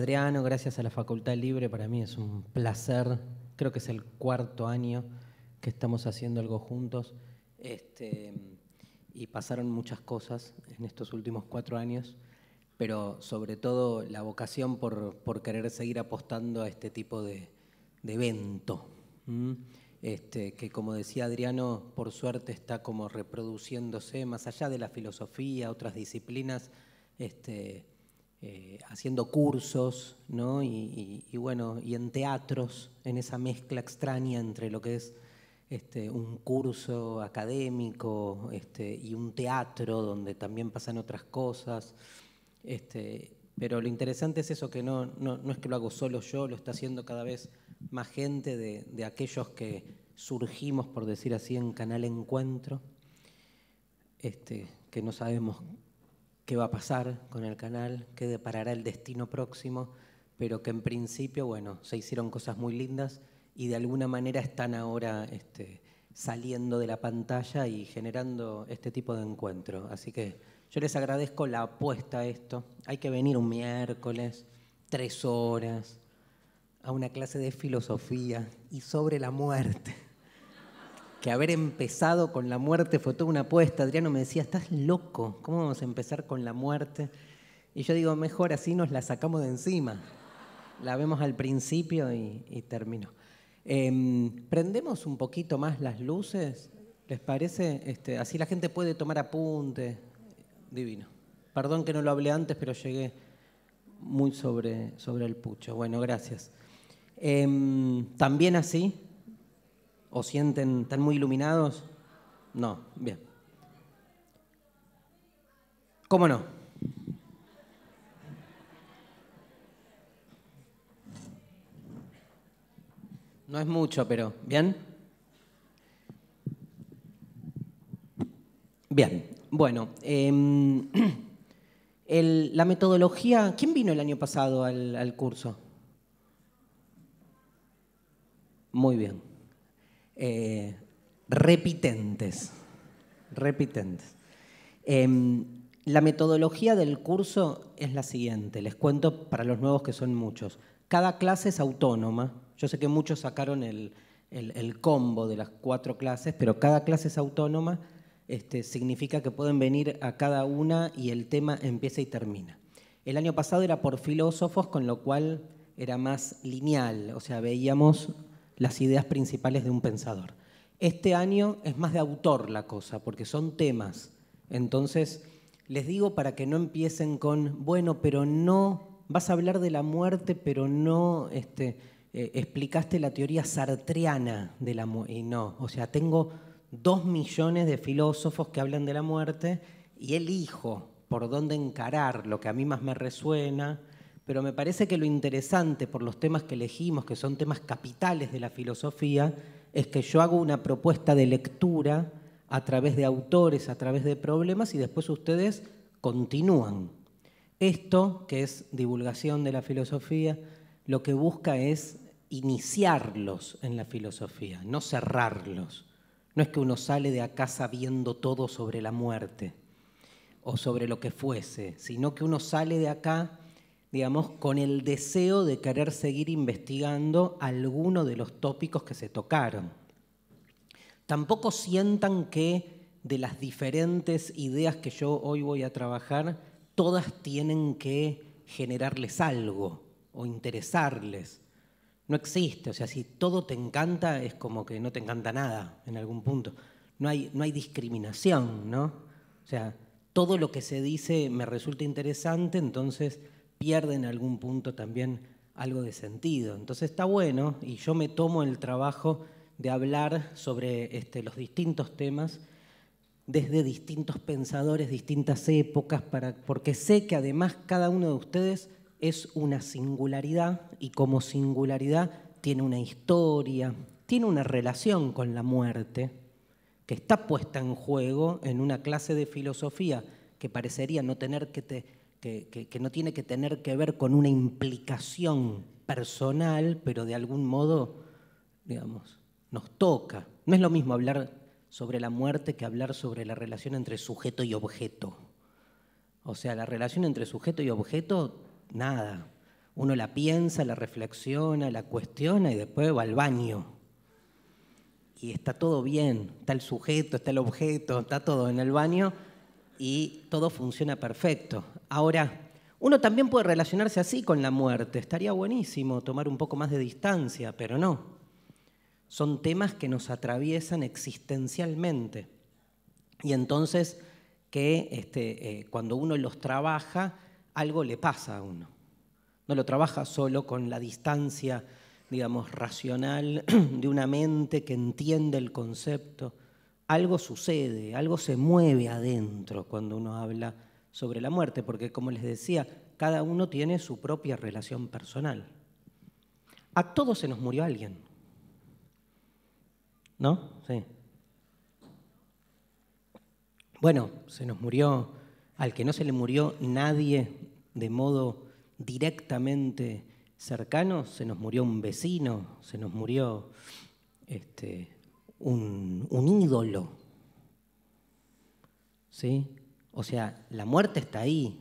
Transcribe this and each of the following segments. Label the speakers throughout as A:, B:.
A: Adriano, gracias a la Facultad Libre. Para mí es un placer. Creo que es el cuarto año que estamos haciendo algo juntos. Este, y pasaron muchas cosas en estos últimos cuatro años, pero sobre todo la vocación por, querer seguir apostando a este tipo de, evento. Este, que como decía Adriano, por suerte está como reproduciéndose, más allá de la filosofía, otras disciplinas, este, eh, haciendo cursos, ¿no? Y, bueno, y en teatros, en esa mezcla extraña entre lo que es este, un curso académico este, y un teatro donde también pasan otras cosas. Este, pero lo interesante es eso, que no, no, es que lo hago solo yo, lo está haciendo cada vez más gente de, aquellos que surgimos, por decir así, en Canal Encuentro, este, que no sabemos qué va a pasar con el canal, qué deparará el destino próximo, pero que en principio, bueno, se hicieron cosas muy lindas y de alguna manera están ahora este, saliendo de la pantalla y generando este tipo de encuentro. Así que yo les agradezco la apuesta a esto. Hay que venir un miércoles, tres horas, a una clase de filosofía y sobre la muerte que haber empezado con la muerte fue toda una apuesta. Adriano me decía, estás loco, ¿cómo vamos a empezar con la muerte? Y yo digo, mejor así nos la sacamos de encima. La vemos al principio y, termino. terminó. Em, Prendemos un poquito más las luces, ¿les parece? Este, así la gente puede tomar apunte. Divino. Perdón que no lo hablé antes, pero llegué muy sobre, sobre el pucho. Bueno, gracias. Em, también así, ¿O sienten, tan muy iluminados? No, bien. ¿Cómo no? No es mucho, pero ¿bien? Bien, bueno. Em, la metodología, ¿quién vino el año pasado al curso? Muy bien. Eh, repitentes. Repitentes. Em, la metodología del curso es la siguiente, les cuento para los nuevos que son muchos. Cada clase es autónoma. Yo sé que muchos sacaron el, combo de las cuatro clases, pero cada clase es autónoma. Este, significa que pueden venir a cada una y el tema empieza y termina. El año pasado era por filósofos, con lo cual era más lineal, o sea, veíamos las ideas principales de un pensador. Este año es más de autor la cosa, porque son temas. Entonces, les digo para que no empiecen con, bueno, pero no, vas a hablar de la muerte, pero no este, eh, explicaste la teoría sartreana de la muerte. Y no, o sea, tengo dos millones de filósofos que hablan de la muerte y elijo por dónde encarar lo que a mí más me resuena, pero me parece que lo interesante por los temas que elegimos, que son temas capitales de la filosofía, es que yo hago una propuesta de lectura a través de autores, a través de problemas, y después ustedes continúan. Esto, que es divulgación de la filosofía, lo que busca es iniciarlos en la filosofía, no cerrarlos. No es que uno sale de acá sabiendo todo sobre la muerte o sobre lo que fuese, sino que uno sale de acá digamos, con el deseo de querer seguir investigando alguno de los tópicos que se tocaron. Tampoco sientan que de las diferentes ideas que yo hoy voy a trabajar, todas tienen que generarles algo o interesarles. No existe, o sea, si todo te encanta es como que no te encanta nada en algún punto. No hay, no hay discriminación, ¿no? O sea, todo lo que se dice me resulta interesante, entonces pierde en algún punto también algo de sentido. Entonces está bueno y yo me tomo el trabajo de hablar sobre este, los distintos temas desde distintos pensadores, distintas épocas, para, porque sé que además cada uno de ustedes es una singularidad y como singularidad tiene una historia, tiene una relación con la muerte que está puesta en juego en una clase de filosofía que parecería no tener que te que, no tiene que tener que ver con una implicación personal, pero de algún modo, digamos, nos toca. No es lo mismo hablar sobre la muerte que hablar sobre la relación entre sujeto y objeto. O sea, la relación entre sujeto y objeto, nada. Uno la piensa, la reflexiona, la cuestiona y después va al baño. Y está todo bien, está el sujeto, está el objeto, está todo en el baño, y todo funciona perfecto. Ahora, uno también puede relacionarse así con la muerte. Estaría buenísimo tomar un poco más de distancia, pero no. Son temas que nos atraviesan existencialmente. Y entonces que este, eh, cuando uno los trabaja, algo le pasa a uno. No lo trabaja solo con la distancia, digamos, racional de una mente que entiende el concepto, algo sucede, algo se mueve adentro cuando uno habla sobre la muerte, porque como les decía, cada uno tiene su propia relación personal. A todos se nos murió alguien. ¿No? Sí. Bueno, se nos murió, al que no se le murió nadie de modo directamente cercano, se nos murió un vecino, se nos murió este, un, ídolo. ¿Sí? O sea, la muerte está ahí,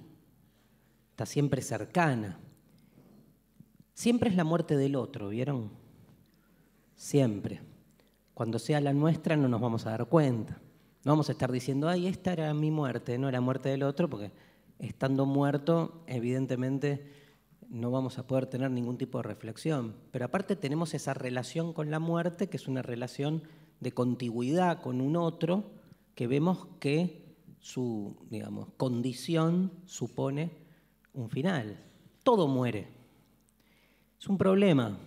A: está siempre cercana. Siempre es la muerte del otro, ¿vieron? Siempre. Cuando sea la nuestra no nos vamos a dar cuenta. No vamos a estar diciendo, ay, esta era mi muerte, no la muerte del otro, porque estando muerto, evidentemente no vamos a poder tener ningún tipo de reflexión. Pero aparte tenemos esa relación con la muerte, que es una relación de contiguidad con un otro que vemos que su digamos, condición supone un final. Todo muere. Es un problema.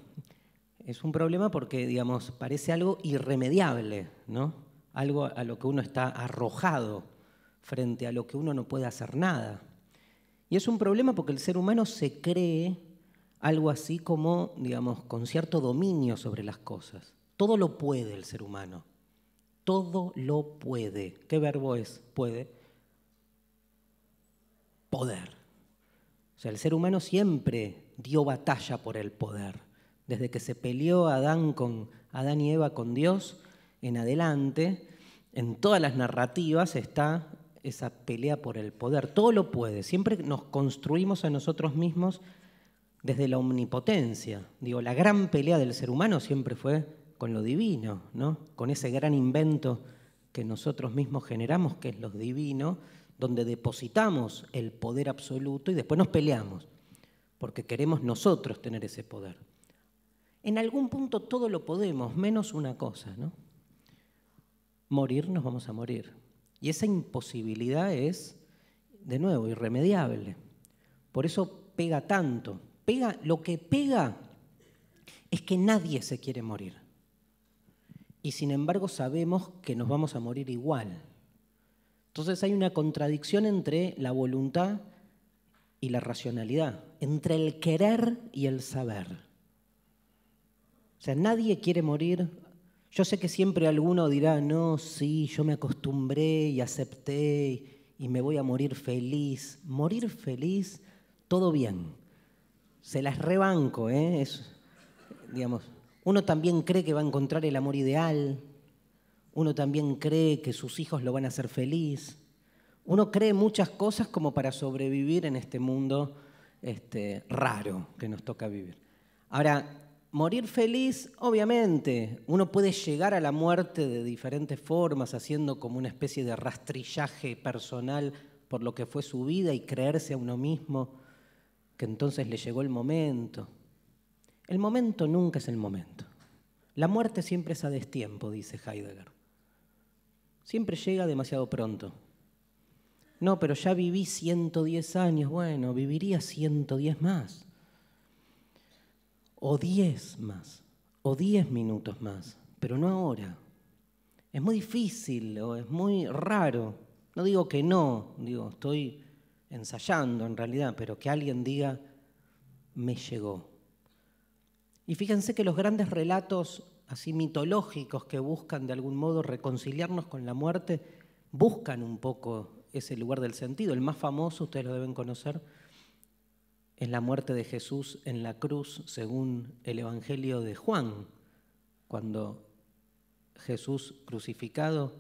A: Es un problema porque digamos, parece algo irremediable, ¿no? algo a lo que uno está arrojado, frente a lo que uno no puede hacer nada. Y es un problema porque el ser humano se cree algo así como, digamos, con cierto dominio sobre las cosas. Todo lo puede el ser humano. Todo lo puede. ¿Qué verbo es? Puede. Poder. O sea, el ser humano siempre dio batalla por el poder. Desde que se peleó Adán, con, Adán y Eva con Dios, en adelante, en todas las narrativas está esa pelea por el poder. Todo lo puede. Siempre nos construimos a nosotros mismos desde la omnipotencia. Digo, la gran pelea del ser humano siempre fue con lo divino, ¿no? con ese gran invento que nosotros mismos generamos, que es lo divino, donde depositamos el poder absoluto y después nos peleamos, porque queremos nosotros tener ese poder. En algún punto todo lo podemos, menos una cosa, ¿no? Morir nos vamos a morir. Y esa imposibilidad es, de nuevo, irremediable. Por eso pega tanto. Pega, lo que pega es que nadie se quiere morir y sin embargo sabemos que nos vamos a morir igual. Entonces hay una contradicción entre la voluntad y la racionalidad, entre el querer y el saber. O sea, nadie quiere morir. Yo sé que siempre alguno dirá, no, sí, yo me acostumbré y acepté y me voy a morir feliz. Morir feliz, todo bien. Se las rebanco, ¿eh? Es, digamos, uno también cree que va a encontrar el amor ideal, uno también cree que sus hijos lo van a hacer feliz, uno cree muchas cosas como para sobrevivir en este mundo este, raro que nos toca vivir. Ahora, morir feliz, obviamente, uno puede llegar a la muerte de diferentes formas, haciendo como una especie de rastrillaje personal por lo que fue su vida y creerse a uno mismo que entonces le llegó el momento. El momento nunca es el momento. La muerte siempre es a destiempo, dice Heidegger. Siempre llega demasiado pronto. No, pero ya viví 110 años, bueno, viviría 110 más. O 10 más, o 10 minutos más, pero no ahora. Es muy difícil o es muy raro. No digo que no, digo, estoy ensayando en realidad, pero que alguien diga, me llegó. Y fíjense que los grandes relatos así mitológicos que buscan de algún modo reconciliarnos con la muerte, buscan un poco ese lugar del sentido. El más famoso, ustedes lo deben conocer, es la muerte de Jesús en la cruz, según el Evangelio de Juan, cuando Jesús crucificado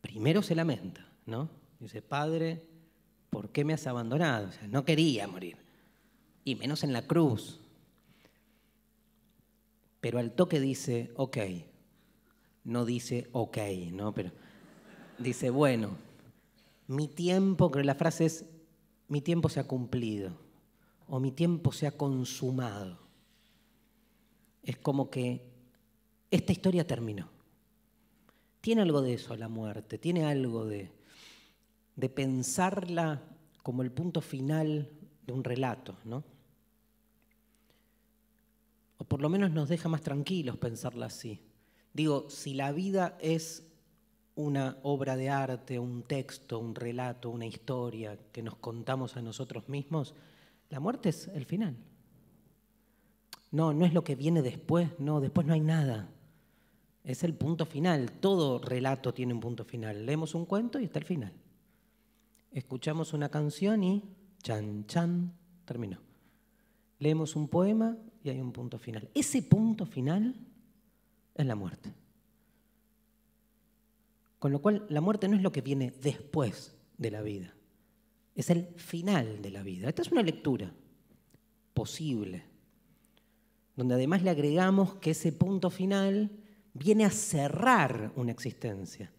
A: primero se lamenta, ¿no? Dice, Padre, ¿por qué me has abandonado? no quería morir, y menos en la cruz. Pero al toque dice, ok. No dice, ok, ¿no? Pero dice, bueno, mi tiempo, creo que la frase es, mi tiempo se ha cumplido o mi tiempo se ha consumado. Es como que esta historia terminó. Tiene algo de eso la muerte, tiene algo de, de pensarla como el punto final de un relato, ¿no? por lo menos nos deja más tranquilos pensarlo así. Digo, si la vida es una obra de arte, un texto, un relato, una historia que nos contamos a nosotros mismos, la muerte es el final. No, no es lo que viene después, no, después no hay nada. Es el punto final, todo relato tiene un punto final. Leemos un cuento y está el final. Escuchamos una canción y chan, chan, terminó. Leemos un poema y hay un punto final. Ese punto final es la muerte. Con lo cual, la muerte no es lo que viene después de la vida, es el final de la vida. Esta es una lectura posible, donde además le agregamos que ese punto final viene a cerrar una existencia,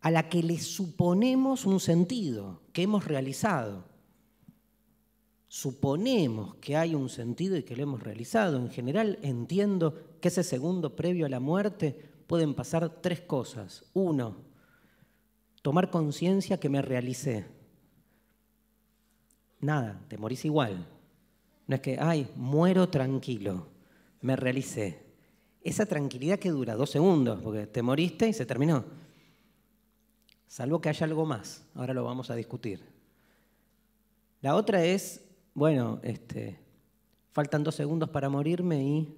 A: a la que le suponemos un sentido que hemos realizado suponemos que hay un sentido y que lo hemos realizado. En general entiendo que ese segundo previo a la muerte pueden pasar tres cosas. Uno, tomar conciencia que me realicé. Nada, te morís igual. No es que, ay, muero tranquilo, me realicé. Esa tranquilidad que dura dos segundos, porque te moriste y se terminó. Salvo que haya algo más, ahora lo vamos a discutir. La otra es bueno, este, faltan dos segundos para morirme y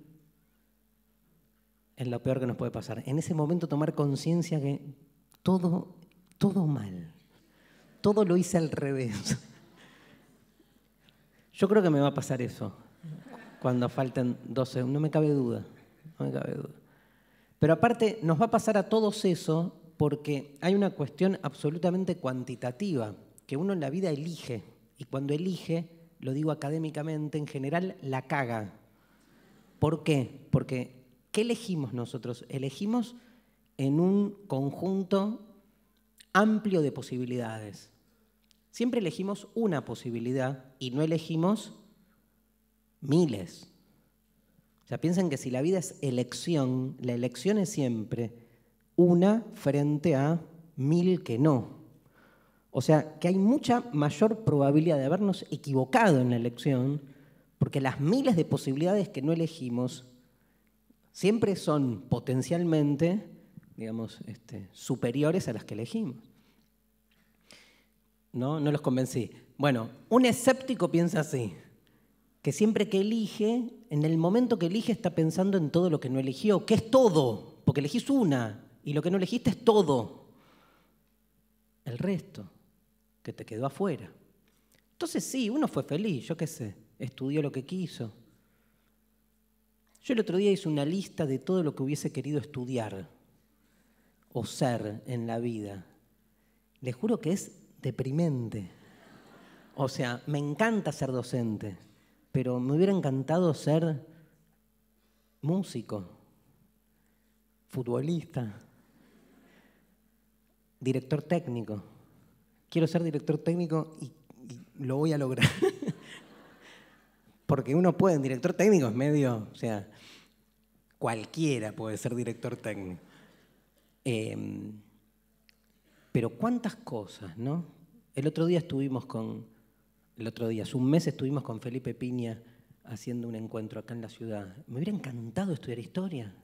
A: es lo peor que nos puede pasar. En ese momento tomar conciencia que todo, todo mal, todo lo hice al revés. Yo creo que me va a pasar eso cuando falten dos segundos, no me cabe duda, no me cabe duda. Pero aparte nos va a pasar a todos eso porque hay una cuestión absolutamente cuantitativa que uno en la vida elige y cuando elige lo digo académicamente en general, la caga. ¿Por qué? Porque ¿qué elegimos nosotros? Elegimos en un conjunto amplio de posibilidades. Siempre elegimos una posibilidad y no elegimos miles. O sea, piensen que si la vida es elección, la elección es siempre una frente a mil que no. O sea, que hay mucha mayor probabilidad de habernos equivocado en la elección, porque las miles de posibilidades que no elegimos siempre son potencialmente, digamos, este, superiores a las que elegimos. No, no los convencí. Bueno, un escéptico piensa así, que siempre que elige, en el momento que elige está pensando en todo lo que no eligió, que es todo, porque elegís una, y lo que no elegiste es todo, el resto que te quedó afuera. Entonces sí, uno fue feliz, yo qué sé, estudió lo que quiso. Yo el otro día hice una lista de todo lo que hubiese querido estudiar o ser en la vida. Les juro que es deprimente. O sea, me encanta ser docente, pero me hubiera encantado ser músico, futbolista, director técnico quiero ser director técnico y, lo voy a lograr. Porque uno puede, director técnico es medio, o sea, cualquiera puede ser director técnico. Em, pero cuántas cosas, ¿no? El otro día estuvimos con, el otro día, hace un mes estuvimos con Felipe Piña haciendo un encuentro acá en la ciudad. Me hubiera encantado estudiar historia.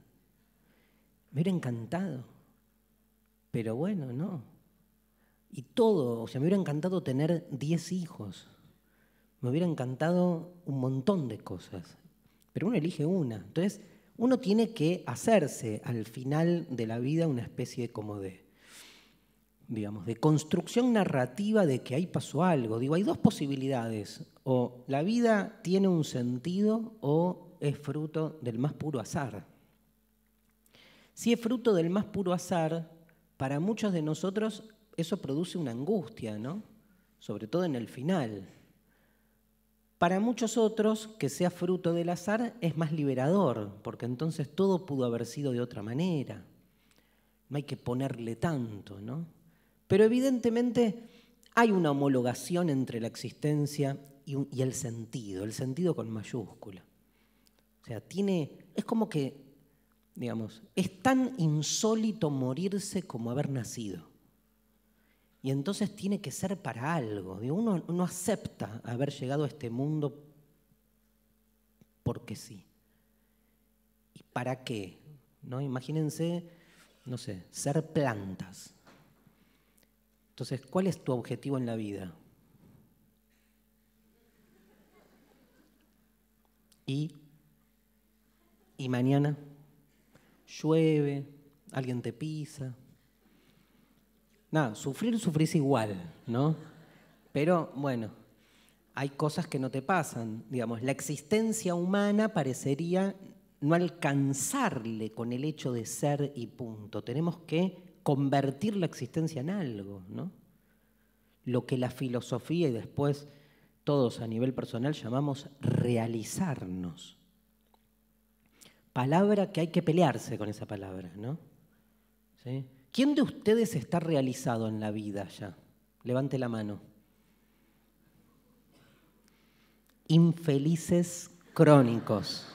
A: Me hubiera encantado. Pero bueno, no. Y todo, o sea, me hubiera encantado tener 10 hijos, me hubiera encantado un montón de cosas, pero uno elige una. Entonces, uno tiene que hacerse al final de la vida una especie como de, digamos, de construcción narrativa de que ahí pasó algo. Digo, hay dos posibilidades, o la vida tiene un sentido o es fruto del más puro azar. Si es fruto del más puro azar, para muchos de nosotros eso produce una angustia, ¿no? Sobre todo en el final. Para muchos otros, que sea fruto del azar es más liberador, porque entonces todo pudo haber sido de otra manera. No hay que ponerle tanto, ¿no? Pero evidentemente hay una homologación entre la existencia y, y el sentido, el sentido con mayúscula. O sea, tiene, es como que digamos, es tan insólito morirse como haber nacido. Y entonces tiene que ser para algo. Uno no acepta haber llegado a este mundo porque sí. ¿Y para qué? ¿No? Imagínense, no sé, ser plantas. Entonces, ¿cuál es tu objetivo en la vida? Y, y mañana llueve, alguien te pisa, Nada, sufrir es igual, ¿no? Pero bueno, hay cosas que no te pasan. Digamos, la existencia humana parecería no alcanzarle con el hecho de ser y punto. Tenemos que convertir la existencia en algo, ¿no? Lo que la filosofía y después todos a nivel personal llamamos realizarnos. Palabra que hay que pelearse con esa palabra, ¿no? ¿Sí? ¿Quién de ustedes está realizado en la vida ya? Levante la mano. Infelices crónicos.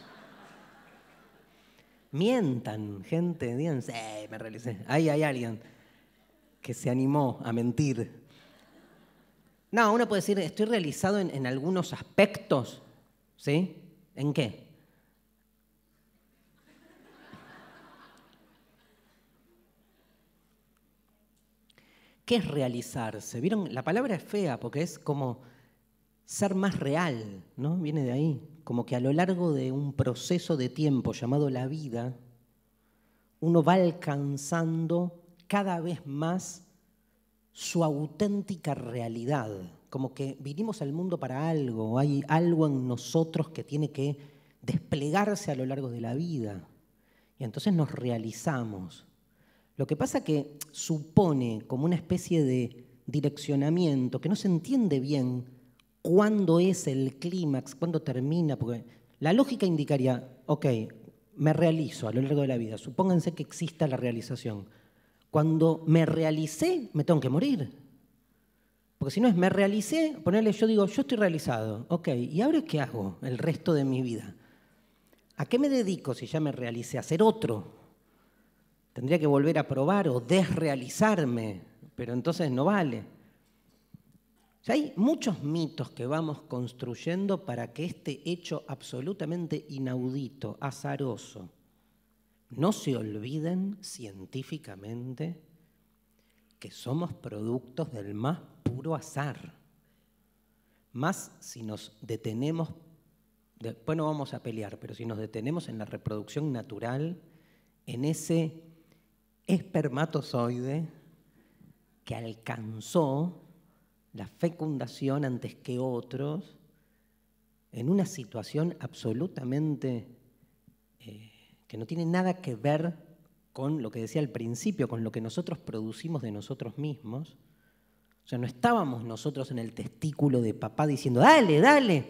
A: Mientan, gente, díganse. me realicé. Ahí hay alguien que se animó a mentir. No, uno puede decir, estoy realizado en, en algunos aspectos, ¿sí? ¿En qué? ¿Qué es realizarse? ¿Vieron? La palabra es fea porque es como ser más real, ¿no? Viene de ahí. Como que a lo largo de un proceso de tiempo llamado la vida, uno va alcanzando cada vez más su auténtica realidad. Como que vinimos al mundo para algo, hay algo en nosotros que tiene que desplegarse a lo largo de la vida. Y entonces nos realizamos. Lo que pasa que supone como una especie de direccionamiento que no se entiende bien cuándo es el clímax, cuándo termina, porque la lógica indicaría, ok, me realizo a lo largo de la vida, supónganse que exista la realización. Cuando me realicé, me tengo que morir. Porque si no es, me realicé, ponerle yo digo, yo estoy realizado, ok, ¿y ahora qué hago el resto de mi vida? ¿A qué me dedico si ya me realicé? A ser otro, Tendría que volver a probar o desrealizarme, pero entonces no vale. hay muchos mitos que vamos construyendo para que este hecho absolutamente inaudito, azaroso, no se olviden científicamente que somos productos del más puro azar. Más si nos detenemos, después no vamos a pelear, pero si nos detenemos en la reproducción natural, en ese espermatozoide que alcanzó la fecundación antes que otros en una situación absolutamente eh, que no tiene nada que ver con lo que decía al principio, con lo que nosotros producimos de nosotros mismos. O sea, no estábamos nosotros en el testículo de papá diciendo, dale, dale,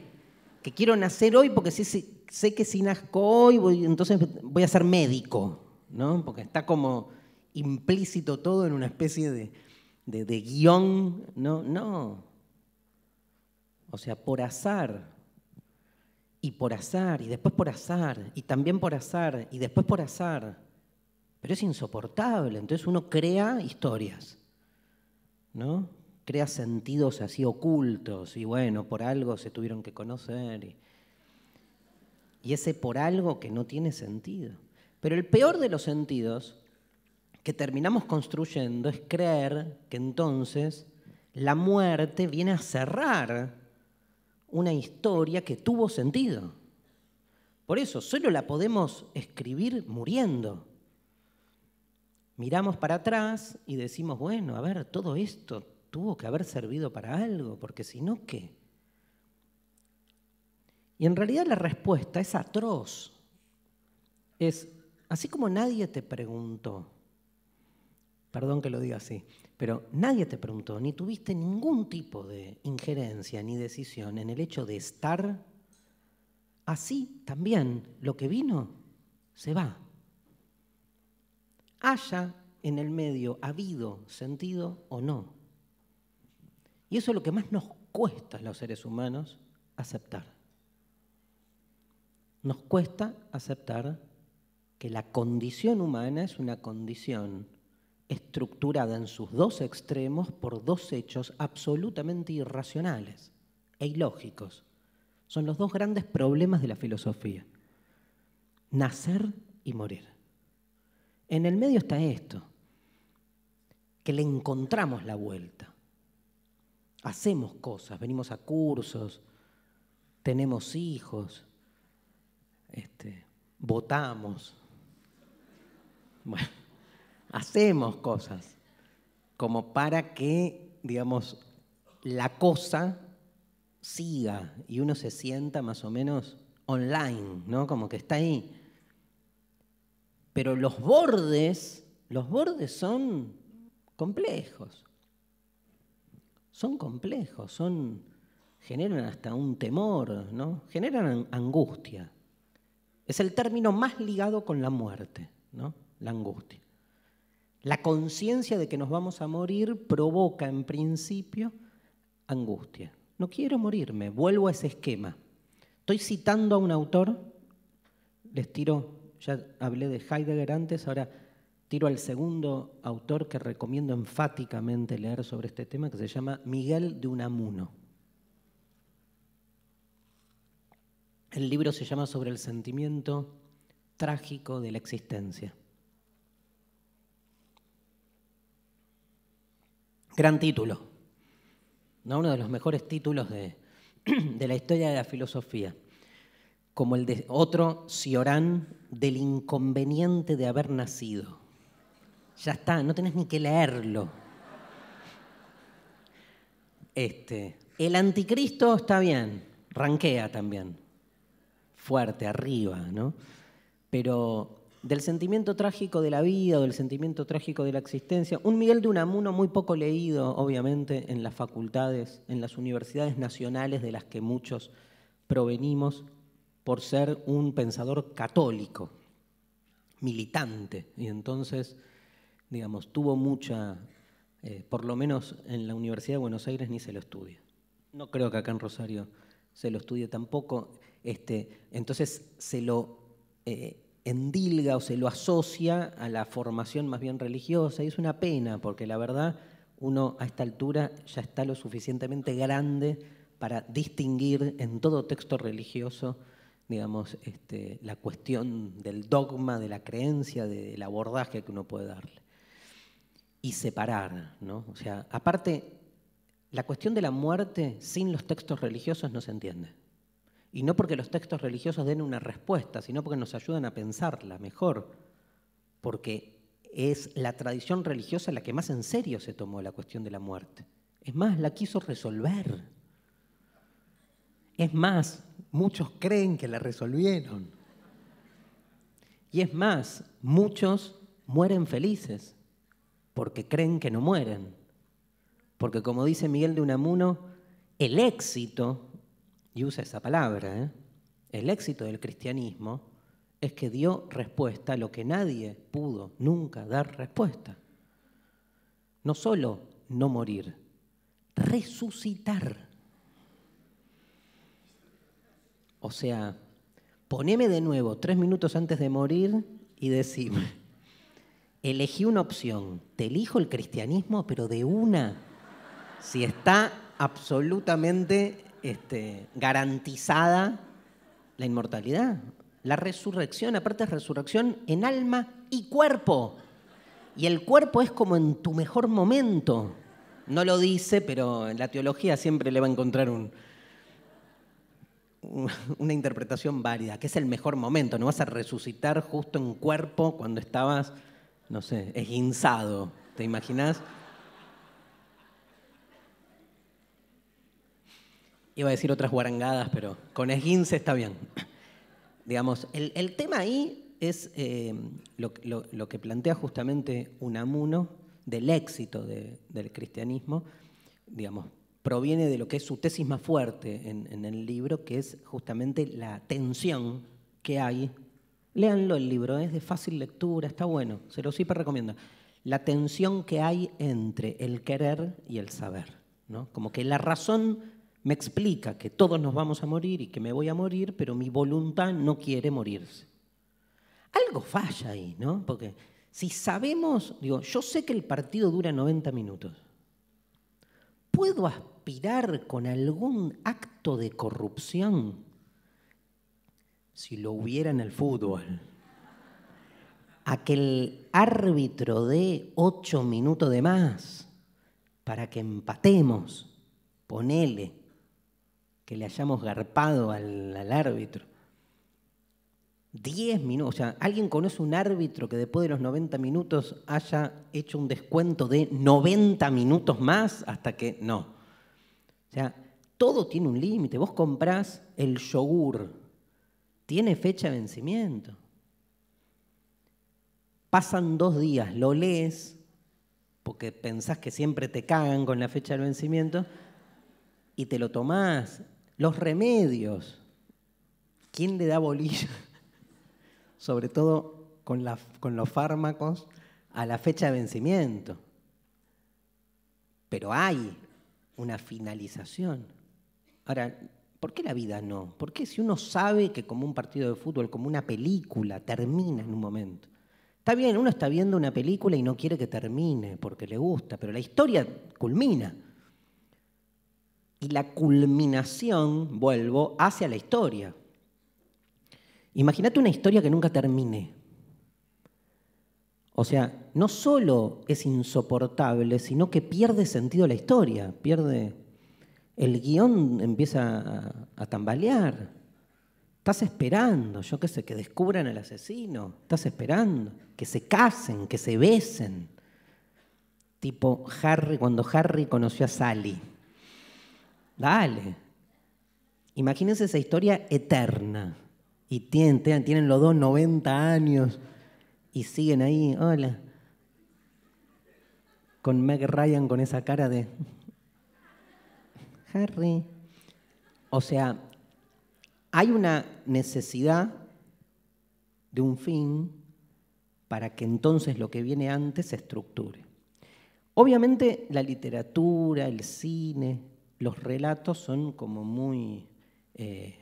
A: que quiero nacer hoy porque sé, que si nazco hoy, entonces voy a ser médico, ¿no? Porque está como implícito todo en una especie de, guión. No, no. O sea, por azar, y por azar, y después por azar, y también por azar, y después por azar. Pero es insoportable, entonces uno crea historias, ¿no? Crea sentidos así ocultos, y bueno, por algo se tuvieron que conocer. Y, y ese por algo que no tiene sentido. Pero el peor de los sentidos que terminamos construyendo es creer que entonces la muerte viene a cerrar una historia que tuvo sentido. Por eso, solo la podemos escribir muriendo. Miramos para atrás y decimos, bueno, a ver, todo esto tuvo que haber servido para algo, porque si no, ¿qué? Y en realidad la respuesta es atroz. Es, así como nadie te preguntó, perdón que lo diga así, pero nadie te preguntó, ni tuviste ningún tipo de injerencia ni decisión en el hecho de estar así también lo que vino se va. Haya en el medio habido sentido o no. Y eso es lo que más nos cuesta a los seres humanos aceptar. Nos cuesta aceptar que la condición humana es una condición estructurada en sus dos extremos por dos hechos absolutamente irracionales e ilógicos. Son los dos grandes problemas de la filosofía. Nacer y morir. En el medio está esto, que le encontramos la vuelta. Hacemos cosas, venimos a cursos, tenemos hijos, este, votamos. Bueno hacemos cosas como para que, digamos, la cosa siga y uno se sienta más o menos online, ¿no? Como que está ahí. Pero los bordes, los bordes son complejos. Son complejos, son generan hasta un temor, ¿no? Generan angustia. Es el término más ligado con la muerte, ¿no? La angustia. La conciencia de que nos vamos a morir provoca en principio angustia. No quiero morirme, vuelvo a ese esquema. Estoy citando a un autor, les tiro, ya hablé de Heidegger antes, ahora tiro al segundo autor que recomiendo enfáticamente leer sobre este tema, que se llama Miguel de Unamuno. El libro se llama Sobre el sentimiento trágico de la existencia. Gran título. ¿no? Uno de los mejores títulos de, la historia de la filosofía. Como el de otro Ciorán del inconveniente de haber nacido. Ya está, no tenés ni que leerlo. Este, el anticristo está bien, ranquea también. Fuerte, arriba, ¿no? Pero del sentimiento trágico de la vida o del sentimiento trágico de la existencia. Un Miguel de Unamuno muy poco leído, obviamente, en las facultades, en las universidades nacionales de las que muchos provenimos por ser un pensador católico, militante. Y entonces, digamos, tuvo mucha, eh, por lo menos en la Universidad de Buenos Aires ni se lo estudia. No creo que acá en Rosario se lo estudie tampoco. Este, entonces se lo... Eh, endilga o se lo asocia a la formación más bien religiosa y es una pena porque la verdad uno a esta altura ya está lo suficientemente grande para distinguir en todo texto religioso, digamos, este, la cuestión del dogma, de la creencia, del abordaje que uno puede darle. Y separar, ¿no? O sea, aparte, la cuestión de la muerte sin los textos religiosos no se entiende. Y no porque los textos religiosos den una respuesta, sino porque nos ayudan a pensarla mejor. Porque es la tradición religiosa la que más en serio se tomó la cuestión de la muerte. Es más, la quiso resolver. Es más, muchos creen que la resolvieron. Y es más, muchos mueren felices porque creen que no mueren. Porque como dice Miguel de Unamuno, el éxito y usa esa palabra, ¿eh? el éxito del cristianismo es que dio respuesta a lo que nadie pudo nunca dar respuesta. No solo no morir, resucitar. O sea, poneme de nuevo tres minutos antes de morir y decime, elegí una opción, te elijo el cristianismo, pero de una, si está absolutamente este, garantizada la inmortalidad, la resurrección, aparte es resurrección en alma y cuerpo. Y el cuerpo es como en tu mejor momento. No lo dice, pero en la teología siempre le va a encontrar un, una interpretación válida, que es el mejor momento. No vas a resucitar justo en cuerpo cuando estabas, no sé, esguinzado. ¿Te imaginas? Iba a decir otras guarangadas, pero con esguince está bien. Digamos, el, tema ahí es eh, lo, que plantea justamente Unamuno del éxito del cristianismo, digamos, proviene de lo que es su tesis más fuerte en, en el libro, que es justamente la tensión que hay. Léanlo el libro, es de fácil lectura, está bueno, se lo siempre recomiendo. La tensión que hay entre el querer y el saber. ¿no? Como que la razón me explica que todos nos vamos a morir y que me voy a morir, pero mi voluntad no quiere morirse. Algo falla ahí, ¿no? Porque si sabemos, digo, yo sé que el partido dura 90 minutos. ¿Puedo aspirar con algún acto de corrupción? Si lo hubiera en el fútbol. A que el árbitro dé 8 minutos de más para que empatemos. Ponele que le hayamos garpado al, árbitro. Diez minutos, o sea, ¿alguien conoce un árbitro que después de los 90 minutos haya hecho un descuento de 90 minutos más hasta que no? O sea, todo tiene un límite. Vos comprás el yogur, tiene fecha de vencimiento. Pasan dos días, lo lees, porque pensás que siempre te cagan con la fecha del vencimiento, y te lo tomás los remedios. ¿Quién le da bolilla? Sobre todo con, con los fármacos a la fecha de vencimiento. Pero hay una finalización. Ahora, ¿por qué la vida no? ¿Por qué si uno sabe que como un partido de fútbol, como una película, termina en un momento? Está bien, uno está viendo una película y no quiere que termine porque le gusta, pero la historia culmina y la culminación, vuelvo, hacia la historia. Imagínate una historia que nunca termine. O sea, no solo es insoportable, sino que pierde sentido la historia, pierde. El guión empieza a, a tambalear. Estás esperando, yo qué sé, que descubran al asesino. Estás esperando que se casen, que se besen. Tipo Harry, cuando Harry conoció a Sally. Dale. Imagínense esa historia eterna. Y tienen, tienen los dos 90 años y siguen ahí, hola. Con Meg Ryan con esa cara de Harry. O sea, hay una necesidad de un fin para que entonces lo que viene antes se estructure. Obviamente la literatura, el cine, los relatos son como muy... Eh,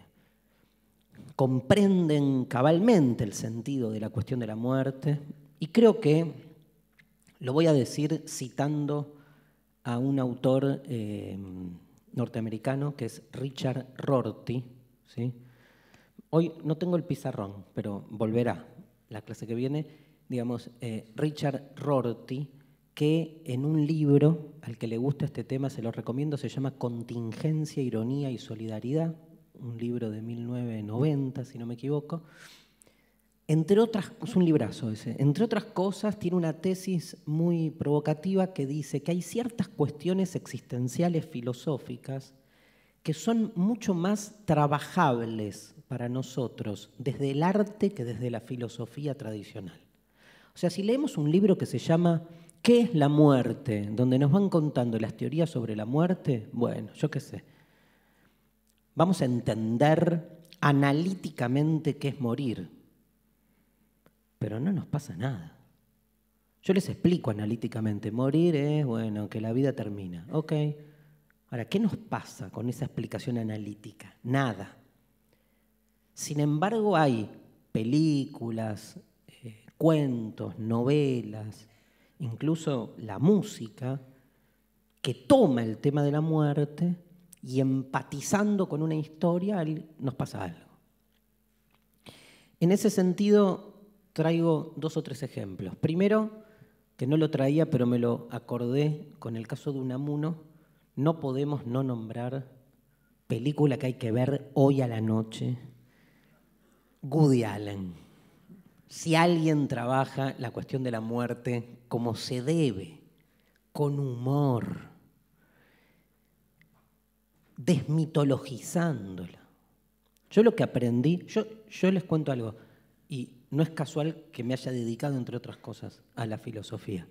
A: comprenden cabalmente el sentido de la cuestión de la muerte y creo que lo voy a decir citando a un autor eh, norteamericano que es Richard Rorty. Hoy no tengo el pizarrón, pero volverá la clase que viene. Digamos, eh, Richard Rorty que en un libro, al que le gusta este tema, se lo recomiendo, se llama Contingencia, Ironía y Solidaridad, un libro de 1990, si no me equivoco. Entre otras, es un librazo ese. Entre otras cosas, tiene una tesis muy provocativa que dice que hay ciertas cuestiones existenciales filosóficas que son mucho más trabajables para nosotros desde el arte que desde la filosofía tradicional. O sea, si leemos un libro que se llama ¿Qué es la muerte? Donde nos van contando las teorías sobre la muerte. Bueno, yo qué sé. Vamos a entender analíticamente qué es morir. Pero no nos pasa nada. Yo les explico analíticamente. Morir es, bueno, que la vida termina. Ok. Ahora, ¿qué nos pasa con esa explicación analítica? Nada. Sin embargo, hay películas, eh, cuentos, novelas, incluso la música, que toma el tema de la muerte y empatizando con una historia nos pasa algo. En ese sentido traigo dos o tres ejemplos. Primero, que no lo traía, pero me lo acordé con el caso de Unamuno, no podemos no nombrar película que hay que ver hoy a la noche, Goody Allen si alguien trabaja la cuestión de la muerte como se debe, con humor, desmitologizándola. Yo lo que aprendí, yo, les cuento algo, y no es casual que me haya dedicado, entre otras cosas, a la filosofía.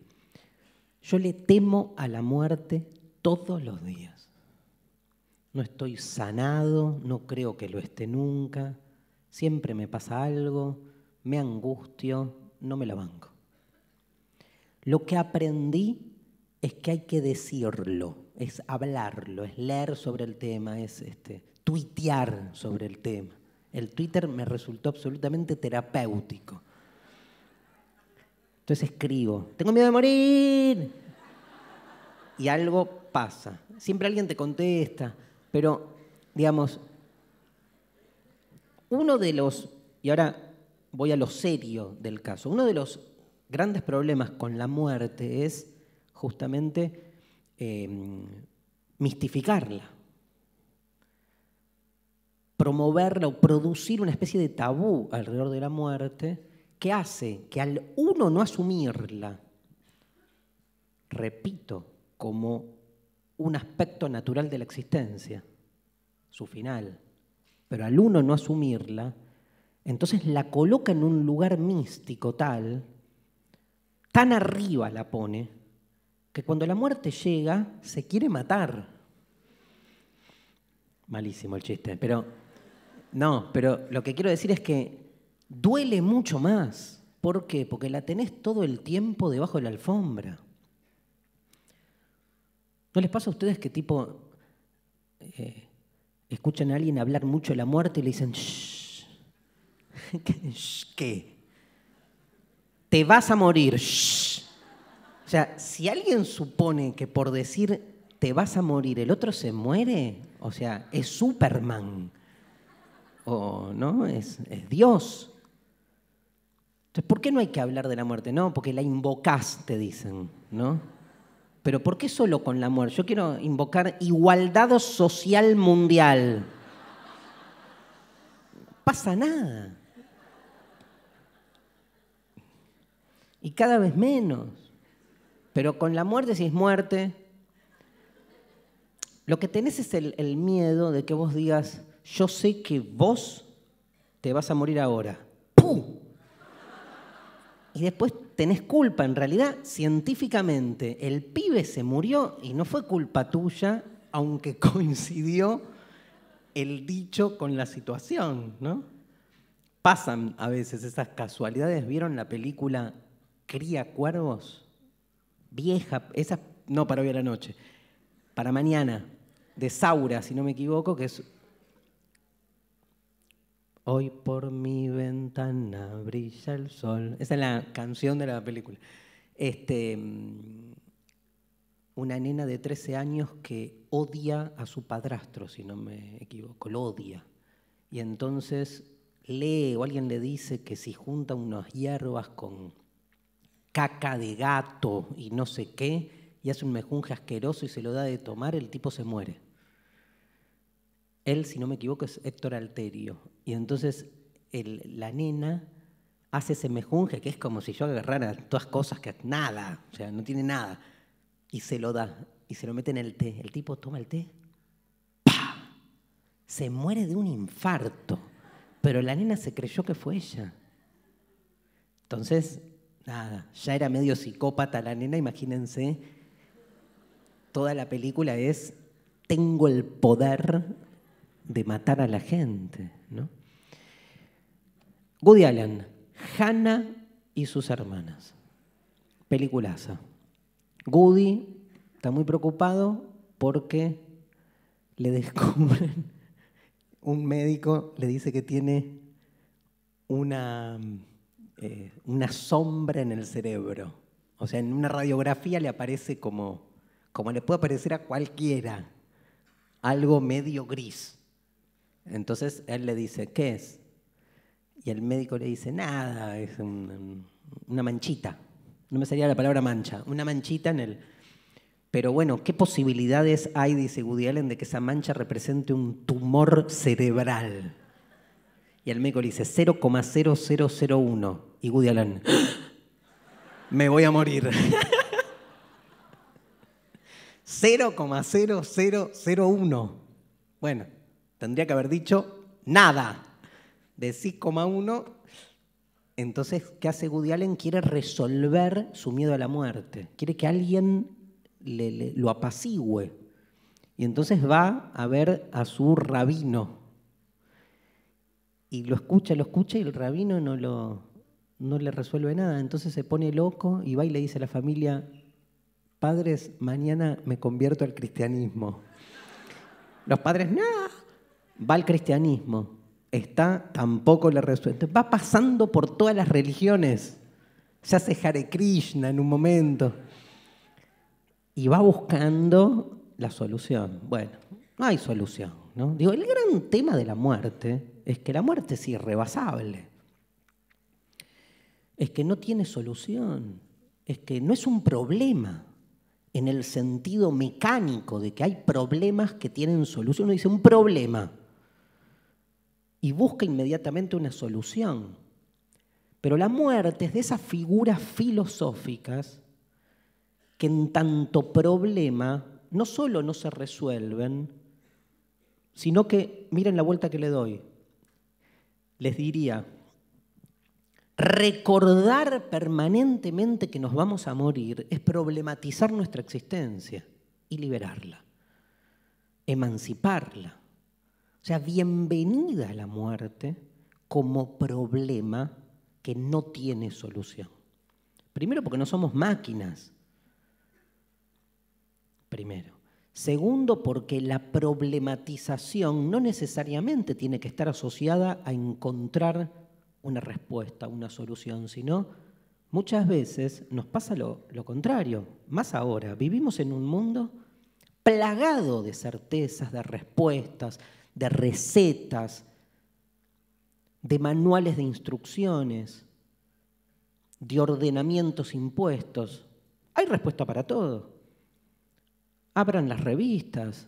A: Yo le temo a la muerte todos los días. No estoy sanado, no creo que lo esté nunca, siempre me pasa algo me angustio, no me la banco. Lo que aprendí es que hay que decirlo, es hablarlo, es leer sobre el tema, es este, tuitear sobre el tema. El Twitter me resultó absolutamente terapéutico. Entonces escribo, tengo miedo de morir. Y algo pasa. Siempre alguien te contesta, pero digamos, uno de los, y ahora voy a lo serio del caso. Uno de los grandes problemas con la muerte es justamente eh, mistificarla, promoverla o producir una especie de tabú alrededor de la muerte que hace que al uno no asumirla, repito, como un aspecto natural de la existencia, su final, pero al uno no asumirla, entonces la coloca en un lugar místico tal, tan arriba la pone, que cuando la muerte llega se quiere matar. Malísimo el chiste, pero no, pero lo que quiero decir es que duele mucho más. ¿Por qué? Porque la tenés todo el tiempo debajo de la alfombra. ¿No les pasa a ustedes que tipo eh, escuchan a alguien hablar mucho de la muerte y le dicen, ¿Qué? Te vas a morir. O sea, si alguien supone que por decir te vas a morir el otro se muere, o sea, es Superman. O no, es, Dios. Entonces, ¿por qué no hay que hablar de la muerte? No, porque la invocaste, te dicen, ¿no? Pero ¿por qué solo con la muerte? Yo quiero invocar igualdad social mundial. Pasa nada. Y cada vez menos. Pero con la muerte, si es muerte, lo que tenés es el, miedo de que vos digas, yo sé que vos te vas a morir ahora. ¡Pum! Y después tenés culpa. En realidad, científicamente, el pibe se murió y no fue culpa tuya, aunque coincidió el dicho con la situación, ¿no? Pasan a veces esas casualidades. ¿Vieron la película cría cuervos vieja, esa no para hoy a la noche, para mañana, de Saura, si no me equivoco, que es... Hoy por mi ventana brilla el sol. Esa es la canción de la película. Este, mm, una nena de 13 años que odia a su padrastro, si no me equivoco, lo odia. Y entonces lee o alguien le dice que si junta unas hierbas con caca de gato y no sé qué, y hace un mejunje asqueroso y se lo da de tomar, el tipo se muere. Él, si no me equivoco, es Héctor Alterio. Y entonces el, la nena hace ese mejunje que es como si yo agarrara todas cosas que nada, o sea, no tiene nada, y se lo da, y se lo mete en el té. El tipo toma el té, ¡pah! Se muere de un infarto, pero la nena se creyó que fue ella. Entonces, Nada, ya era medio psicópata la nena, imagínense. Toda la película es, tengo el poder de matar a la gente, ¿no? Woody Allen, Hannah y sus hermanas. Peliculaza. Goody está muy preocupado porque le descubren, un médico le dice que tiene una eh, una sombra en el cerebro. O sea, en una radiografía le aparece como, como le puede aparecer a cualquiera, algo medio gris. Entonces él le dice, ¿qué es? Y el médico le dice, nada, es una manchita. No me salía la palabra mancha, una manchita en el... Pero bueno, ¿qué posibilidades hay, dice Woody Allen, de que esa mancha represente un tumor cerebral? Y el médico le dice 0,0001. Y Woody Allen, me voy a morir. 0,0001. Bueno, tendría que haber dicho nada. De 6,1. Entonces, ¿qué hace Woody Allen? Quiere resolver su miedo a la muerte. Quiere que alguien lo apacigüe. Y entonces va a ver a su rabino y lo escucha, lo escucha y el rabino no, lo, no le resuelve nada. Entonces se pone loco y va y le dice a la familia, padres, mañana me convierto al cristianismo. Los padres, nada, va al cristianismo. Está, tampoco le resuelve. Va pasando por todas las religiones. Se hace Hare Krishna en un momento. Y va buscando la solución. Bueno, no hay solución. ¿no? Digo, el gran tema de la muerte es que la muerte es irrebasable, es que no tiene solución, es que no es un problema en el sentido mecánico de que hay problemas que tienen solución. Uno dice un problema y busca inmediatamente una solución. Pero la muerte es de esas figuras filosóficas que en tanto problema no solo no se resuelven, sino que, miren la vuelta que le doy, les diría, recordar permanentemente que nos vamos a morir es problematizar nuestra existencia y liberarla, emanciparla. O sea, bienvenida a la muerte como problema que no tiene solución. Primero porque no somos máquinas. Primero. Segundo, porque la problematización no necesariamente tiene que estar asociada a encontrar una respuesta, una solución, sino muchas veces nos pasa lo, contrario. Más ahora, vivimos en un mundo plagado de certezas, de respuestas, de recetas, de manuales de instrucciones, de ordenamientos impuestos. Hay respuesta para todo. Abran las revistas.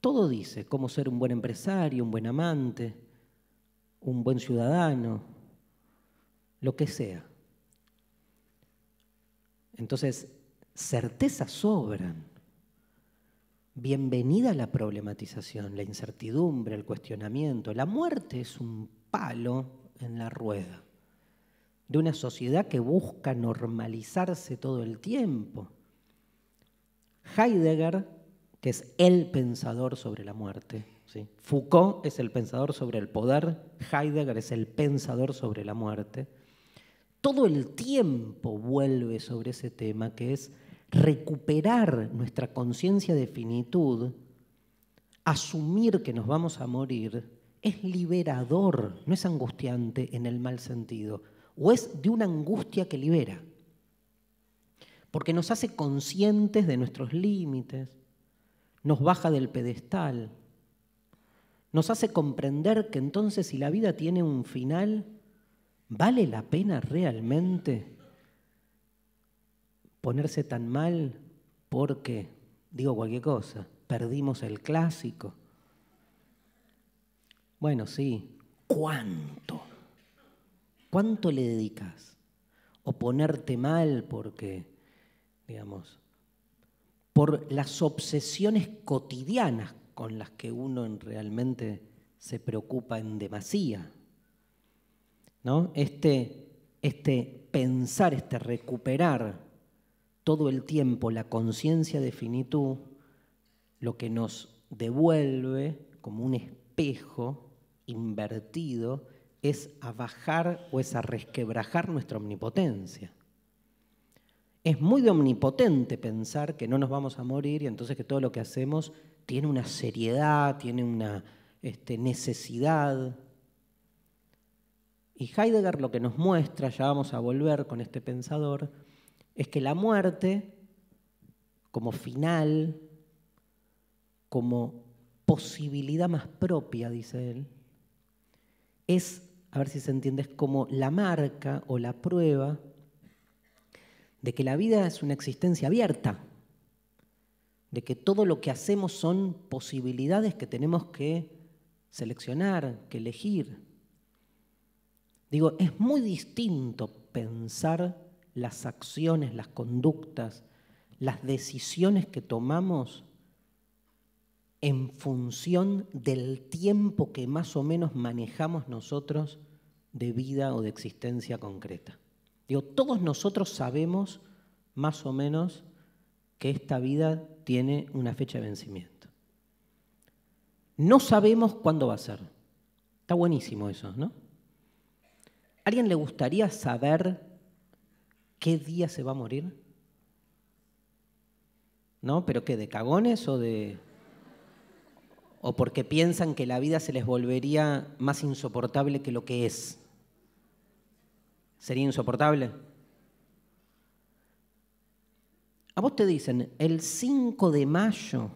A: Todo dice cómo ser un buen empresario, un buen amante, un buen ciudadano, lo que sea. Entonces, certezas sobran. Bienvenida la problematización, la incertidumbre, el cuestionamiento. La muerte es un palo en la rueda de una sociedad que busca normalizarse todo el tiempo. Heidegger, que es el pensador sobre la muerte. Foucault es el pensador sobre el poder, Heidegger es el pensador sobre la muerte. Todo el tiempo vuelve sobre ese tema que es recuperar nuestra conciencia de finitud, asumir que nos vamos a morir, es liberador, no es angustiante en el mal sentido, o es de una angustia que libera porque nos hace conscientes de nuestros límites, nos baja del pedestal, nos hace comprender que entonces si la vida tiene un final, ¿vale la pena realmente ponerse tan mal porque, digo cualquier cosa, perdimos el clásico? Bueno, sí, ¿cuánto? ¿Cuánto le dedicas? ¿O ponerte mal porque por las obsesiones cotidianas con las que uno realmente se preocupa en demasía. ¿No? Este, este pensar, este recuperar todo el tiempo la conciencia de finitud, lo que nos devuelve como un espejo invertido es a bajar o es a resquebrajar nuestra omnipotencia. Es muy omnipotente pensar que no nos vamos a morir y entonces que todo lo que hacemos tiene una seriedad, tiene una este, necesidad. Y Heidegger lo que nos muestra, ya vamos a volver con este pensador, es que la muerte como final, como posibilidad más propia, dice él, es, a ver si se entiende, es como la marca o la prueba de que la vida es una existencia abierta, de que todo lo que hacemos son posibilidades que tenemos que seleccionar, que elegir. Digo, es muy distinto pensar las acciones, las conductas, las decisiones que tomamos en función del tiempo que más o menos manejamos nosotros de vida o de existencia concreta. Digo, todos nosotros sabemos más o menos que esta vida tiene una fecha de vencimiento. No sabemos cuándo va a ser. Está buenísimo eso, ¿no? ¿A ¿Alguien le gustaría saber qué día se va a morir? ¿No? ¿Pero qué? ¿De cagones o de.? ¿O porque piensan que la vida se les volvería más insoportable que lo que es? ¿Sería insoportable? A vos te dicen, el 5 de mayo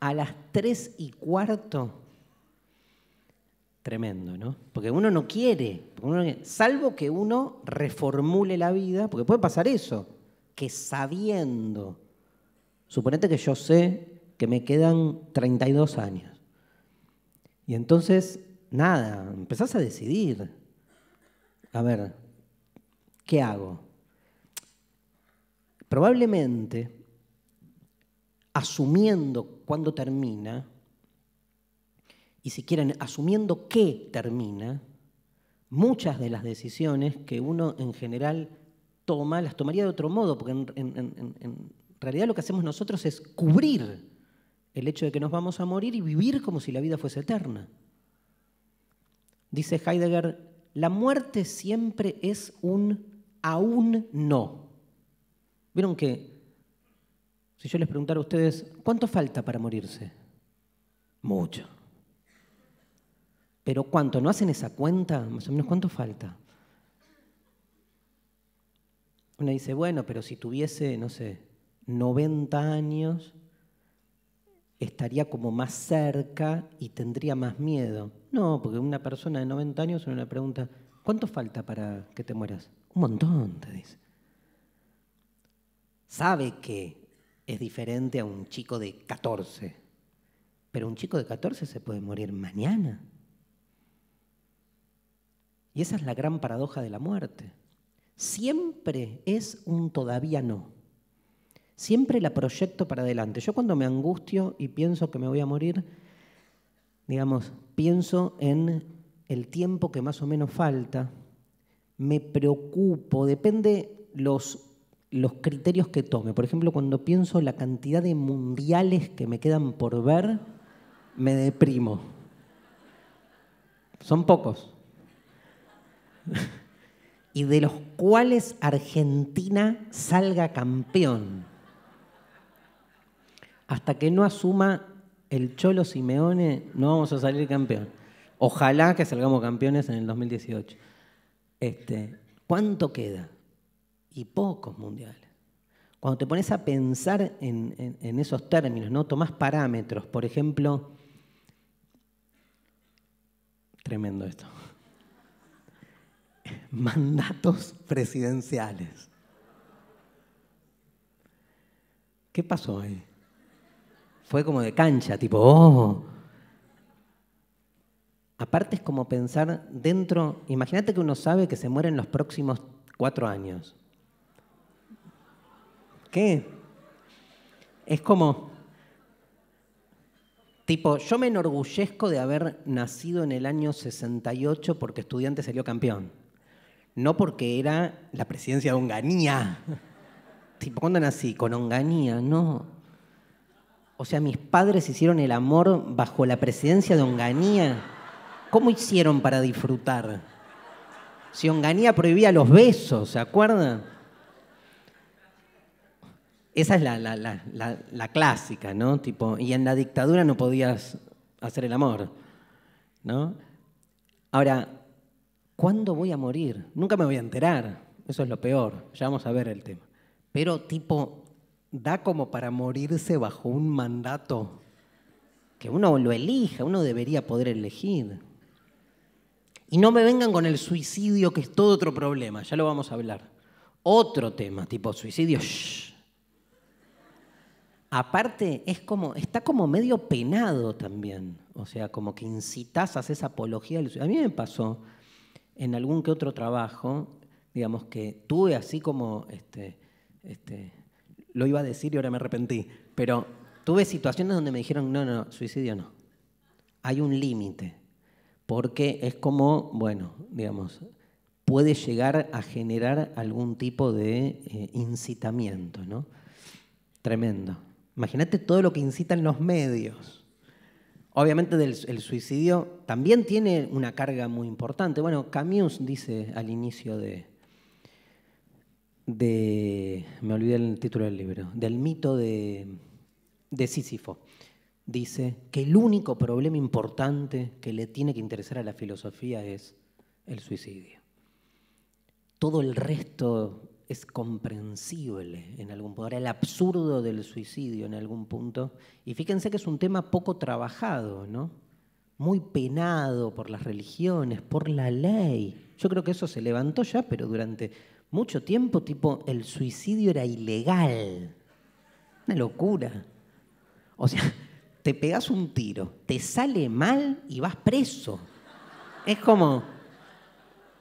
A: a las 3 y cuarto. Tremendo, ¿no? Porque uno no quiere, salvo que uno reformule la vida, porque puede pasar eso, que sabiendo, suponete que yo sé que me quedan 32 años, y entonces, nada, empezás a decidir, a ver, ¿qué hago? Probablemente, asumiendo cuándo termina, y si quieren, asumiendo qué termina, muchas de las decisiones que uno en general toma, las tomaría de otro modo, porque en, en, realidad lo que hacemos nosotros es cubrir el hecho de que nos vamos a morir y vivir como si la vida fuese eterna. Dice Heidegger, la muerte siempre es un aún no. Vieron que, si yo les preguntara a ustedes, ¿cuánto falta para morirse? Mucho. Pero ¿cuánto? ¿No hacen esa cuenta? Más o menos, ¿cuánto falta? Una dice, bueno, pero si tuviese, no sé, 90 años, estaría como más cerca y tendría más miedo. No, porque una persona de 90 años uno le pregunta, ¿cuánto falta para que te mueras? Un montón, te dice. Sabe que es diferente a un chico de 14, pero un chico de 14 se puede morir mañana. Y esa es la gran paradoja de la muerte. Siempre es un todavía no. Siempre la proyecto para adelante. Yo cuando me angustio y pienso que me voy a morir, digamos, pienso en el tiempo que más o menos falta, me preocupo, depende los, los criterios que tome. Por ejemplo, cuando pienso la cantidad de mundiales que me quedan por ver, me deprimo. Son pocos. y de los cuales Argentina salga campeón. Hasta que no asuma el Cholo Simeone no vamos a salir campeón. Ojalá que salgamos campeones en el 2018. Este, ¿Cuánto queda? Y pocos mundiales. Cuando te pones a pensar en, esos términos, ¿no? Tomás parámetros, por ejemplo. Tremendo esto. Mandatos presidenciales. ¿Qué pasó ahí? Fue como de cancha, tipo, oh. Aparte es como pensar dentro, imagínate que uno sabe que se muere en los próximos cuatro años. ¿Qué? Es como, tipo, yo me enorgullezco de haber nacido en el año 68 porque estudiante salió campeón, no porque era la presidencia de Onganía. tipo, ¿cuándo nací? Con Onganía, no. O sea, mis padres hicieron el amor bajo la presidencia de Onganía. ¿Cómo hicieron para disfrutar? Si Onganía prohibía los besos, ¿se acuerdan? Esa es la, clásica, ¿no? Tipo, y en la dictadura no podías hacer el amor, ¿no? Ahora, ¿cuándo voy a morir? Nunca me voy a enterar. Eso es lo peor. Ya vamos a ver el tema. Pero tipo, da como para morirse bajo un mandato que uno lo elija, uno debería poder elegir. Y no me vengan con el suicidio, que es todo otro problema, ya lo vamos a hablar. Otro tema, tipo suicidio. Aparte, es como, está como medio penado también. O sea, como que incitas, esa apología del suicidio. A mí me pasó en algún que otro trabajo, digamos, que tuve así como este, este, lo iba a decir y ahora me arrepentí, pero tuve situaciones donde me dijeron, no, no, suicidio no. Hay un límite, porque es como, bueno, digamos, puede llegar a generar algún tipo de eh, incitamiento, ¿no? Tremendo. Imagínate todo lo que incitan los medios. Obviamente el suicidio también tiene una carga muy importante. Bueno, Camus dice al inicio de, de, me olvidé el título del libro, del mito de, de Sísifo. Dice que el único problema importante que le tiene que interesar a la filosofía es el suicidio. Todo el resto es comprensible en algún punto. el absurdo del suicidio en algún punto. Y fíjense que es un tema poco trabajado, ¿no? Muy penado por las religiones, por la ley. Yo creo que eso se levantó ya, pero durante mucho tiempo, tipo, el suicidio era ilegal. Una locura. O sea, te pegas un tiro, te sale mal y vas preso. Es como...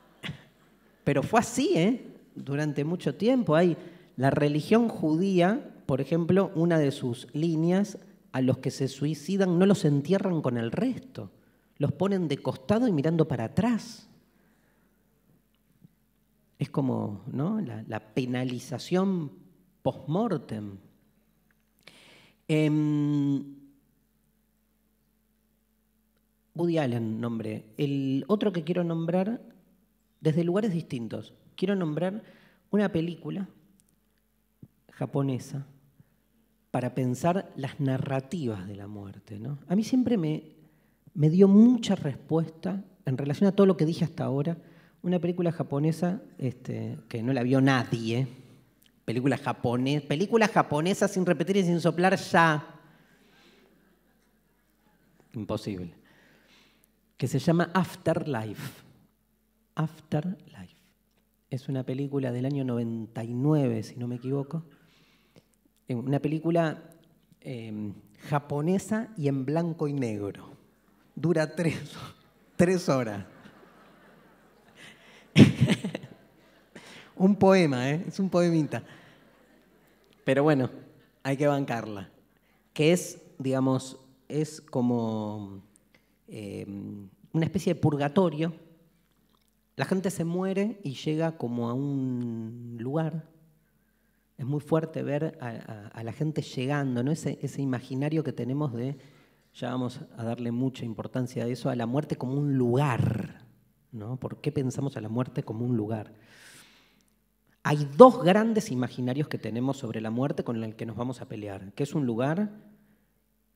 A: Pero fue así, ¿eh? Durante mucho tiempo. Hay la religión judía, por ejemplo, una de sus líneas, a los que se suicidan no los entierran con el resto. Los ponen de costado y mirando para atrás. Es como la, penalización post-mortem. Em, Woody Allen nombre. El otro que quiero nombrar, desde lugares distintos, quiero nombrar una película japonesa para pensar las narrativas de la muerte. A mí siempre me dio mucha respuesta en relación a todo lo que dije hasta ahora una película japonesa este, que no la vio nadie. Película japonesa, película japonesa sin repetir y sin soplar ya. Imposible. Que se llama Afterlife. Afterlife. Es una película del año 99, si no me equivoco. Una película em, japonesa y en blanco y negro. Dura tres, tres horas. Un poema, ¿eh? es un poemita. Pero bueno, hay que bancarla. Que es, digamos, es como em, una especie de purgatorio. La gente se muere y llega como a un lugar. Es muy fuerte ver a, la gente llegando, ¿no? Ese, ese imaginario que tenemos de, ya vamos a darle mucha importancia a eso, a la muerte como un lugar, ¿no? ¿Por qué pensamos a la muerte como un lugar? hay dos grandes imaginarios que tenemos sobre la muerte con el que nos vamos a pelear, que es un lugar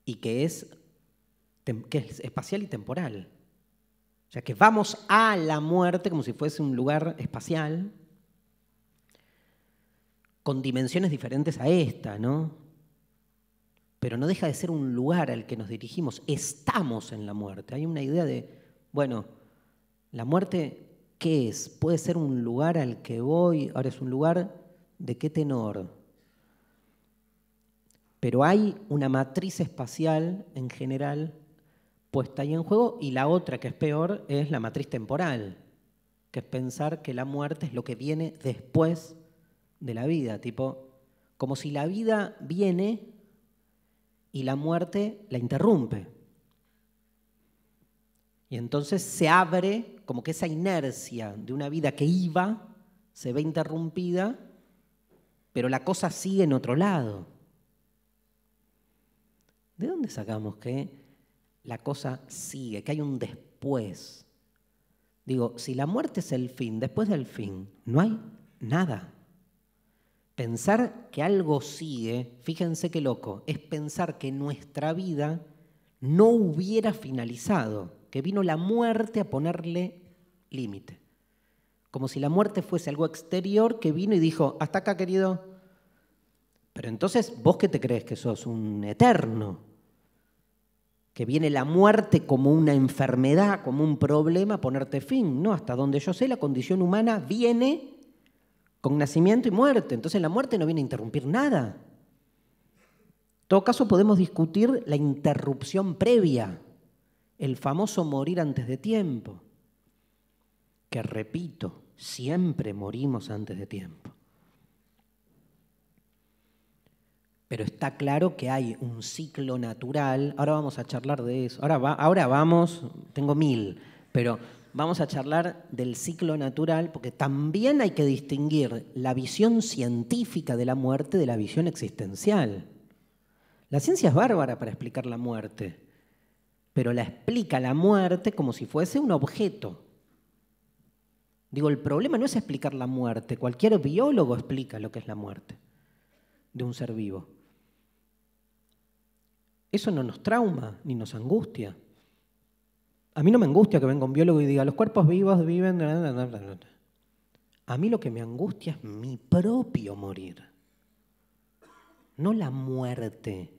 A: y que es, que es espacial y temporal. O sea, que vamos a la muerte como si fuese un lugar espacial, con dimensiones diferentes a esta, ¿no? Pero no deja de ser un lugar al que nos dirigimos. Estamos en la muerte. Hay una idea de, bueno, la muerte ¿Qué es? ¿Puede ser un lugar al que voy? Ahora es un lugar de qué tenor. Pero hay una matriz espacial en general puesta ahí en juego y la otra que es peor es la matriz temporal, que es pensar que la muerte es lo que viene después de la vida, tipo, como si la vida viene y la muerte la interrumpe. Y entonces se abre como que esa inercia de una vida que iba se ve interrumpida, pero la cosa sigue en otro lado. ¿De dónde sacamos que la cosa sigue, que hay un después? Digo, si la muerte es el fin, después del fin no hay nada. Pensar que algo sigue, fíjense qué loco, es pensar que nuestra vida no hubiera finalizado que vino la muerte a ponerle límite. Como si la muerte fuese algo exterior que vino y dijo, hasta acá querido. Pero entonces, ¿vos qué te crees que sos un eterno? Que viene la muerte como una enfermedad, como un problema, a ponerte fin. No, hasta donde yo sé, la condición humana viene con nacimiento y muerte. Entonces la muerte no viene a interrumpir nada. En todo caso, podemos discutir la interrupción previa, el famoso morir antes de tiempo, que repito, siempre morimos antes de tiempo. Pero está claro que hay un ciclo natural, ahora vamos a charlar de eso, ahora, vamos, tengo mil, pero vamos a charlar del ciclo natural, porque también hay que distinguir la visión científica de la muerte de la visión existencial. La ciencia es bárbara para explicar la muerte, pero la explica la muerte como si fuese un objeto. Digo, el problema no es explicar la muerte, cualquier biólogo explica lo que es la muerte de un ser vivo. Eso no nos trauma ni nos angustia. A mí no me angustia que venga un biólogo y diga, los cuerpos vivos viven... A mí lo que me angustia es mi propio morir, no la muerte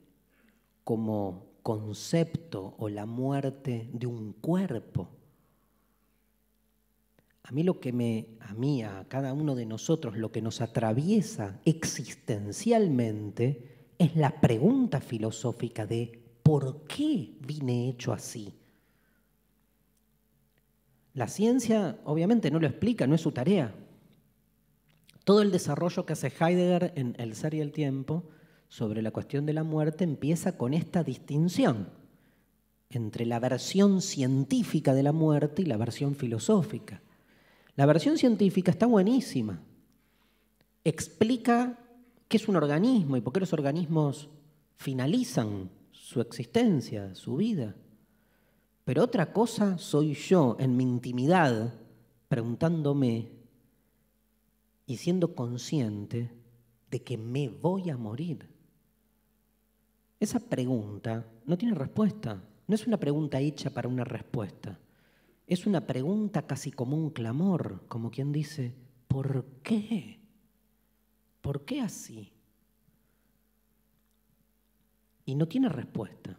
A: como concepto o la muerte de un cuerpo. A mí lo que me, a mí, a cada uno de nosotros, lo que nos atraviesa existencialmente es la pregunta filosófica de ¿por qué vine hecho así? La ciencia obviamente no lo explica, no es su tarea. Todo el desarrollo que hace Heidegger en El ser y el tiempo sobre la cuestión de la muerte empieza con esta distinción entre la versión científica de la muerte y la versión filosófica. La versión científica está buenísima. Explica qué es un organismo y por qué los organismos finalizan su existencia, su vida. Pero otra cosa soy yo en mi intimidad preguntándome y siendo consciente de que me voy a morir. Esa pregunta no tiene respuesta. No es una pregunta hecha para una respuesta. Es una pregunta casi como un clamor, como quien dice, ¿por qué? ¿Por qué así? Y no tiene respuesta.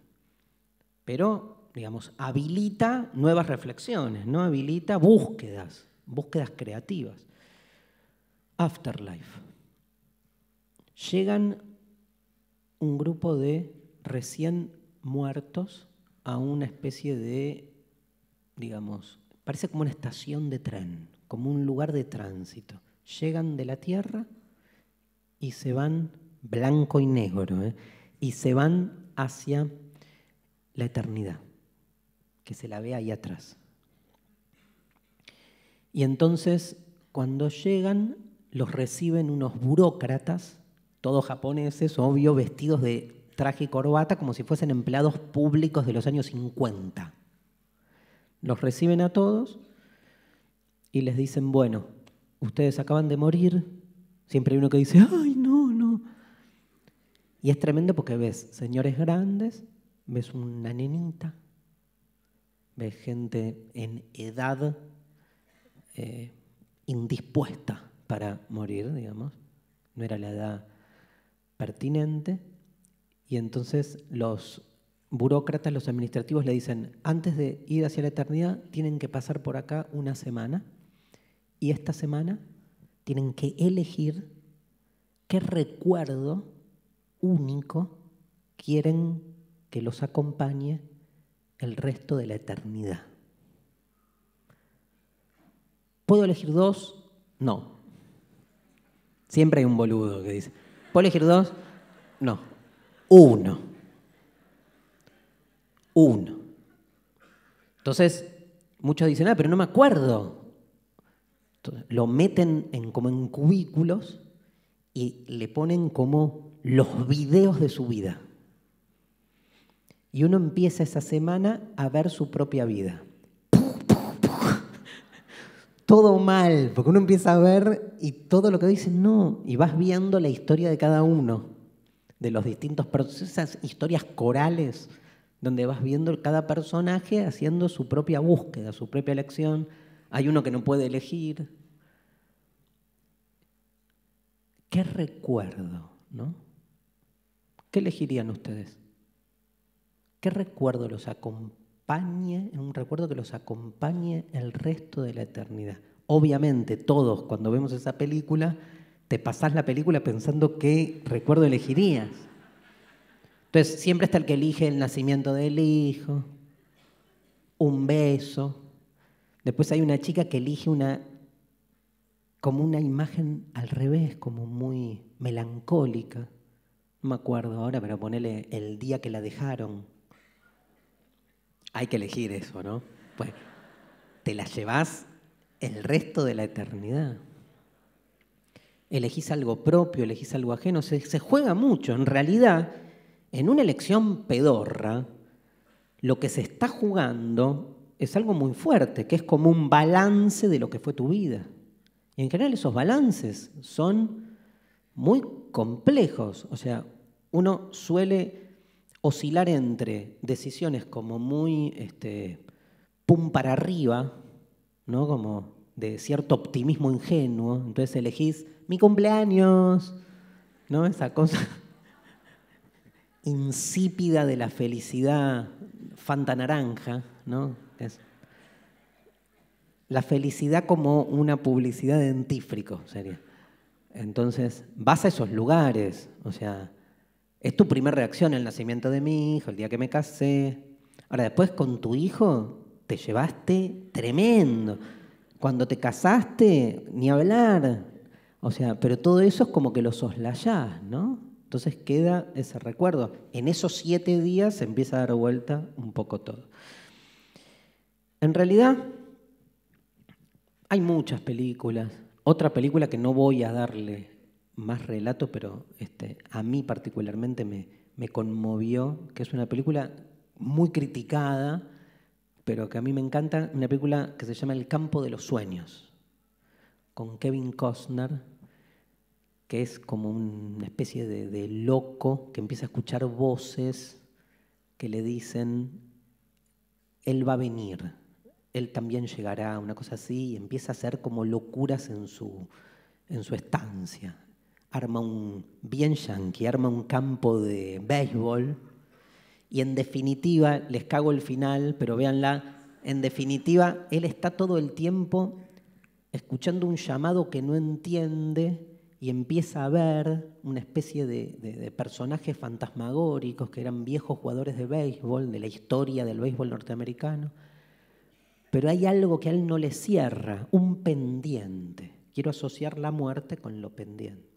A: Pero, digamos, habilita nuevas reflexiones, ¿no? Habilita búsquedas, búsquedas creativas. Afterlife. Llegan un grupo de recién muertos a una especie de, digamos, parece como una estación de tren, como un lugar de tránsito. Llegan de la Tierra y se van, blanco y negro, ¿eh? y se van hacia la eternidad, que se la ve ahí atrás. Y entonces, cuando llegan, los reciben unos burócratas todos japoneses, obvio, vestidos de traje y corbata como si fuesen empleados públicos de los años 50. Los reciben a todos y les dicen, bueno, ustedes acaban de morir. Siempre hay uno que dice, ay, no, no. Y es tremendo porque ves señores grandes, ves una nenita, ves gente en edad eh, indispuesta para morir, digamos. No era la edad pertinente y entonces los burócratas, los administrativos le dicen, antes de ir hacia la eternidad tienen que pasar por acá una semana y esta semana tienen que elegir qué recuerdo único quieren que los acompañe el resto de la eternidad. ¿Puedo elegir dos? No. Siempre hay un boludo que dice, ¿Puedo elegir dos? No. Uno. Uno. Entonces, muchos dicen, ah, pero no me acuerdo. lo meten en, como en cubículos y le ponen como los videos de su vida. Y uno empieza esa semana a ver su propia vida todo mal, porque uno empieza a ver y todo lo que dice no, y vas viendo la historia de cada uno, de los distintos procesos, historias corales, donde vas viendo cada personaje haciendo su propia búsqueda, su propia elección. Hay uno que no puede elegir. ¿Qué recuerdo, no? ¿Qué elegirían ustedes? ¿Qué recuerdo los acompaña? en un recuerdo que los acompañe el resto de la eternidad. Obviamente todos cuando vemos esa película, te pasás la película pensando qué recuerdo elegirías. Entonces siempre está el que elige el nacimiento del hijo, un beso. Después hay una chica que elige una como una imagen al revés, como muy melancólica. No me acuerdo ahora, pero ponele el día que la dejaron. Hay que elegir eso, ¿no? Pues te la llevas el resto de la eternidad. Elegís algo propio, elegís algo ajeno, se, se juega mucho. En realidad, en una elección pedorra, lo que se está jugando es algo muy fuerte, que es como un balance de lo que fue tu vida. Y en general esos balances son muy complejos. O sea, uno suele oscilar entre decisiones como muy este, pum para arriba, ¿no? como de cierto optimismo ingenuo, entonces elegís mi cumpleaños, ¿no? esa cosa insípida de la felicidad, fanta naranja, ¿no? Es la felicidad como una publicidad de dentífrico sería. Entonces, vas a esos lugares, o sea, es tu primera reacción, el nacimiento de mi hijo, el día que me casé. Ahora, después con tu hijo te llevaste tremendo. Cuando te casaste, ni hablar. O sea, pero todo eso es como que lo soslayás, ¿no? Entonces queda ese recuerdo. En esos siete días se empieza a dar vuelta un poco todo. En realidad, hay muchas películas. Otra película que no voy a darle más relato, pero este, a mí particularmente me, conmovió, que es una película muy criticada, pero que a mí me encanta, una película que se llama El campo de los sueños, con Kevin Costner, que es como una especie de, loco que empieza a escuchar voces que le dicen, él va a venir, él también llegará, una cosa así, y empieza a hacer como locuras en su estancia, arma un bien yankee, arma un campo de béisbol y en definitiva, les cago el final, pero véanla, en definitiva, él está todo el tiempo escuchando un llamado que no entiende y empieza a ver una especie de, de, personajes fantasmagóricos que eran viejos jugadores de béisbol, de la historia del béisbol norteamericano. Pero hay algo que a él no le cierra, un pendiente. Quiero asociar la muerte con lo pendiente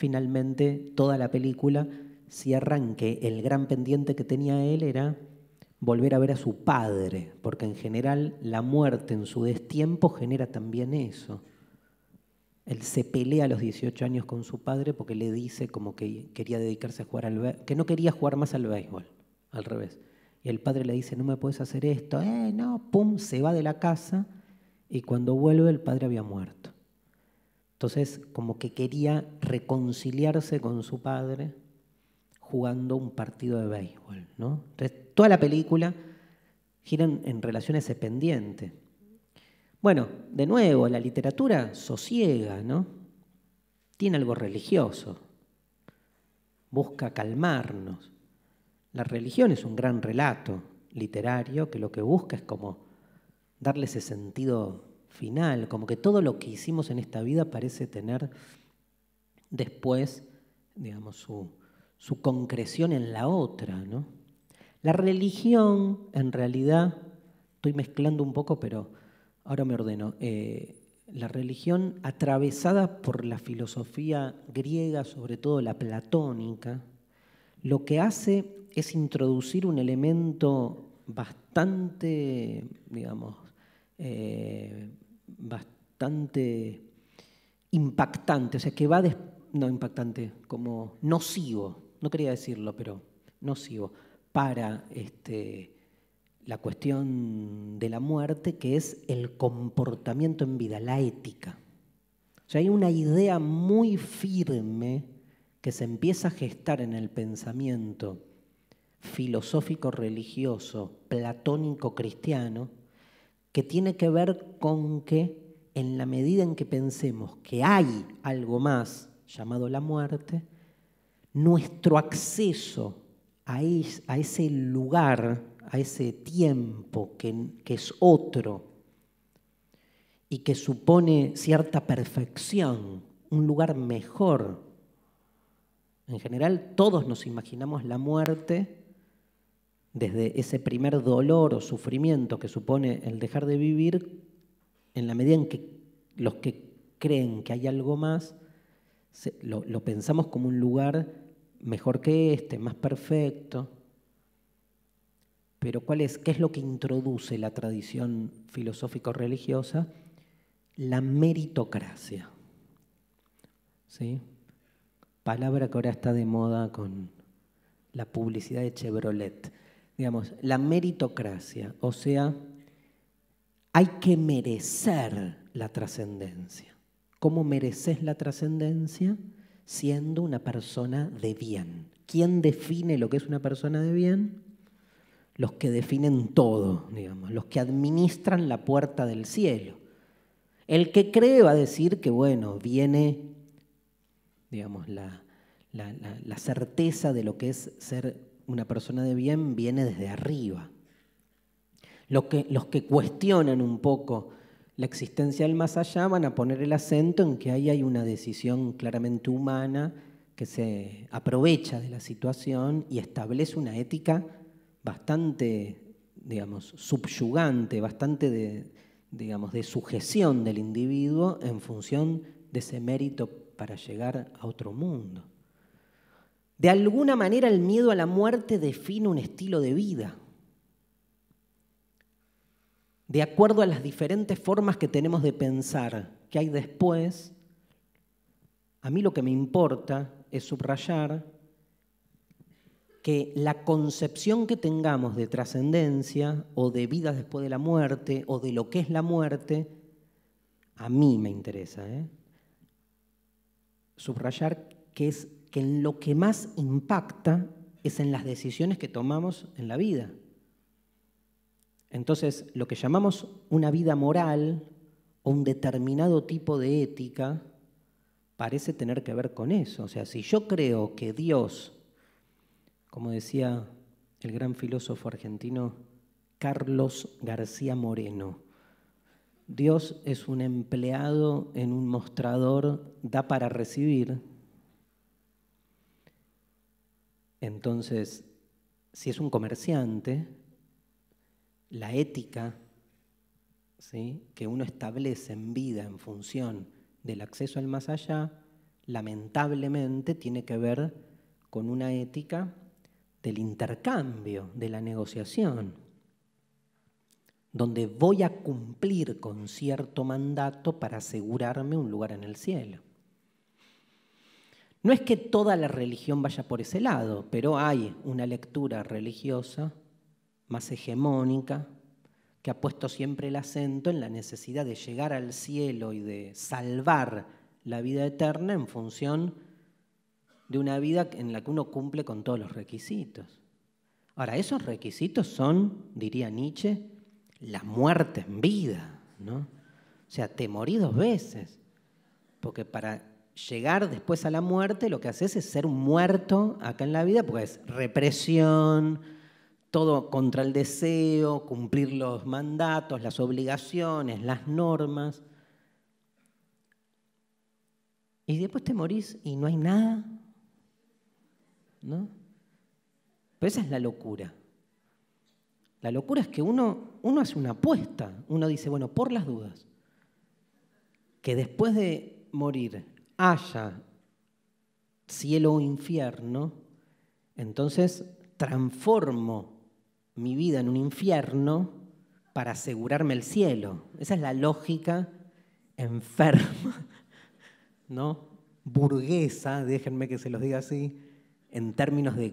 A: finalmente toda la película si arranque el gran pendiente que tenía él era volver a ver a su padre, porque en general la muerte en su destiempo genera también eso. Él se pelea a los 18 años con su padre porque le dice como que quería dedicarse a jugar al que no quería jugar más al béisbol, al revés. Y el padre le dice, no me puedes hacer esto, eh, no, pum, se va de la casa y cuando vuelve el padre había muerto. Entonces, como que quería reconciliarse con su padre jugando un partido de béisbol, ¿no? toda la película gira en, relaciones relación pendiente. Bueno, de nuevo, la literatura sosiega, ¿no? Tiene algo religioso. Busca calmarnos. La religión es un gran relato literario que lo que busca es como darle ese sentido final, como que todo lo que hicimos en esta vida parece tener después, digamos, su, concreción en la otra, ¿no? La religión, en realidad, estoy mezclando un poco, pero ahora me ordeno, eh, la religión atravesada por la filosofía griega, sobre todo la platónica, lo que hace es introducir un elemento bastante, digamos, eh, bastante impactante, o sea, que va, no impactante, como nocivo, no quería decirlo, pero nocivo, para este, la cuestión de la muerte, que es el comportamiento en vida, la ética. O sea, hay una idea muy firme que se empieza a gestar en el pensamiento filosófico religioso, platónico cristiano, que tiene que ver con que en la medida en que pensemos que hay algo más llamado la muerte, nuestro acceso a, ese lugar, a ese tiempo que, que es otro y que supone cierta perfección, un lugar mejor. En general, todos nos imaginamos la muerte desde ese primer dolor o sufrimiento que supone el dejar de vivir, en la medida en que los que creen que hay algo más, lo, pensamos como un lugar mejor que este, más perfecto. Pero ¿cuál es, ¿qué es lo que introduce la tradición filosófico-religiosa? La meritocracia. ¿Sí? Palabra que ahora está de moda con la publicidad de Chevrolet digamos, la meritocracia, o sea, hay que merecer la trascendencia. ¿Cómo mereces la trascendencia? Siendo una persona de bien. ¿Quién define lo que es una persona de bien? Los que definen todo, digamos, los que administran la puerta del cielo. El que cree va a decir que, bueno, viene, digamos, la, la, la certeza de lo que es ser una persona de bien viene desde arriba. Los que, los que cuestionan un poco la existencia del más allá van a poner el acento en que ahí hay una decisión claramente humana que se aprovecha de la situación y establece una ética bastante, digamos, subyugante, bastante de, digamos, de sujeción del individuo en función de ese mérito para llegar a otro mundo. De alguna manera el miedo a la muerte define un estilo de vida. De acuerdo a las diferentes formas que tenemos de pensar que hay después, a mí lo que me importa es subrayar que la concepción que tengamos de trascendencia o de vida después de la muerte o de lo que es la muerte, a mí me interesa. ¿eh? Subrayar que es que en lo que más impacta es en las decisiones que tomamos en la vida. Entonces, lo que llamamos una vida moral o un determinado tipo de ética parece tener que ver con eso. O sea, si yo creo que Dios, como decía el gran filósofo argentino Carlos García Moreno, Dios es un empleado en un mostrador, da para recibir, Entonces, si es un comerciante, la ética que uno establece en vida en función del acceso al más allá, lamentablemente tiene que ver con una ética del intercambio, de la negociación, donde voy a cumplir con cierto mandato para asegurarme un lugar en el cielo. No es que toda la religión vaya por ese lado, pero hay una lectura religiosa más hegemónica que ha puesto siempre el acento en la necesidad de llegar al cielo y de salvar la vida eterna en función de una vida en la que uno cumple con todos los requisitos. Ahora, esos requisitos son, diría Nietzsche, la muerte en vida, ¿no? O sea, te morí dos veces, porque para llegar después a la muerte, lo que haces es ser muerto acá en la vida, porque es represión, todo contra el deseo, cumplir los mandatos, las obligaciones, las normas. Y después te morís y no hay nada. ¿No? Pero esa es la locura. La locura es que uno, uno hace una apuesta. Uno dice, bueno, por las dudas, que después de morir haya cielo o infierno, entonces transformo mi vida en un infierno para asegurarme el cielo. Esa es la lógica enferma, ¿no? Burguesa, déjenme que se los diga así, en términos de,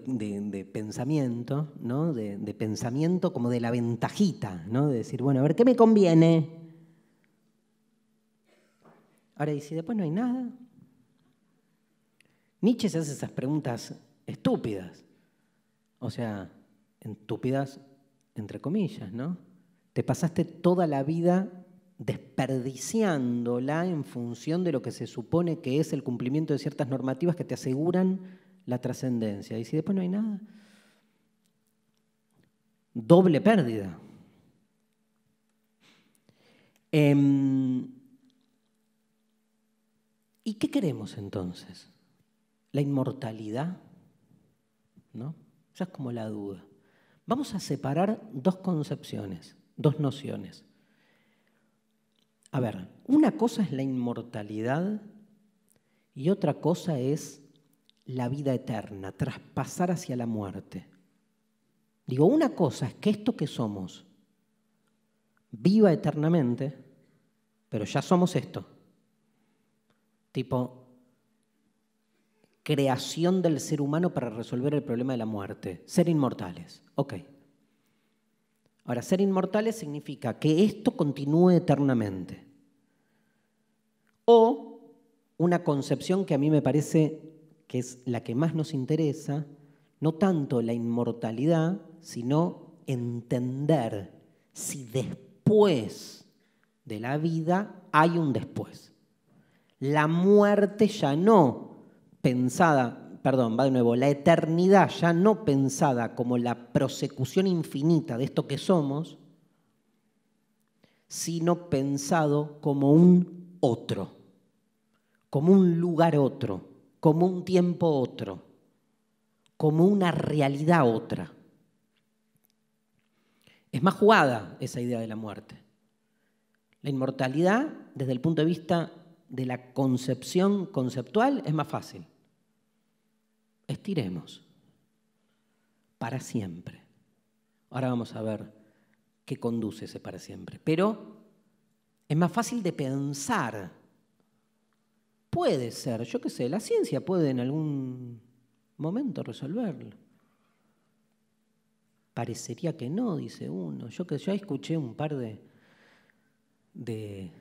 A: pensamiento, ¿no? De, de, pensamiento como de la ventajita, ¿no? De decir, bueno, a ver, ¿qué me conviene? Ahora, y si después no hay nada, Nietzsche se hace esas preguntas estúpidas, o sea, estúpidas entre comillas, ¿no? Te pasaste toda la vida desperdiciándola en función de lo que se supone que es el cumplimiento de ciertas normativas que te aseguran la trascendencia. Y si después no hay nada, doble pérdida. Em, ¿Y qué queremos entonces? la inmortalidad? ¿No? Esa es como la duda. Vamos a separar dos concepciones, dos nociones. A ver, una cosa es la inmortalidad y otra cosa es la vida eterna, traspasar hacia la muerte. Digo, una cosa es que esto que somos viva eternamente, pero ya somos esto. Tipo, creación del ser humano para resolver el problema de la muerte. Ser inmortales. Ok. Ahora, ser inmortales significa que esto continúe eternamente. O una concepción que a mí me parece que es la que más nos interesa, no tanto la inmortalidad, sino entender si después de la vida hay un después. La muerte ya no, pensada, perdón, va de nuevo, la eternidad ya no pensada como la prosecución infinita de esto que somos, sino pensado como un otro, como un lugar otro, como un tiempo otro, como una realidad otra. Es más jugada esa idea de la muerte. La inmortalidad, desde el punto de vista de la concepción conceptual es más fácil. Estiremos para siempre. Ahora vamos a ver qué conduce ese para siempre. Pero es más fácil de pensar. Puede ser, yo qué sé, la ciencia puede en algún momento resolverlo. Parecería que no, dice uno. Yo que yo escuché un par de, de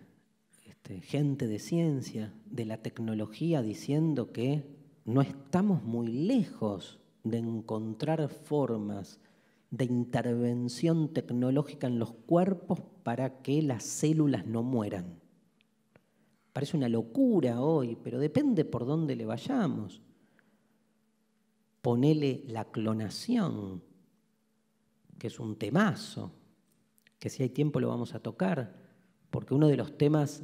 A: este, gente de ciencia, de la tecnología, diciendo que no estamos muy lejos de encontrar formas de intervención tecnológica en los cuerpos para que las células no mueran. Parece una locura hoy, pero depende por dónde le vayamos. Ponele la clonación, que es un temazo, que si hay tiempo lo vamos a tocar, porque uno de los temas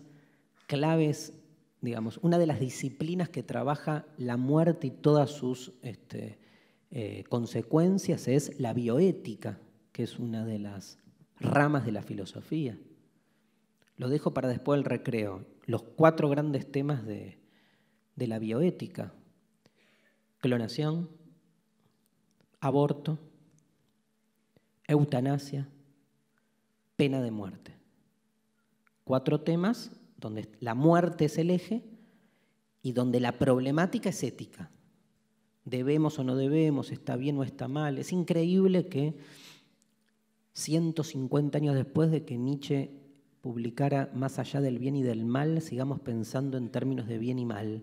A: claves, digamos, una de las disciplinas que trabaja la muerte y todas sus este, eh, consecuencias es la bioética, que es una de las ramas de la filosofía. Lo dejo para después el recreo, los cuatro grandes temas de la bioética. Clonación, aborto, eutanasia, pena de muerte. Cuatro temas donde la muerte es el eje y donde la problemática es ética. Debemos o no debemos, está bien o está mal. Es increíble que 150 años después de que Nietzsche publicara Más allá del bien y del mal, sigamos pensando en términos de bien y mal,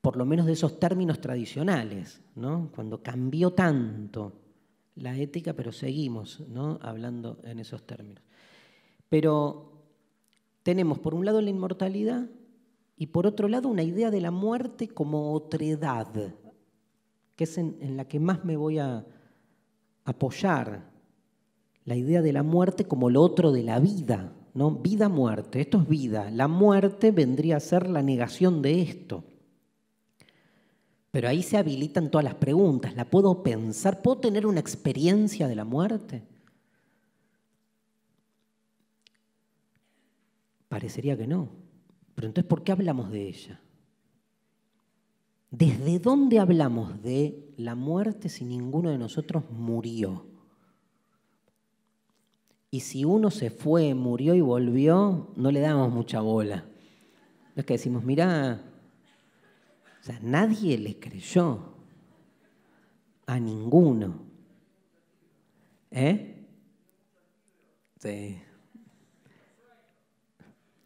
A: por lo menos de esos términos tradicionales, ¿no? cuando cambió tanto la ética, pero seguimos ¿no? hablando en esos términos. Pero tenemos por un lado la inmortalidad y por otro lado una idea de la muerte como otredad, que es en, la que más me voy a apoyar. La idea de la muerte como lo otro de la vida, ¿no? Vida-muerte, esto es vida. La muerte vendría a ser la negación de esto. Pero ahí se habilitan todas las preguntas. ¿La puedo pensar? ¿Puedo tener una experiencia de la muerte? Parecería que no. Pero entonces, ¿por qué hablamos de ella? ¿Desde dónde hablamos de la muerte si ninguno de nosotros murió? Y si uno se fue, murió y volvió, no le damos mucha bola. No es que decimos, mirá, o sea, nadie le creyó a ninguno. ¿Eh? Sí.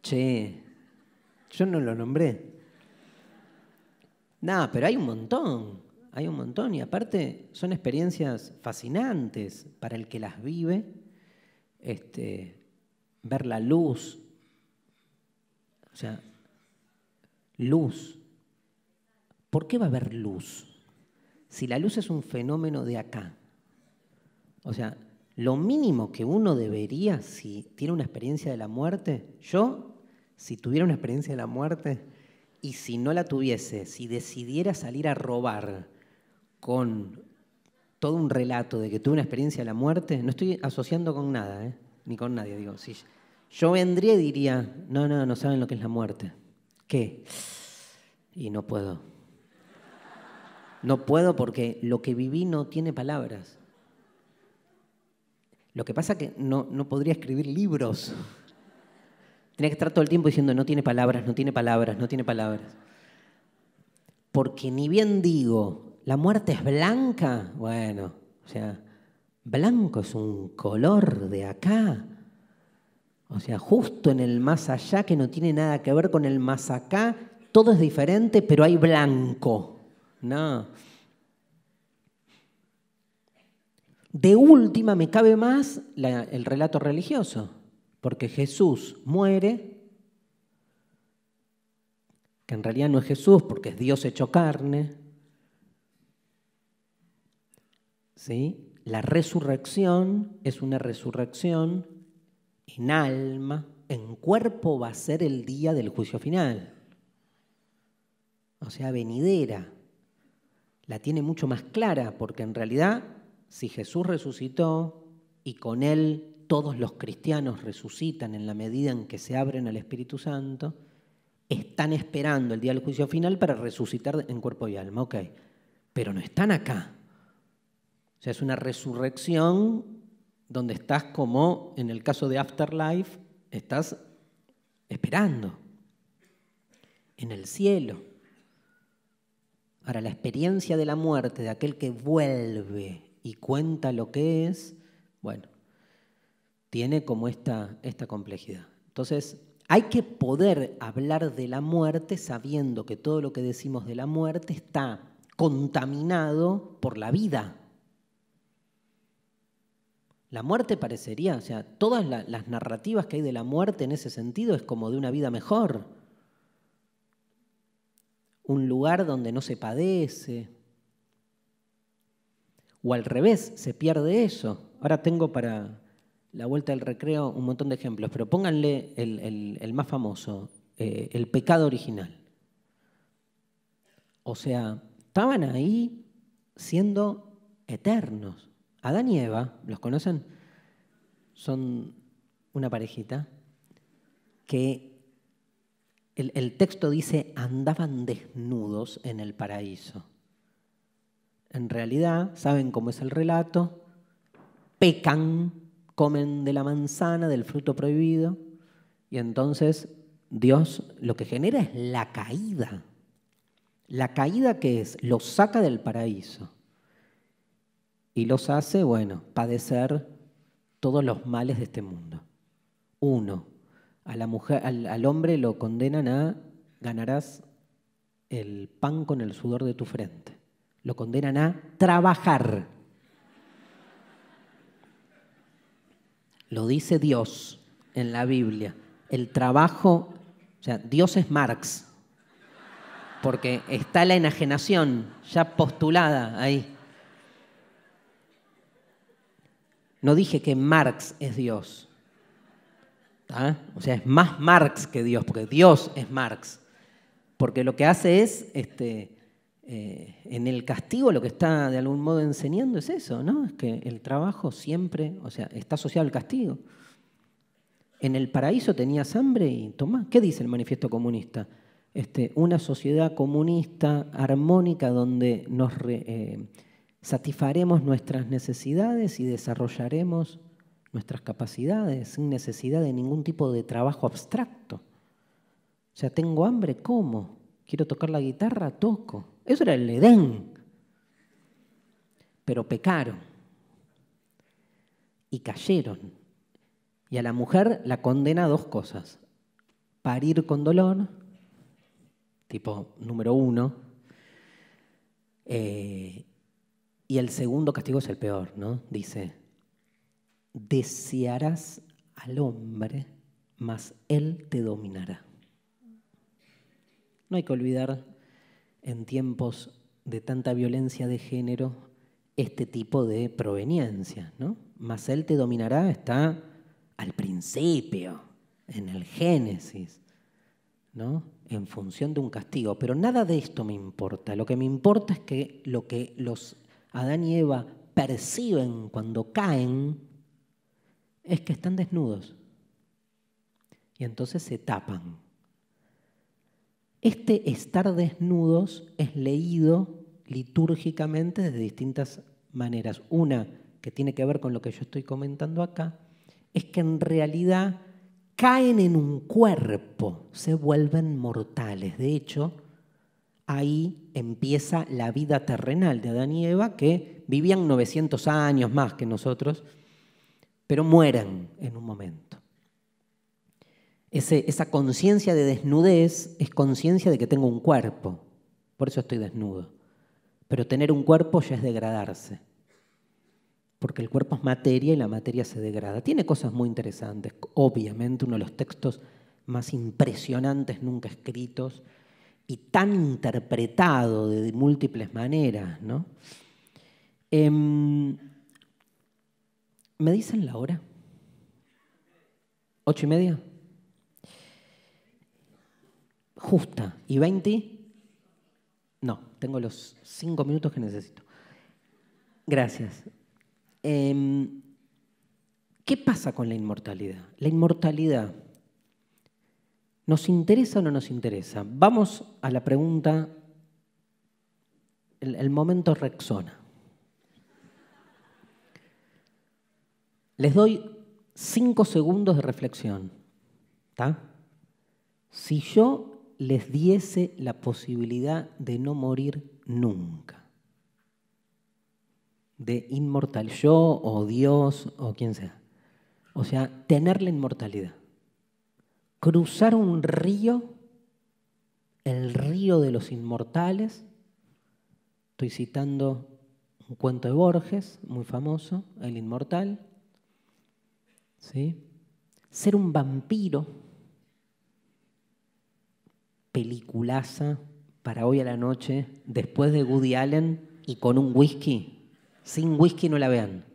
A: Che, yo no lo nombré. Nada, pero hay un montón, hay un montón y aparte son experiencias fascinantes para el que las vive, este, ver la luz, o sea, luz. ¿Por qué va a haber luz? Si la luz es un fenómeno de acá. O sea, lo mínimo que uno debería, si tiene una experiencia de la muerte, yo si tuviera una experiencia de la muerte y si no la tuviese, si decidiera salir a robar con todo un relato de que tuve una experiencia de la muerte, no estoy asociando con nada, ¿eh? ni con nadie, digo, si yo vendría y diría, no, no, no saben lo que es la muerte. ¿Qué? Y no puedo. No puedo porque lo que viví no tiene palabras. Lo que pasa es que no, no podría escribir libros Tenía que estar todo el tiempo diciendo, no tiene palabras, no tiene palabras, no tiene palabras. Porque ni bien digo, la muerte es blanca, bueno, o sea, blanco es un color de acá. O sea, justo en el más allá, que no tiene nada que ver con el más acá, todo es diferente, pero hay blanco. No. De última me cabe más el relato religioso. Porque Jesús muere, que en realidad no es Jesús porque es Dios hecho carne. ¿Sí? La resurrección es una resurrección en alma, en cuerpo va a ser el día del juicio final. O sea, venidera. La tiene mucho más clara porque en realidad si Jesús resucitó y con él todos los cristianos resucitan en la medida en que se abren al Espíritu Santo, están esperando el día del juicio final para resucitar en cuerpo y alma, ok, pero no están acá. O sea, es una resurrección donde estás como, en el caso de Afterlife, estás esperando en el cielo. Ahora, la experiencia de la muerte de aquel que vuelve y cuenta lo que es, bueno, tiene como esta, esta complejidad. Entonces, hay que poder hablar de la muerte sabiendo que todo lo que decimos de la muerte está contaminado por la vida. La muerte parecería, o sea, todas las narrativas que hay de la muerte en ese sentido es como de una vida mejor. Un lugar donde no se padece. O al revés, se pierde eso. Ahora tengo para, la vuelta del recreo, un montón de ejemplos, pero pónganle el, más famoso, eh, el pecado original. O sea, estaban ahí siendo eternos. Adán y Eva, ¿los conocen? Son una parejita que el, texto dice andaban desnudos en el paraíso. En realidad, saben cómo es el relato, pecan comen de la manzana, del fruto prohibido, y entonces Dios lo que genera es la caída. La caída que es, los saca del paraíso y los hace, bueno, padecer todos los males de este mundo. Uno, la mujer, al, al hombre lo condenan a ganarás el pan con el sudor de tu frente. Lo condenan a trabajar. Lo dice Dios en la Biblia. El trabajo, o sea, Dios es Marx, porque está la enajenación ya postulada ahí. No dije que Marx es Dios. O sea, es más Marx que Dios, porque Dios es Marx. Porque lo que hace es este, eh, en el castigo lo que está de algún modo enseñando es eso, ¿no? Es que el trabajo siempre, o sea, está asociado al castigo. En el paraíso tenías hambre y tomás. ¿Qué dice el manifiesto comunista? Este, una sociedad comunista, armónica, donde nos eh, satisfaremos nuestras necesidades y desarrollaremos nuestras capacidades sin necesidad de ningún tipo de trabajo abstracto. O sea, tengo hambre, ¿cómo? Quiero tocar la guitarra, toco. Eso era el Edén. Pero pecaron y cayeron. Y a la mujer la condena a dos cosas. Parir con dolor, tipo número uno. Eh, y el segundo castigo es el peor, ¿no? Dice, desearás al hombre, mas él te dominará. No hay que olvidar en tiempos de tanta violencia de género este tipo de proveniencias, ¿no? Mas él te dominará está al principio, en el Génesis, ¿no? En función de un castigo. Pero nada de esto me importa. Lo que me importa es que lo que los Adán y Eva perciben cuando caen es que están desnudos. Y entonces se tapan. Este estar desnudos es leído litúrgicamente de distintas maneras. Una que tiene que ver con lo que yo estoy comentando acá, es que en realidad caen en un cuerpo, se vuelven mortales. De hecho, ahí empieza la vida terrenal de Adán y Eva, que vivían 900 años más que nosotros, pero mueren en un momento esa conciencia de desnudez es conciencia de que tengo un cuerpo, por eso estoy desnudo. Pero tener un cuerpo ya es degradarse, porque el cuerpo es materia y la materia se degrada. Tiene cosas muy interesantes, obviamente uno de los textos más impresionantes nunca escritos y tan interpretado de múltiples maneras. ¿no? Em, ¿Me dicen la hora? ¿Ocho y media? justa. ¿Y 20? No, tengo los cinco minutos que necesito. Gracias. Em, ¿Qué pasa con la inmortalidad? La inmortalidad, ¿nos interesa o no nos interesa? Vamos a la pregunta, el, momento Rexona. Les doy cinco segundos de reflexión. Si yo les diese la posibilidad de no morir nunca, de inmortal yo o Dios o quien sea. O sea, tener la inmortalidad. Cruzar un río, el río de los inmortales. Estoy citando un cuento de Borges, muy famoso, El Inmortal. ¿Sí? Ser un vampiro peliculaza para hoy a la noche, después de Woody Allen y con un whisky. Sin whisky no la vean.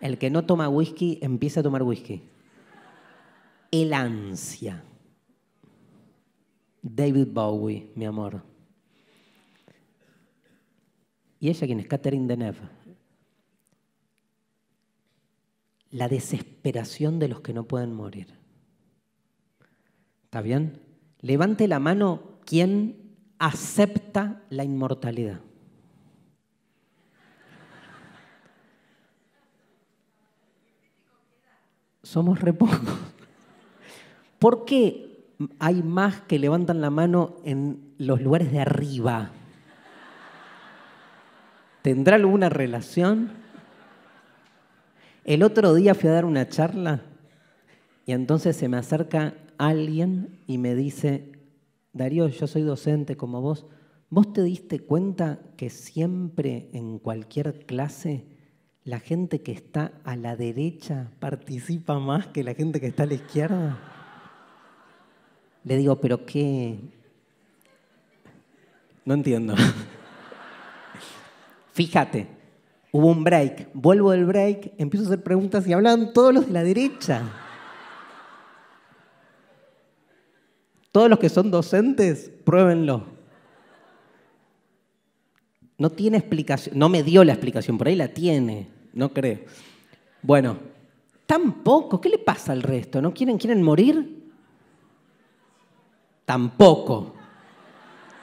A: El que no toma whisky empieza a tomar whisky. El ansia. David Bowie, mi amor. Y ella, quien es Catherine Deneuve. La desesperación de los que no pueden morir. ¿Está bien? Levante la mano quien acepta la inmortalidad. Somos re ¿Por qué hay más que levantan la mano en los lugares de arriba? ¿Tendrá alguna relación? El otro día fui a dar una charla y entonces se me acerca alguien y me dice, Darío, yo soy docente como vos, ¿vos te diste cuenta que siempre en cualquier clase la gente que está a la derecha participa más que la gente que está a la izquierda? Le digo, pero qué... No entiendo. Fíjate, hubo un break, vuelvo del break, empiezo a hacer preguntas y hablan todos los de la derecha. Todos los que son docentes, pruébenlo. No tiene explicación, no me dio la explicación, por ahí la tiene, no creo. Bueno, tampoco, ¿qué le pasa al resto? ¿No quieren, quieren morir? Tampoco.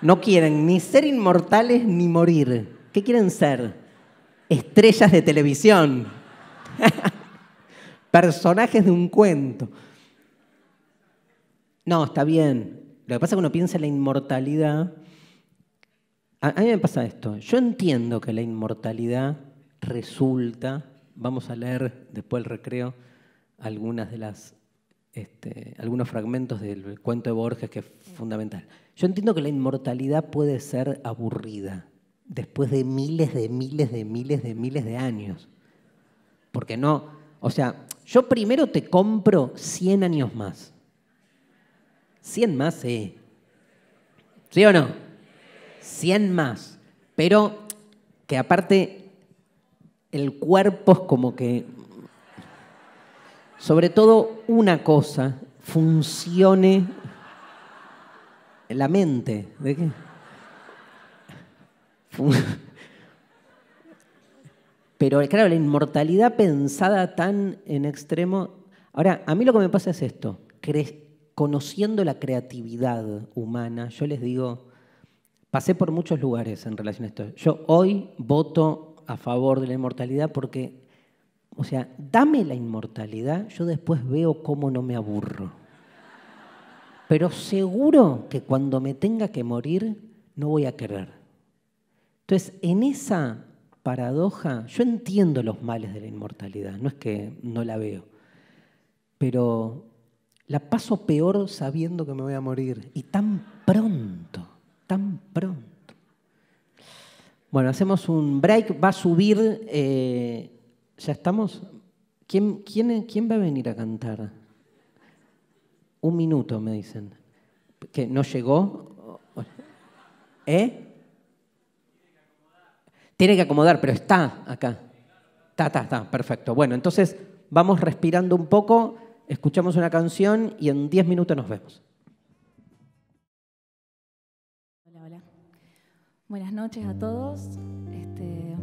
A: No quieren ni ser inmortales ni morir. ¿Qué quieren ser? Estrellas de televisión. Personajes de un cuento. No, está bien. Lo que pasa es que uno piensa en la inmortalidad. A, mí me pasa esto. Yo entiendo que la inmortalidad resulta, vamos a leer después del recreo, algunas de las, este, algunos fragmentos del cuento de Borges que es fundamental. Yo entiendo que la inmortalidad puede ser aburrida después de miles de miles de miles de miles de años. Porque no, o sea, yo primero te compro 100 años más. 100 más, sí. ¿Sí o no? 100 más. Pero que aparte el cuerpo es como que, sobre todo una cosa, funcione la mente. ¿De qué? Pero claro, la inmortalidad pensada tan en extremo. Ahora, a mí lo que me pasa es esto conociendo la creatividad humana, yo les digo, pasé por muchos lugares en relación a esto. Yo hoy voto a favor de la inmortalidad porque, o sea, dame la inmortalidad, yo después veo cómo no me aburro. Pero seguro que cuando me tenga que morir, no voy a querer. Entonces, en esa paradoja, yo entiendo los males de la inmortalidad, no es que no la veo, pero la paso peor sabiendo que me voy a morir. Y tan pronto, tan pronto. Bueno, hacemos un break. Va a subir. Eh, ¿Ya estamos? ¿Quién, quién va a venir a cantar? Un minuto, me dicen. ¿Que no llegó? ¿Eh? Tiene que acomodar, pero está acá. Está, está, está. Perfecto. Bueno, entonces vamos respirando un poco escuchamos una canción y en 10 minutos nos vemos.
B: Hola, hola. Buenas noches a todos. Este,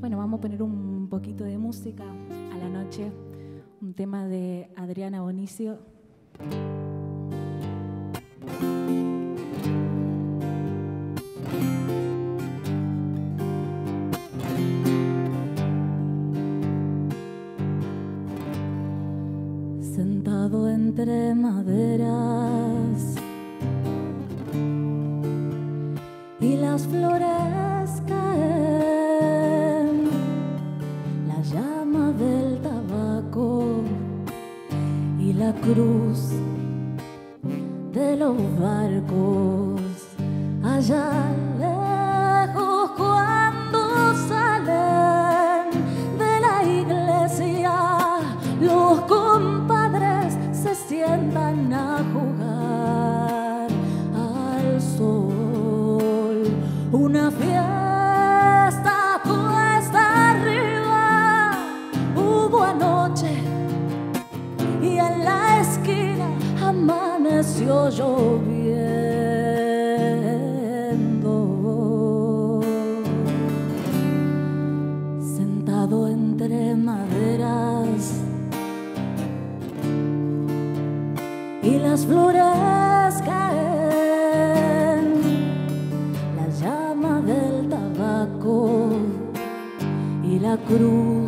B: bueno, vamos a poner un poquito de música a la noche, un tema de Adriana Bonicio. entre maderas y las flores caen, la llama del tabaco y la cruz de los barcos allá lloviendo. Sentado entre maderas y las flores caen, la llama del tabaco y la cruz.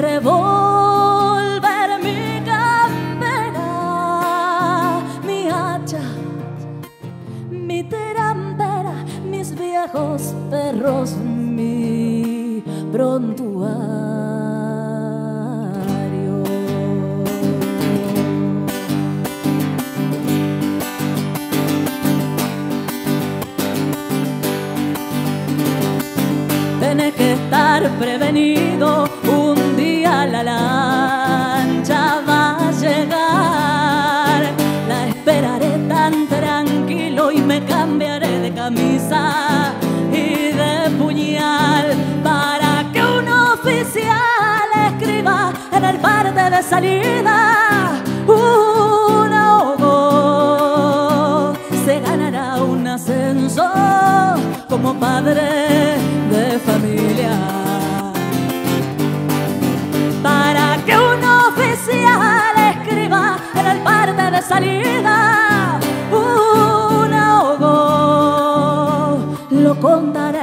B: Revolver mi campera, mi hacha, mi trampera mis viejos perros, mi prontuario. Tienes que estar prevenido la lancha va a llegar. La esperaré tan tranquilo y me cambiaré de camisa y de puñal para que un oficial escriba en el parte de salida. una se ganará un ascenso como padre de familia. salida, un ahogo lo contará.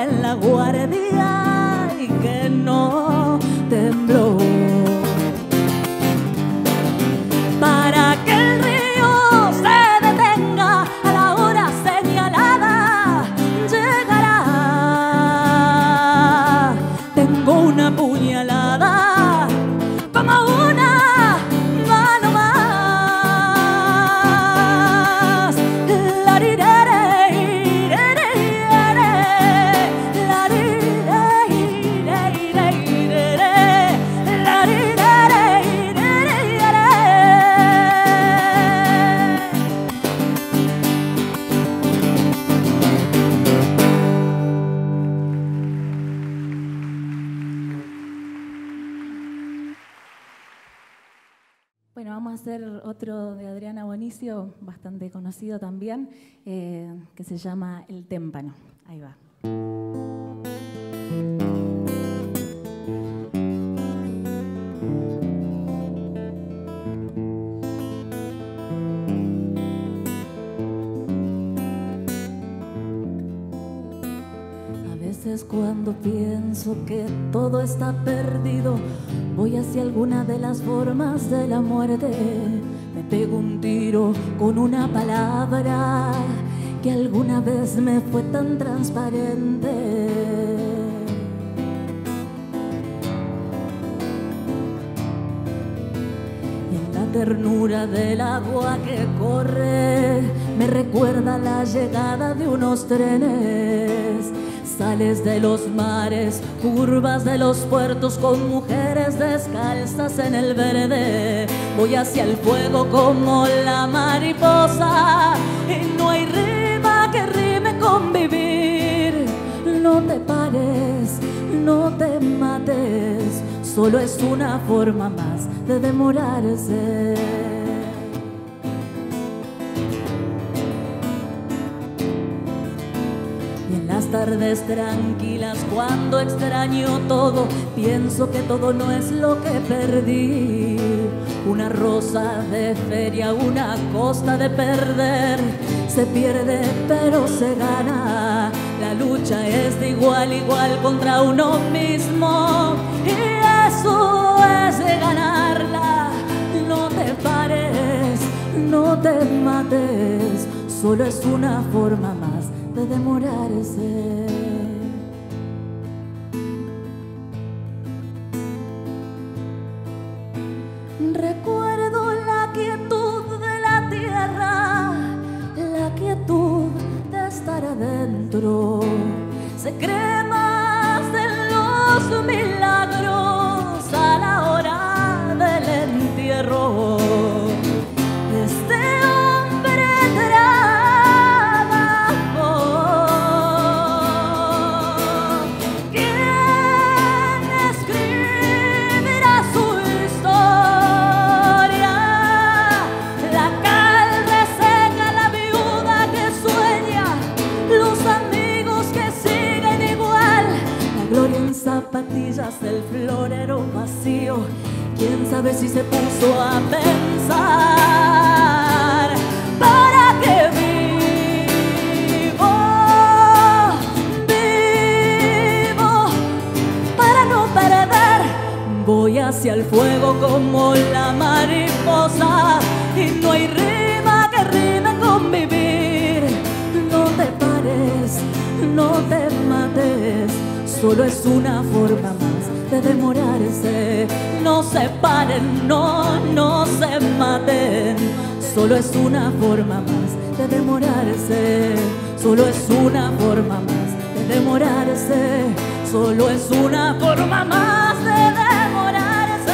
B: conocido también, eh, que se llama El Témpano. Ahí va. A veces cuando pienso que todo está perdido, voy hacia alguna de las formas de la muerte pego un tiro con una palabra que alguna vez me fue tan transparente. Y en la ternura del agua que corre me recuerda la llegada de unos trenes Sales de los mares, curvas de los puertos con mujeres descalzas en el veredé, Voy hacia el fuego como la mariposa y no hay rima que rime con vivir. No te pares, no te mates, solo es una forma más de demorarse. tardes tranquilas cuando extraño todo, pienso que todo no es lo que perdí. Una rosa de feria, una costa de perder, se pierde pero se gana. La lucha es de igual, igual contra uno mismo y eso es de ganarla. No te pares, no te mates, solo es una forma más de demorarse. Recuerdo la quietud de la tierra, la quietud de estar adentro. Se cree quién sabe si se puso a pensar para que vivo, vivo para no perder. Voy hacia el fuego como la mariposa y no hay rima que rima con vivir. No te pares, no te mates, solo es una forma más de demorarse no se paren, no, no se maten. Solo es una forma más de demorarse, solo es una forma más de demorarse, solo es una forma más de demorarse.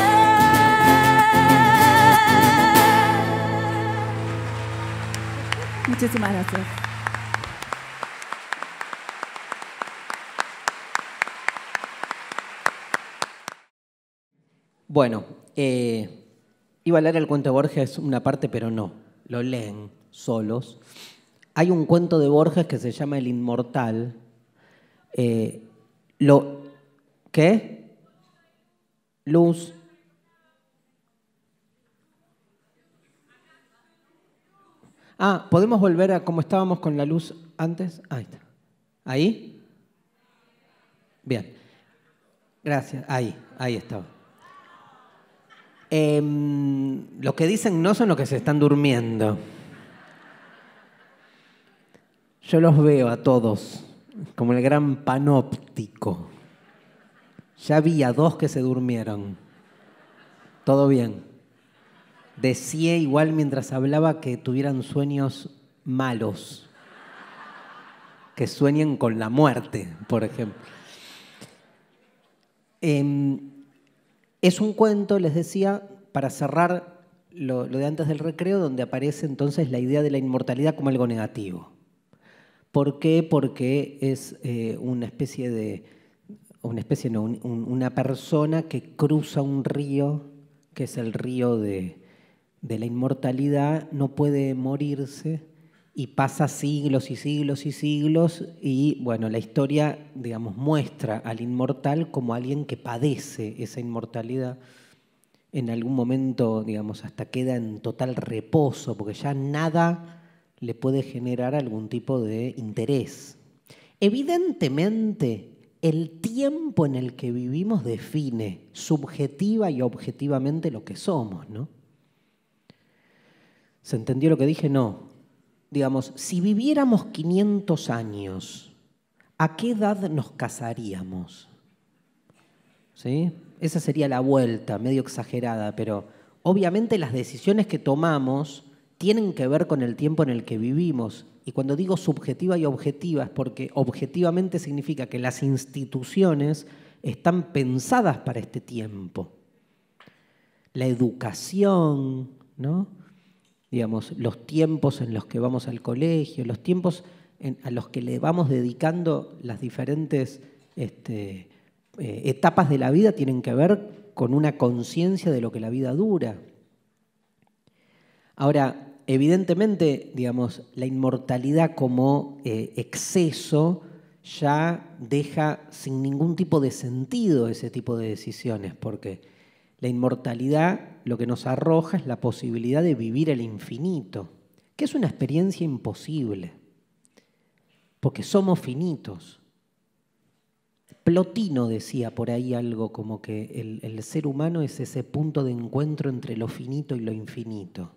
B: Muchísimas gracias.
A: Bueno, eh, iba a leer el cuento de Borges una parte, pero no, lo leen solos. Hay un cuento de Borges que se llama El Inmortal. Eh, lo, ¿Qué? Luz. Ah, ¿podemos volver a cómo estábamos con la luz antes? Ahí está. ¿Ahí? Bien. Gracias. Ahí, ahí estaba. Em, lo que dicen no son los que se están durmiendo. Yo los veo a todos, como el gran panóptico. Ya vi a dos que se durmieron. Todo bien. Decía igual mientras hablaba que tuvieran sueños malos. Que sueñen con la muerte, por ejemplo. Em, es un cuento, les decía, para cerrar lo, de antes del recreo, donde aparece entonces la idea de la inmortalidad como algo negativo. ¿Por qué? Porque es eh, una especie de, una especie, no, una persona que cruza un río, que es el río de la inmortalidad, no puede morirse y pasa siglos y siglos y siglos y bueno, la historia, digamos, muestra al inmortal como alguien que padece esa inmortalidad. En algún momento, digamos, hasta queda en total reposo, porque ya nada le puede generar algún tipo de interés. Evidentemente, el tiempo en el que vivimos define subjetiva y objetivamente lo que somos, ¿no? ¿Se entendió lo que dije? No digamos, si viviéramos 500 años, ¿a qué edad nos casaríamos? ¿Sí? Esa sería la vuelta, medio exagerada, pero obviamente las decisiones que tomamos tienen que ver con el tiempo en el que vivimos. Y cuando digo subjetiva y objetiva es porque objetivamente significa que las instituciones están pensadas para este tiempo. La educación, ¿no? digamos, los tiempos en los que vamos al colegio, los tiempos a los que le vamos dedicando las diferentes este, eh, etapas de la vida tienen que ver con una conciencia de lo que la vida dura. Ahora, evidentemente, digamos, la inmortalidad como eh, exceso ya deja sin ningún tipo de sentido ese tipo de decisiones, porque la inmortalidad lo que nos arroja es la posibilidad de vivir el infinito, que es una experiencia imposible, porque somos finitos. Plotino decía por ahí algo como que el, ser humano es ese punto de encuentro entre lo finito y lo infinito,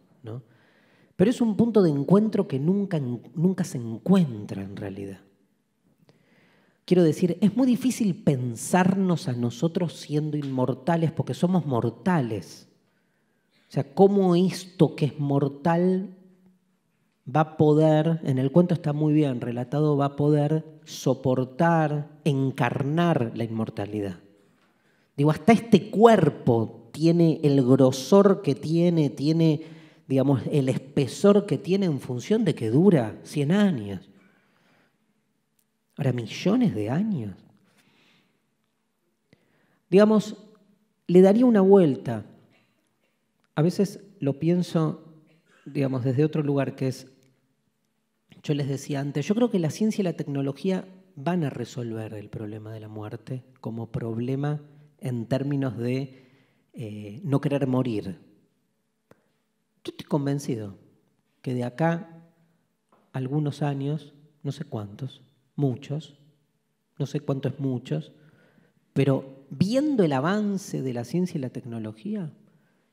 A: Pero es un punto de encuentro que nunca, nunca se encuentra en realidad. Quiero decir, es muy difícil pensarnos a nosotros siendo inmortales porque somos mortales. O sea, ¿cómo esto que es mortal va a poder, en el cuento está muy bien relatado, va a poder soportar, encarnar la inmortalidad? Digo, hasta este cuerpo tiene el grosor que tiene, tiene, digamos, el espesor que tiene en función de que dura 100 años. Ahora, millones de años. Digamos, le daría una vuelta. A veces lo pienso, digamos, desde otro lugar, que es, yo les decía antes, yo creo que la ciencia y la tecnología van a resolver el problema de la muerte como problema en términos de eh, no querer morir. Yo estoy convencido que de acá algunos años, no sé cuántos, muchos, no sé cuánto es muchos, pero viendo el avance de la ciencia y la tecnología,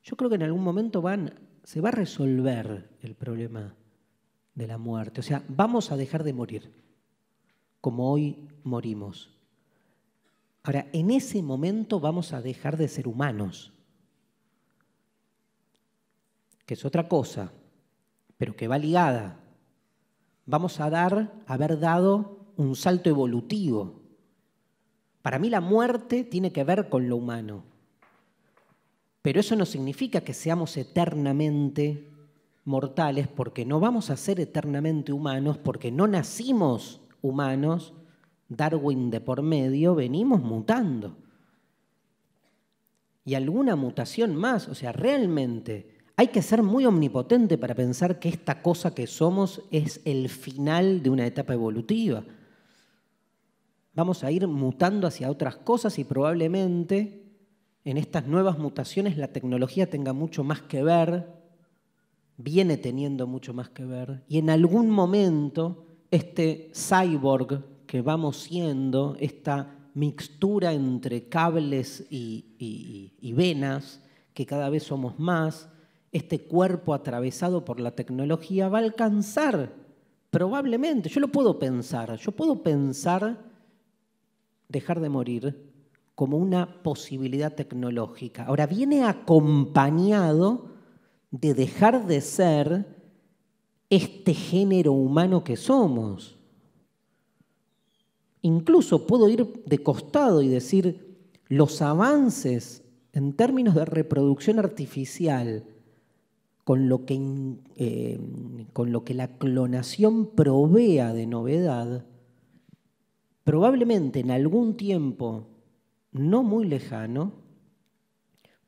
A: yo creo que en algún momento van, se va a resolver el problema de la muerte. O sea, vamos a dejar de morir, como hoy morimos. Ahora, en ese momento vamos a dejar de ser humanos, que es otra cosa, pero que va ligada. Vamos a dar, haber dado un salto evolutivo. Para mí la muerte tiene que ver con lo humano. Pero eso no significa que seamos eternamente mortales porque no vamos a ser eternamente humanos porque no nacimos humanos, Darwin de por medio, venimos mutando. Y alguna mutación más, o sea, realmente hay que ser muy omnipotente para pensar que esta cosa que somos es el final de una etapa evolutiva vamos a ir mutando hacia otras cosas y probablemente en estas nuevas mutaciones la tecnología tenga mucho más que ver, viene teniendo mucho más que ver, y en algún momento este cyborg que vamos siendo, esta mixtura entre cables y, venas, que cada vez somos más, este cuerpo atravesado por la tecnología va a alcanzar, probablemente, yo lo puedo pensar, yo puedo pensar dejar de morir como una posibilidad tecnológica. Ahora, viene acompañado de dejar de ser este género humano que somos. Incluso puedo ir de costado y decir, los avances en términos de reproducción artificial, con lo que, eh, con lo que la clonación provea de novedad, probablemente en algún tiempo no muy lejano,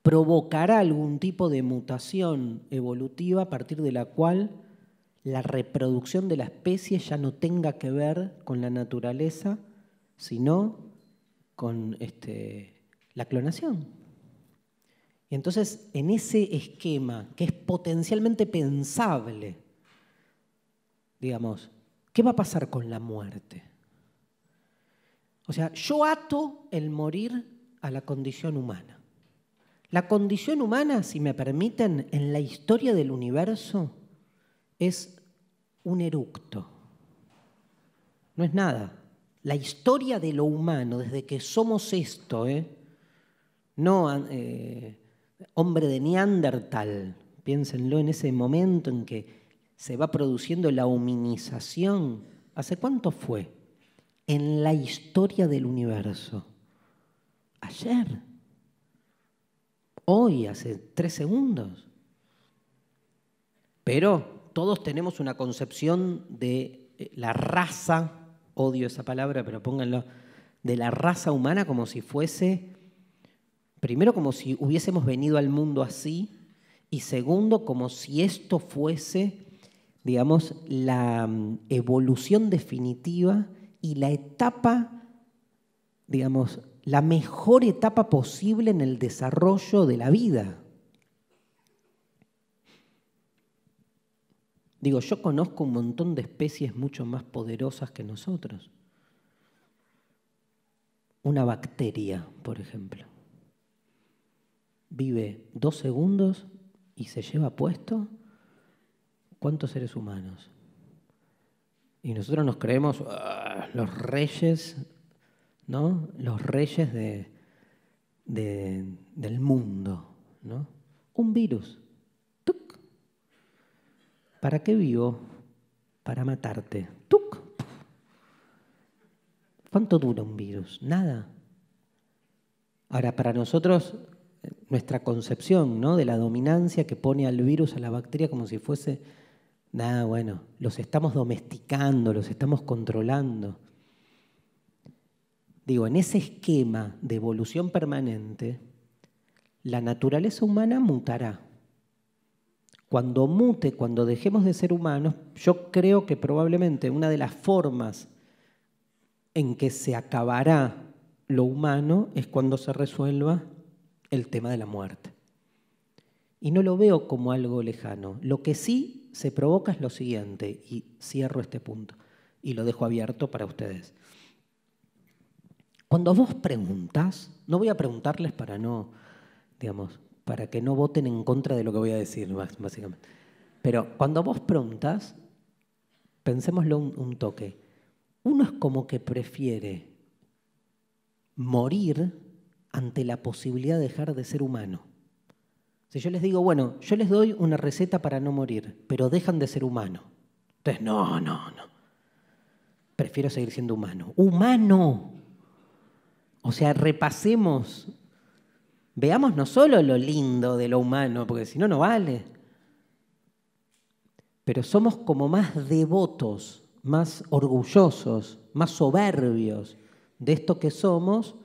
A: provocará algún tipo de mutación evolutiva a partir de la cual la reproducción de la especie ya no tenga que ver con la naturaleza, sino con este, la clonación. Y entonces, en ese esquema que es potencialmente pensable, digamos, ¿qué va a pasar con la muerte? O sea, yo ato el morir a la condición humana. La condición humana, si me permiten, en la historia del universo es un eructo. No es nada. La historia de lo humano, desde que somos esto, ¿eh? no eh, hombre de Neandertal, piénsenlo en ese momento en que se va produciendo la humanización, ¿Hace cuánto fue? en la historia del universo. Ayer, hoy, hace tres segundos. Pero todos tenemos una concepción de eh, la raza, odio esa palabra, pero pónganlo, de la raza humana como si fuese, primero como si hubiésemos venido al mundo así, y segundo como si esto fuese, digamos, la mm, evolución definitiva y la etapa, digamos, la mejor etapa posible en el desarrollo de la vida. Digo, yo conozco un montón de especies mucho más poderosas que nosotros. Una bacteria, por ejemplo, vive dos segundos y se lleva puesto cuántos seres humanos. Y nosotros nos creemos ah, los reyes, ¿no? Los reyes del mundo, ¿no? Un virus. ¿Para qué vivo? Para matarte. ¡Tuc! ¿Cuánto dura un virus? Nada. Ahora, para nosotros, nuestra concepción ¿no? de la dominancia que pone al virus, a la bacteria, como si fuese Nada, bueno, los estamos domesticando, los estamos controlando. Digo, en ese esquema de evolución permanente, la naturaleza humana mutará. Cuando mute, cuando dejemos de ser humanos, yo creo que probablemente una de las formas en que se acabará lo humano es cuando se resuelva el tema de la muerte. Y no lo veo como algo lejano. Lo que sí se provoca es lo siguiente, y cierro este punto y lo dejo abierto para ustedes. Cuando vos preguntas, no voy a preguntarles para no, digamos, para que no voten en contra de lo que voy a decir, básicamente. Pero cuando vos preguntas, pensémoslo un toque. Uno es como que prefiere morir ante la posibilidad de dejar de ser humano. Si yo les digo, bueno, yo les doy una receta para no morir, pero dejan de ser humano. Entonces, no, no, no. Prefiero seguir siendo humano. ¡Humano! O sea, repasemos. Veamos no solo lo lindo de lo humano, porque si no, no vale. Pero somos como más devotos, más orgullosos, más soberbios de esto que somos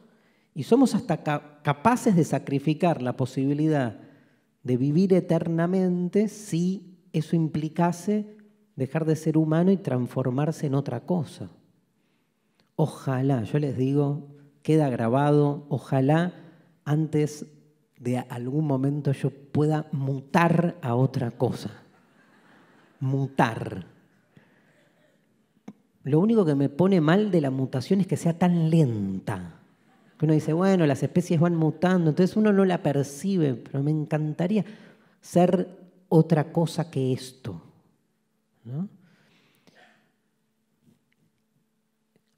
A: y somos hasta capaces de sacrificar la posibilidad de vivir eternamente si eso implicase dejar de ser humano y transformarse en otra cosa. Ojalá, yo les digo, queda grabado, ojalá antes de algún momento yo pueda mutar a otra cosa. Mutar. Lo único que me pone mal de la mutación es que sea tan lenta uno dice, bueno, las especies van mutando, entonces uno no la percibe, pero me encantaría ser otra cosa que esto.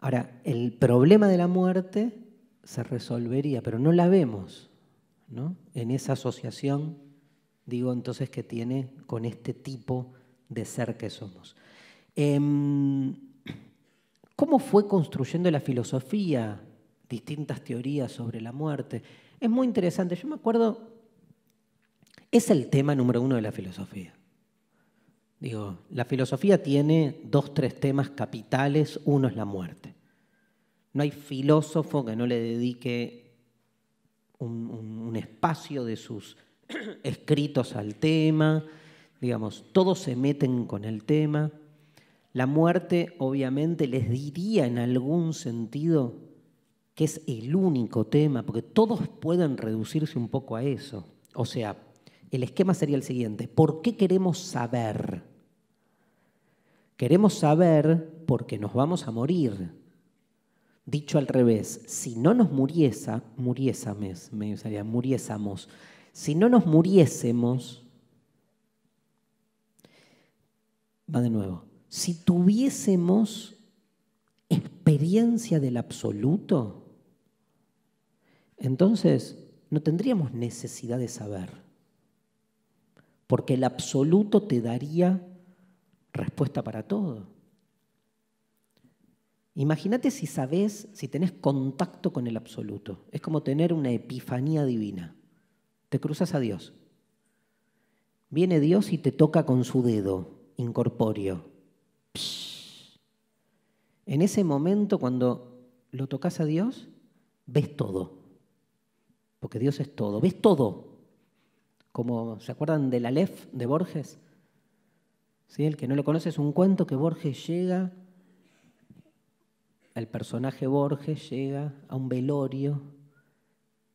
A: Ahora, el problema de la muerte se resolvería, pero no la vemos en esa asociación, digo entonces, que tiene con este tipo de ser que somos. Em, ¿Cómo fue construyendo la filosofía distintas teorías sobre la muerte. Es muy interesante. Yo me acuerdo, es el tema número uno de la filosofía. Digo, la filosofía tiene dos, tres temas capitales. Uno es la muerte. No hay filósofo que no le dedique un, espacio de sus escritos al tema. Digamos, todos se meten con el tema. La muerte obviamente les diría en algún sentido que es el único tema, porque todos pueden reducirse un poco a eso. O sea, el esquema sería el siguiente, ¿por qué queremos saber? Queremos saber porque nos vamos a morir. Dicho al revés, si no nos muriesa, muriésemos me gustaría, muriésemos, si no nos muriésemos, va de nuevo, si tuviésemos experiencia del absoluto, entonces no tendríamos necesidad de saber, porque el absoluto te daría respuesta para todo. Imagínate si sabes, si tenés contacto con el absoluto. Es como tener una epifanía divina. Te cruzas a Dios. Viene Dios y te toca con su dedo incorpóreo. En ese momento, cuando lo tocas a Dios, ves todo porque Dios es todo. ¿Ves todo? se acuerdan del Aleph de Borges. El que no lo conoces es un cuento que Borges llega, al personaje Borges llega a un velorio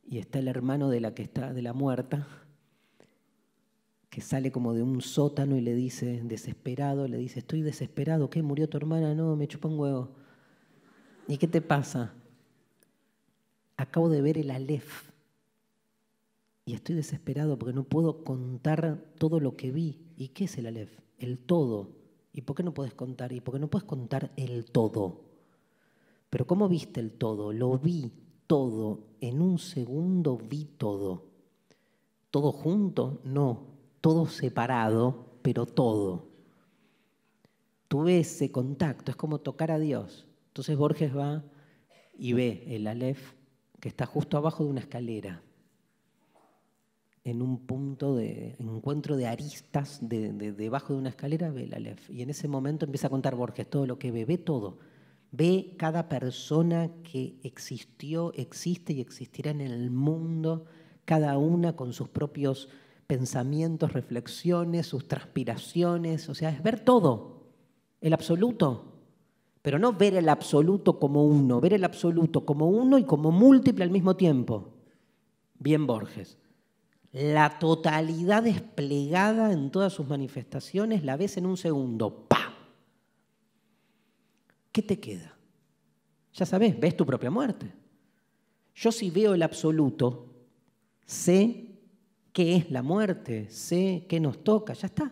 A: y está el hermano de la que está de la muerta que sale como de un sótano y le dice, desesperado, le dice, estoy desesperado, ¿qué? ¿Murió tu hermana? No, me chupa un huevo. ¿Y qué te pasa? Acabo de ver el Aleph y estoy desesperado porque no puedo contar todo lo que vi. ¿Y qué es el Aleph? El todo. ¿Y por qué no puedes contar? ¿Y por qué no puedes contar el todo? Pero ¿cómo viste el todo? Lo vi todo. En un segundo vi todo. ¿Todo junto? No. Todo separado, pero todo. Tuve ese contacto, es como tocar a Dios. Entonces Borges va y ve el Aleph que está justo abajo de una escalera en un punto de encuentro de aristas de, debajo de una escalera, ve la Lef. Y en ese momento empieza a contar Borges todo lo que ve, ve todo. Ve cada persona que existió, existe y existirá en el mundo, cada una con sus propios pensamientos, reflexiones, sus transpiraciones. O sea, es ver todo, el absoluto. Pero no ver el absoluto como uno, ver el absoluto como uno y como múltiple al mismo tiempo. Bien Borges la totalidad desplegada en todas sus manifestaciones, la ves en un segundo. ¡Pa! ¿Qué te queda? Ya sabes, ves tu propia muerte. Yo si veo el absoluto, sé qué es la muerte, sé qué nos toca, ya está.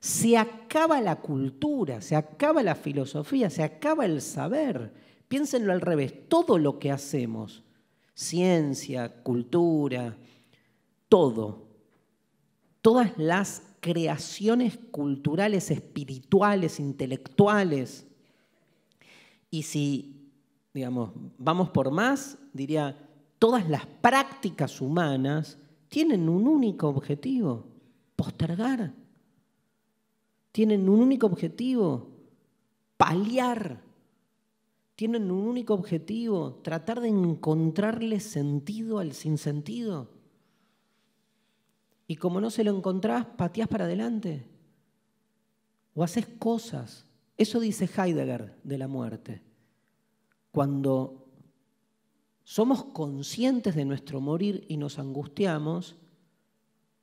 A: Se acaba la cultura, se acaba la filosofía, se acaba el saber. Piénsenlo al revés, todo lo que hacemos, ciencia, cultura, todo, todas las creaciones culturales, espirituales, intelectuales. Y si, digamos, vamos por más, diría, todas las prácticas humanas tienen un único objetivo, postergar. Tienen un único objetivo, paliar. Tienen un único objetivo, tratar de encontrarle sentido al sinsentido y como no se lo encontrás, pateás para adelante. O haces cosas. Eso dice Heidegger de la muerte. Cuando somos conscientes de nuestro morir y nos angustiamos,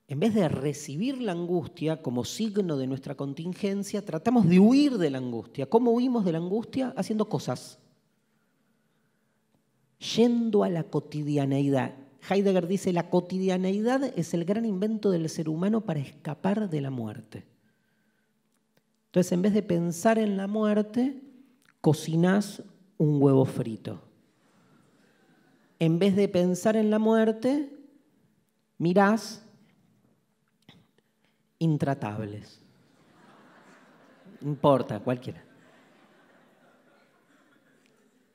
A: en vez de recibir la angustia como signo de nuestra contingencia, tratamos de huir de la angustia. ¿Cómo huimos de la angustia? Haciendo cosas. Yendo a la cotidianeidad, Heidegger dice, la cotidianeidad es el gran invento del ser humano para escapar de la muerte. Entonces, en vez de pensar en la muerte, cocinás un huevo frito. En vez de pensar en la muerte, mirás intratables. importa, cualquiera.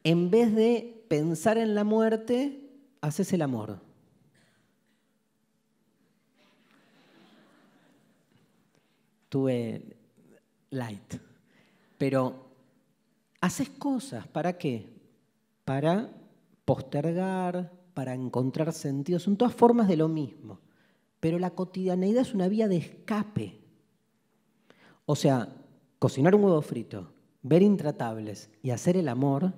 A: En vez de pensar en la muerte, haces el amor. Tuve light. Pero haces cosas, ¿para qué? Para postergar, para encontrar sentido. Son todas formas de lo mismo. Pero la cotidianeidad es una vía de escape. O sea, cocinar un huevo frito, ver intratables y hacer el amor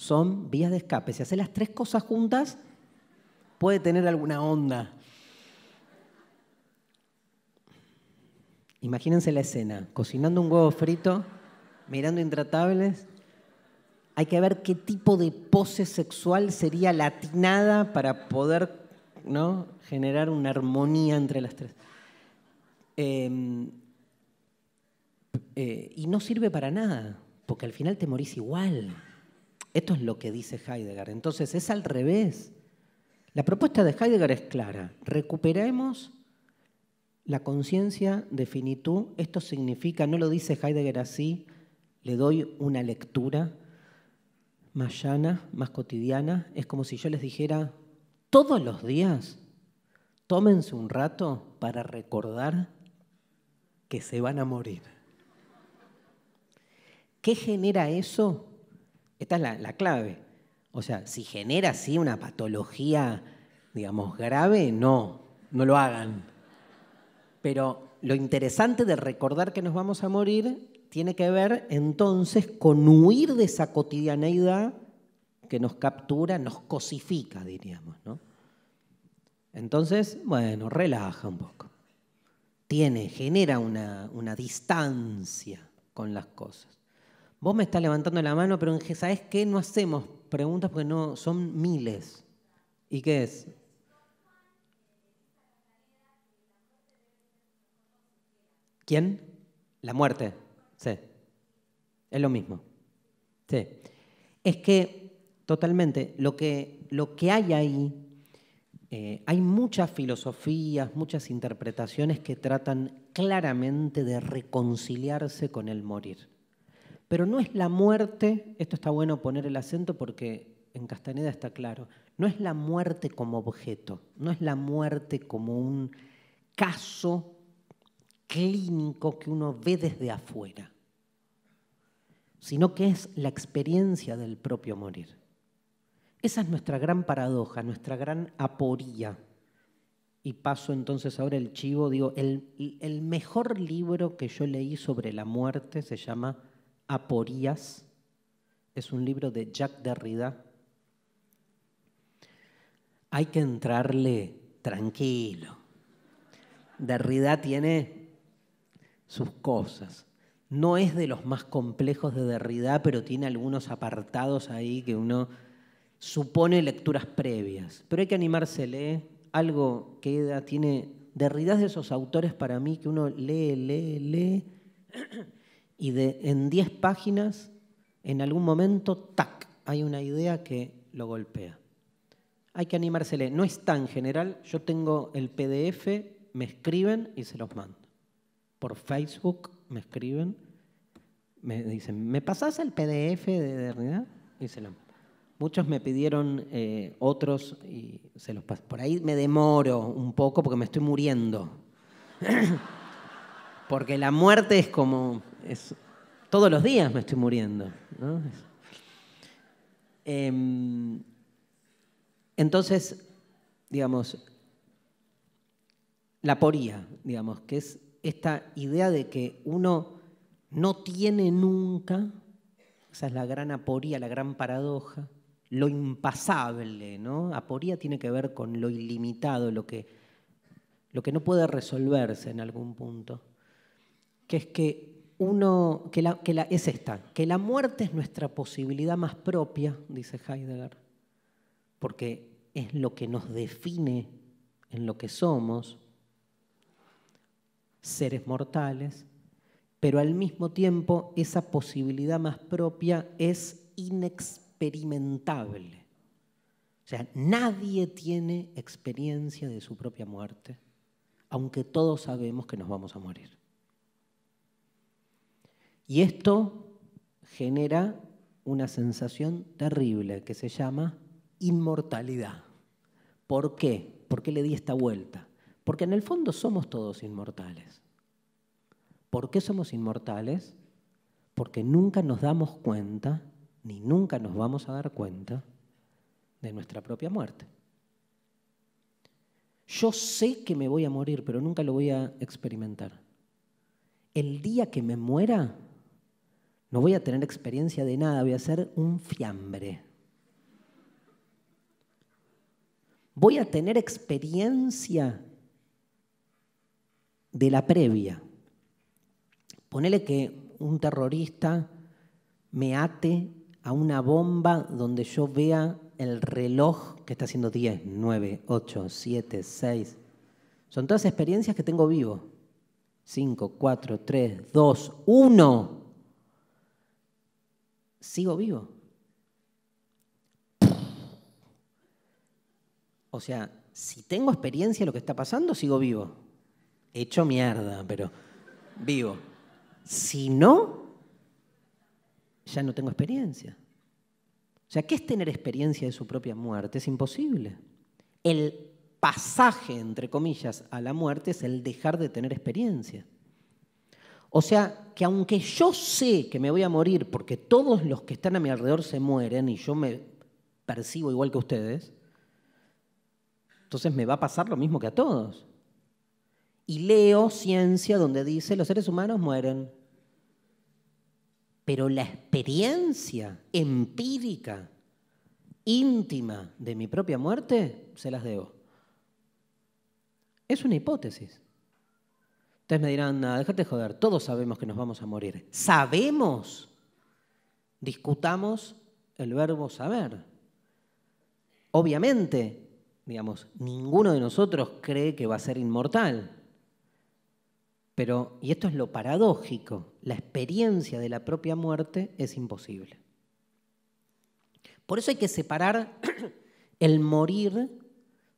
A: son vías de escape. Si hace las tres cosas juntas, puede tener alguna onda. Imagínense la escena, cocinando un huevo frito, mirando intratables. Hay que ver qué tipo de pose sexual sería latinada para poder generar una armonía entre las tres. Em, eh, y no sirve para nada, porque al final te morís igual. Esto es lo que dice Heidegger. Entonces es al revés. La propuesta de Heidegger es clara. Recuperemos la conciencia de finitud. Esto significa, no lo dice Heidegger así, le doy una lectura más llana, más cotidiana. Es como si yo les dijera, todos los días, tómense un rato para recordar que se van a morir. ¿Qué genera eso? Esta es la, clave. O sea, si genera así una patología, digamos, grave, no, no lo hagan. Pero lo interesante de recordar que nos vamos a morir tiene que ver entonces con huir de esa cotidianeidad que nos captura, nos cosifica, diríamos. ¿no? Entonces, bueno, relaja un poco. Tiene, genera una distancia con las cosas. Vos me estás levantando la mano, pero en ¿sabes qué? No hacemos preguntas porque no, son miles. ¿Y qué es? ¿Quién? La muerte. Sí. Es lo mismo. Sí. Es que, totalmente, lo que, hay ahí, eh, hay muchas filosofías, muchas interpretaciones que tratan claramente de reconciliarse con el morir. Pero no es la muerte, esto está bueno poner el acento porque en Castaneda está claro, no es la muerte como objeto, no es la muerte como un caso clínico que uno ve desde afuera, sino que es la experiencia del propio morir. Esa es nuestra gran paradoja, nuestra gran aporía. Y paso entonces ahora el chivo, digo, el, el mejor libro que yo leí sobre la muerte se llama Aporías. Es un libro de Jacques Derrida. Hay que entrarle tranquilo. Derrida tiene sus cosas. No es de los más complejos de Derrida, pero tiene algunos apartados ahí que uno supone lecturas previas. Pero hay que animarse, lee, ¿eh? algo queda, tiene Derrida es de esos autores para mí que uno lee, lee, lee y en 10 páginas, en algún momento, tac, hay una idea que lo golpea. Hay que animársele. No es tan general. Yo tengo el PDF, me escriben y se los mando. Por Facebook me escriben, me dicen, ¿me pasás el PDF de Eternidad? Y se los mando. Muchos me pidieron eh, otros y se los paso. Por ahí me demoro un poco porque me estoy muriendo. porque la muerte es como es, todos los días me estoy muriendo. Em, entonces, digamos, la poría, digamos, que es esta idea de que uno no tiene nunca, esa es la gran aporía, la gran paradoja, lo impasable, ¿no? Aporía tiene que ver con lo ilimitado, lo que, lo que no puede resolverse en algún punto, que es que uno, que, es esta, que la muerte es nuestra posibilidad más propia, dice Heidegger, porque es lo que nos define en lo que somos, seres mortales, pero al mismo tiempo esa posibilidad más propia es inexperimentable. O sea, nadie tiene experiencia de su propia muerte, aunque todos sabemos que nos vamos a morir. Y esto genera una sensación terrible que se llama inmortalidad. ¿Por qué? ¿Por qué le di esta vuelta? Porque en el fondo somos todos inmortales. ¿Por qué somos inmortales? Porque nunca nos damos cuenta, ni nunca nos vamos a dar cuenta, de nuestra propia muerte. Yo sé que me voy a morir, pero nunca lo voy a experimentar. El día que me muera, no voy a tener experiencia de nada, voy a ser un fiambre. Voy a tener experiencia de la previa. Ponele que un terrorista me ate a una bomba donde yo vea el reloj que está haciendo 10, 9, 8, 7, 6. Son todas experiencias que tengo vivo. 5, 4, 3, 2, 1 sigo vivo. O sea, si tengo experiencia de lo que está pasando, sigo vivo. Hecho mierda, pero vivo. Si no, ya no tengo experiencia. O sea, ¿qué es tener experiencia de su propia muerte? Es imposible. El pasaje, entre comillas, a la muerte es el dejar de tener experiencia. O sea, que aunque yo sé que me voy a morir porque todos los que están a mi alrededor se mueren y yo me percibo igual que ustedes, entonces me va a pasar lo mismo que a todos. Y leo ciencia donde dice los seres humanos mueren. Pero la experiencia empírica, íntima de mi propia muerte, se las debo. Es una hipótesis. Ustedes me dirán, nada, déjate joder, todos sabemos que nos vamos a morir. ¿Sabemos? Discutamos el verbo saber. Obviamente, digamos, ninguno de nosotros cree que va a ser inmortal. Pero, y esto es lo paradójico, la experiencia de la propia muerte es imposible. Por eso hay que separar el morir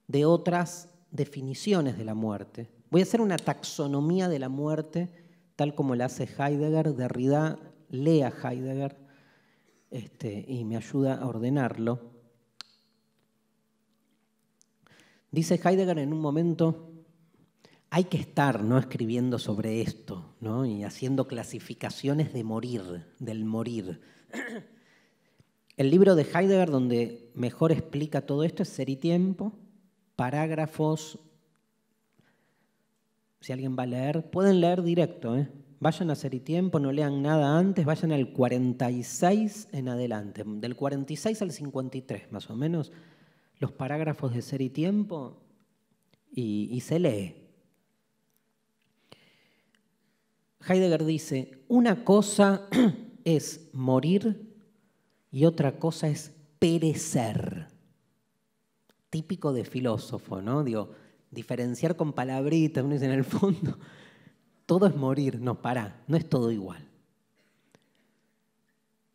A: de otras definiciones de la muerte. Voy a hacer una taxonomía de la muerte, tal como la hace Heidegger. Derrida lea Heidegger este, y me ayuda a ordenarlo. Dice Heidegger en un momento, hay que estar ¿no? escribiendo sobre esto y haciendo clasificaciones de morir, del morir. El libro de Heidegger donde mejor explica todo esto es Ser y Tiempo, parágrafos si alguien va a leer, pueden leer directo. ¿eh? Vayan a Ser y tiempo, no lean nada antes, vayan al 46 en adelante, del 46 al 53 más o menos, los parágrafos de ser y tiempo y, y se lee. Heidegger dice, una cosa es morir y otra cosa es perecer. Típico de filósofo, ¿no? Digo, diferenciar con palabritas, uno dice en el fondo, todo es morir, no, para, no es todo igual.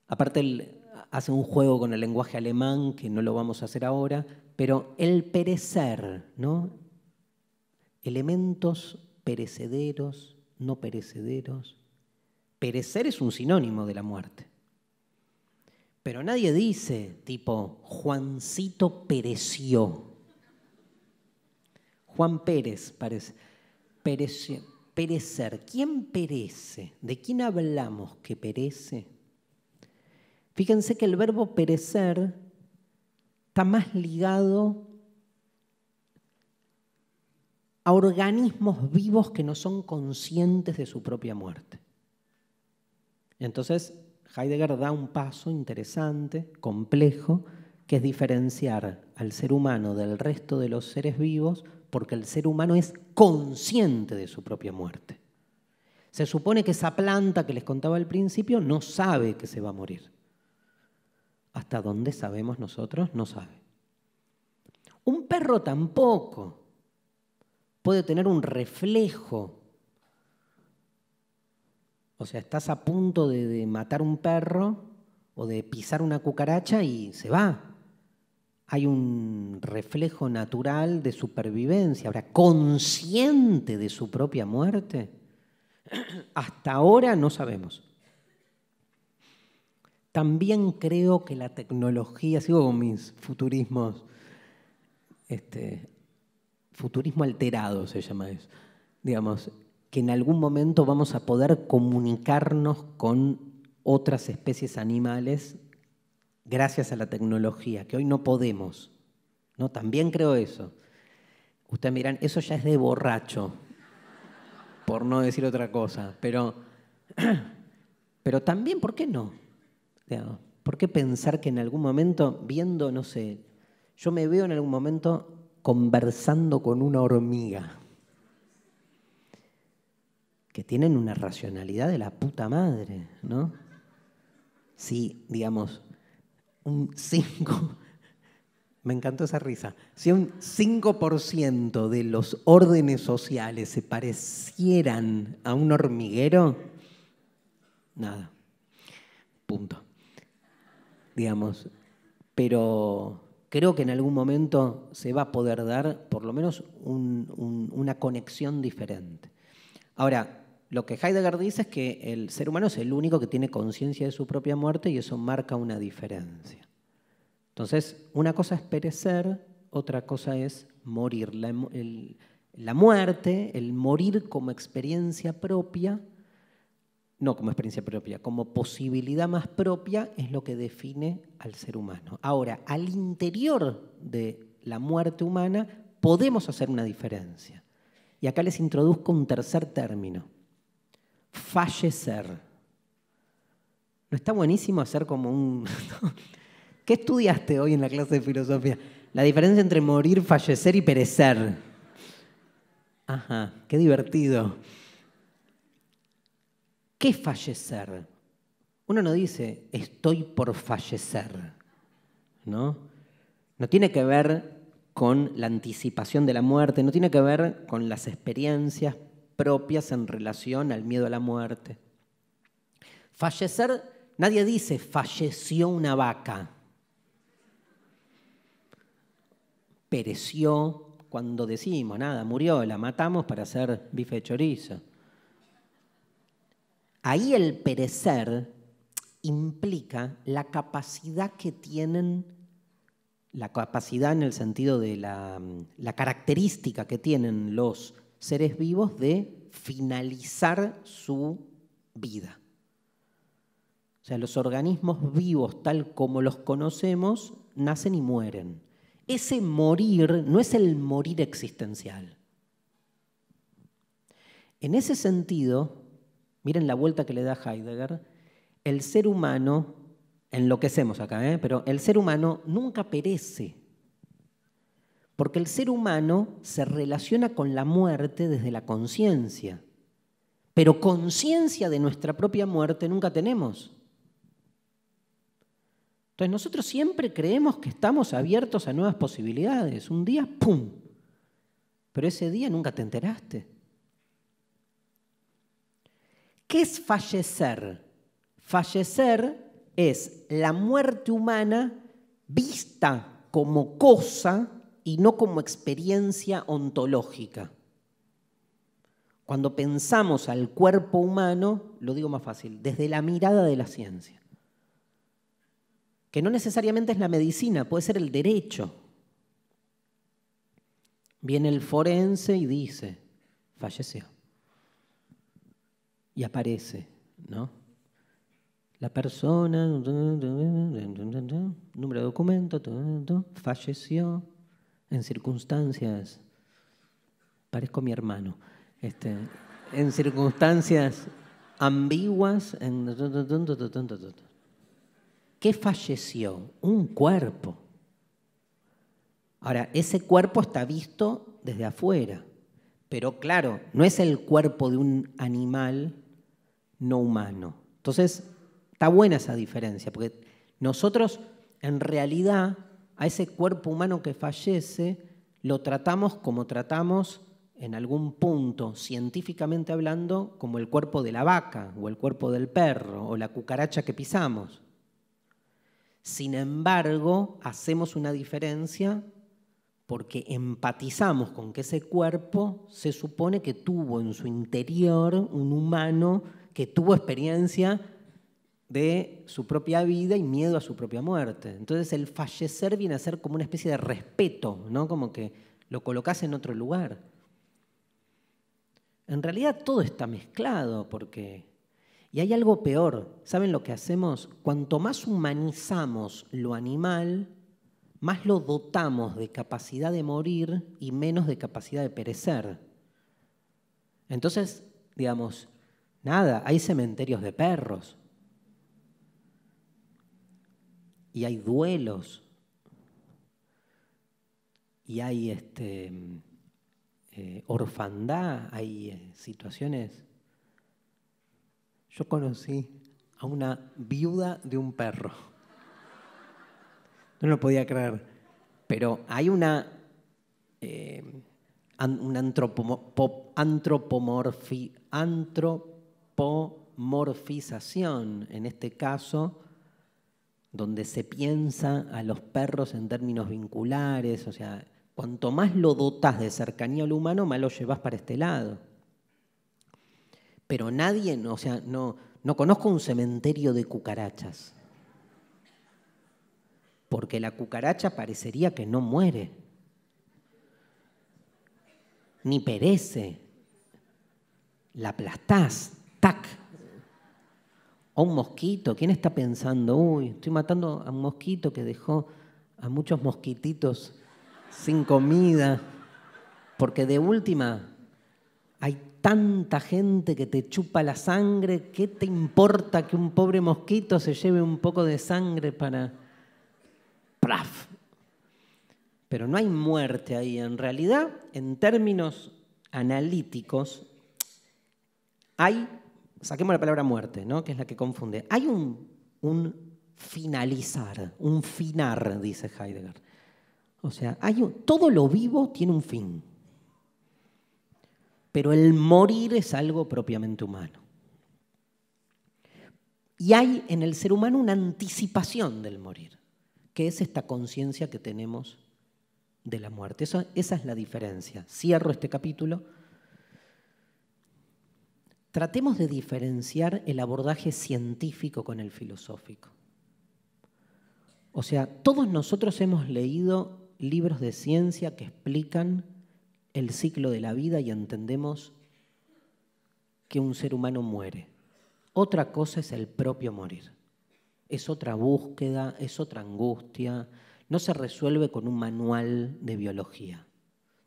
A: Aparte, él hace un juego con el lenguaje alemán, que no lo vamos a hacer ahora, pero el perecer, ¿no? Elementos perecederos, no perecederos. Perecer es un sinónimo de la muerte. Pero nadie dice, tipo, Juancito pereció. Juan Pérez, parece. perecer. ¿Quién perece? ¿De quién hablamos que perece? Fíjense que el verbo perecer está más ligado a organismos vivos que no son conscientes de su propia muerte. Entonces, Heidegger da un paso interesante, complejo, que es diferenciar al ser humano del resto de los seres vivos porque el ser humano es consciente de su propia muerte. Se supone que esa planta que les contaba al principio no sabe que se va a morir. Hasta dónde sabemos nosotros, no sabe. Un perro tampoco puede tener un reflejo. O sea, estás a punto de, matar un perro o de pisar una cucaracha y se va hay un reflejo natural de supervivencia, ahora consciente de su propia muerte, hasta ahora no sabemos. También creo que la tecnología, sigo con mis futurismos, este, futurismo alterado se llama eso, digamos, que en algún momento vamos a poder comunicarnos con otras especies animales gracias a la tecnología, que hoy no podemos. ¿no? También creo eso. Ustedes miran, eso ya es de borracho, por no decir otra cosa, pero, pero también, ¿por qué no? ¿Por qué pensar que en algún momento, viendo, no sé, yo me veo en algún momento conversando con una hormiga, que tienen una racionalidad de la puta madre, ¿no? Sí, digamos, un 5, me encantó esa risa, si un 5% de los órdenes sociales se parecieran a un hormiguero, nada, punto. Digamos, pero creo que en algún momento se va a poder dar por lo menos una conexión diferente. Ahora, lo que Heidegger dice es que el ser humano es el único que tiene conciencia de su propia muerte y eso marca una diferencia. Entonces, una cosa es perecer, otra cosa es morir. La, muerte, el morir como experiencia propia, no como experiencia propia, como posibilidad más propia es lo que define al ser humano. Ahora, al interior de la muerte humana podemos hacer una diferencia. Y acá les introduzco un tercer término, fallecer. ¿No está buenísimo hacer como un... ¿Qué estudiaste hoy en la clase de filosofía? La diferencia entre morir, fallecer y perecer. Ajá, qué divertido. ¿Qué fallecer? Uno no dice, estoy por fallecer, ¿no? No tiene que ver con la anticipación de la muerte, no tiene que ver con las experiencias propias en relación al miedo a la muerte. Fallecer, nadie dice falleció una vaca. Pereció cuando decimos, nada, murió, la matamos para hacer bife de chorizo. Ahí el perecer implica la capacidad que tienen, la capacidad en el sentido de la, la característica que tienen los seres vivos de finalizar su vida. O sea, los organismos vivos tal como los conocemos nacen y mueren. Ese morir no es el morir existencial. En ese sentido, miren la vuelta que le da Heidegger, el ser humano, enloquecemos acá, ¿eh? pero el ser humano nunca perece porque el ser humano se relaciona con la muerte desde la conciencia. Pero conciencia de nuestra propia muerte nunca tenemos. Entonces nosotros siempre creemos que estamos abiertos a nuevas posibilidades. Un día, ¡pum! Pero ese día nunca te enteraste. ¿Qué es fallecer? Fallecer es la muerte humana vista como cosa y no como experiencia ontológica. Cuando pensamos al cuerpo humano, lo digo más fácil, desde la mirada de la ciencia, que no necesariamente es la medicina, puede ser el derecho. Viene el forense y dice, falleció. Y aparece, ¿no? La persona, número de documento, falleció, en circunstancias, parezco mi hermano, este, en circunstancias ambiguas, ¿Qué falleció? Un cuerpo. Ahora, ese cuerpo está visto desde afuera, pero claro, no es el cuerpo de un animal no humano. Entonces, está buena esa diferencia, porque nosotros en realidad a ese cuerpo humano que fallece, lo tratamos como tratamos en algún punto, científicamente hablando, como el cuerpo de la vaca o el cuerpo del perro o la cucaracha que pisamos. Sin embargo, hacemos una diferencia porque empatizamos con que ese cuerpo se supone que tuvo en su interior un humano que tuvo experiencia de su propia vida y miedo a su propia muerte. Entonces el fallecer viene a ser como una especie de respeto, ¿no? Como que lo colocas en otro lugar. En realidad todo está mezclado porque y hay algo peor. ¿Saben lo que hacemos? Cuanto más humanizamos lo animal, más lo dotamos de capacidad de morir y menos de capacidad de perecer. Entonces, digamos, nada, hay cementerios de perros. y hay duelos y hay este, eh, orfandad, hay eh, situaciones. Yo conocí a una viuda de un perro. No lo podía creer, pero hay una, eh, antropomorfización, en este caso, donde se piensa a los perros en términos vinculares, o sea, cuanto más lo dotas de cercanía al humano, más lo llevas para este lado. Pero nadie, o sea, no, no conozco un cementerio de cucarachas, porque la cucaracha parecería que no muere, ni perece, la aplastás, tac, o un mosquito, ¿quién está pensando? Uy, estoy matando a un mosquito que dejó a muchos mosquititos sin comida. Porque de última, hay tanta gente que te chupa la sangre, ¿qué te importa que un pobre mosquito se lleve un poco de sangre para... praf? Pero no hay muerte ahí. En realidad, en términos analíticos, hay saquemos la palabra muerte, ¿no? que es la que confunde. Hay un, finalizar, un finar, dice Heidegger. O sea, hay todo lo vivo tiene un fin, pero el morir es algo propiamente humano. Y hay en el ser humano una anticipación del morir, que es esta conciencia que tenemos de la muerte. esa es la diferencia. Cierro este capítulo Tratemos de diferenciar el abordaje científico con el filosófico. O sea, todos nosotros hemos leído libros de ciencia que explican el ciclo de la vida y entendemos que un ser humano muere. Otra cosa es el propio morir. Es otra búsqueda, es otra angustia. No se resuelve con un manual de biología.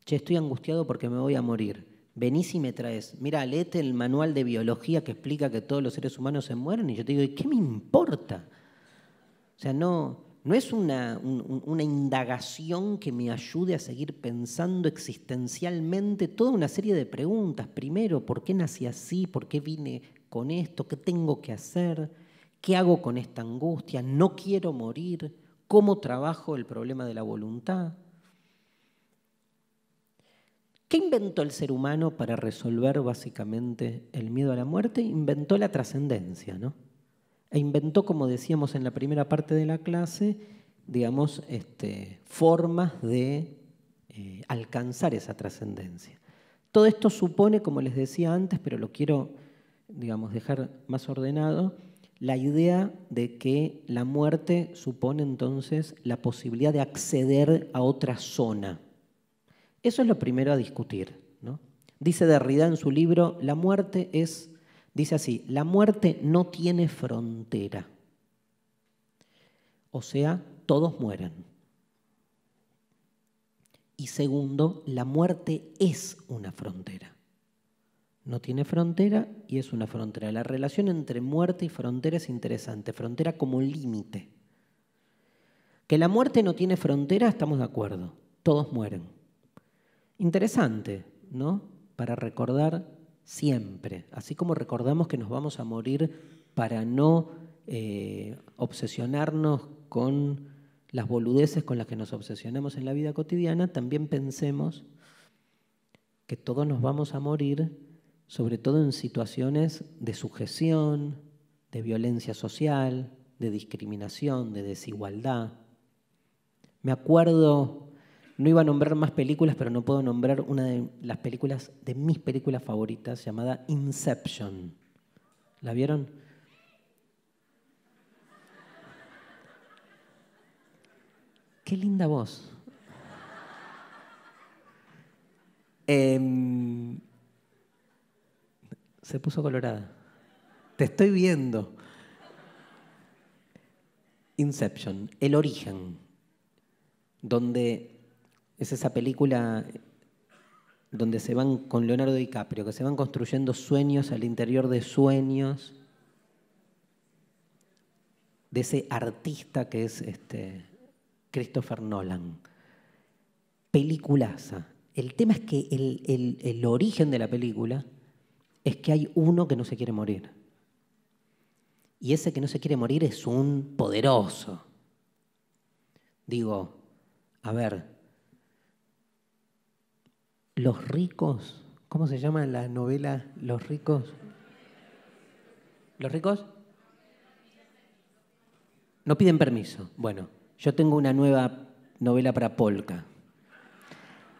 A: Che, estoy angustiado porque me voy a morir venís y me traes, mira, léete el manual de biología que explica que todos los seres humanos se mueren, y yo te digo, ¿y qué me importa? O sea, no, no es una, una indagación que me ayude a seguir pensando existencialmente toda una serie de preguntas. Primero, ¿por qué nací así? ¿Por qué vine con esto? ¿Qué tengo que hacer? ¿Qué hago con esta angustia? ¿No quiero morir? ¿Cómo trabajo el problema de la voluntad? ¿Qué inventó el ser humano para resolver básicamente el miedo a la muerte? Inventó la trascendencia, ¿no? E inventó, como decíamos en la primera parte de la clase, digamos, este, formas de eh, alcanzar esa trascendencia. Todo esto supone, como les decía antes, pero lo quiero, digamos, dejar más ordenado, la idea de que la muerte supone entonces la posibilidad de acceder a otra zona eso es lo primero a discutir. Dice Derrida en su libro, la muerte es, dice así, la muerte no tiene frontera. O sea, todos mueren. Y segundo, la muerte es una frontera. No tiene frontera y es una frontera. La relación entre muerte y frontera es interesante. Frontera como límite. Que la muerte no tiene frontera, estamos de acuerdo. Todos mueren interesante, ¿no? Para recordar siempre, así como recordamos que nos vamos a morir para no eh, obsesionarnos con las boludeces con las que nos obsesionamos en la vida cotidiana, también pensemos que todos nos vamos a morir, sobre todo en situaciones de sujeción, de violencia social, de discriminación, de desigualdad. Me acuerdo no iba a nombrar más películas, pero no puedo nombrar una de las películas, de mis películas favoritas, llamada Inception. ¿La vieron? Qué linda voz. Em, se puso colorada. Te estoy viendo. Inception, el origen, donde es esa película donde se van con Leonardo DiCaprio, que se van construyendo sueños al interior de sueños, de ese artista que es este Christopher Nolan. Peliculaza. El tema es que el, el origen de la película es que hay uno que no se quiere morir. Y ese que no se quiere morir es un poderoso. Digo, a ver, los ricos. ¿Cómo se llama la novela Los ricos? ¿Los ricos? No piden permiso. Bueno, yo tengo una nueva novela para Polka.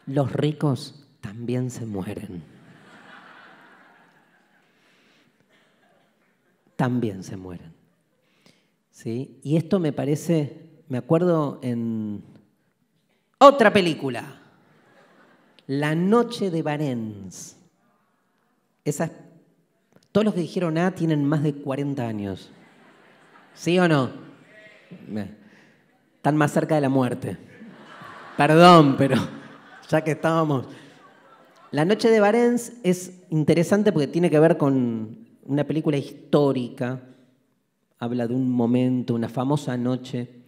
A: Los ricos también se mueren. También se mueren. ¿Sí? Y esto me parece, me acuerdo en otra película. La noche de Barents. todos los que dijeron A ah, tienen más de 40 años. ¿Sí o no? Están más cerca de la muerte. Perdón, pero ya que estábamos. La noche de Barents es interesante porque tiene que ver con una película histórica. Habla de un momento, una famosa noche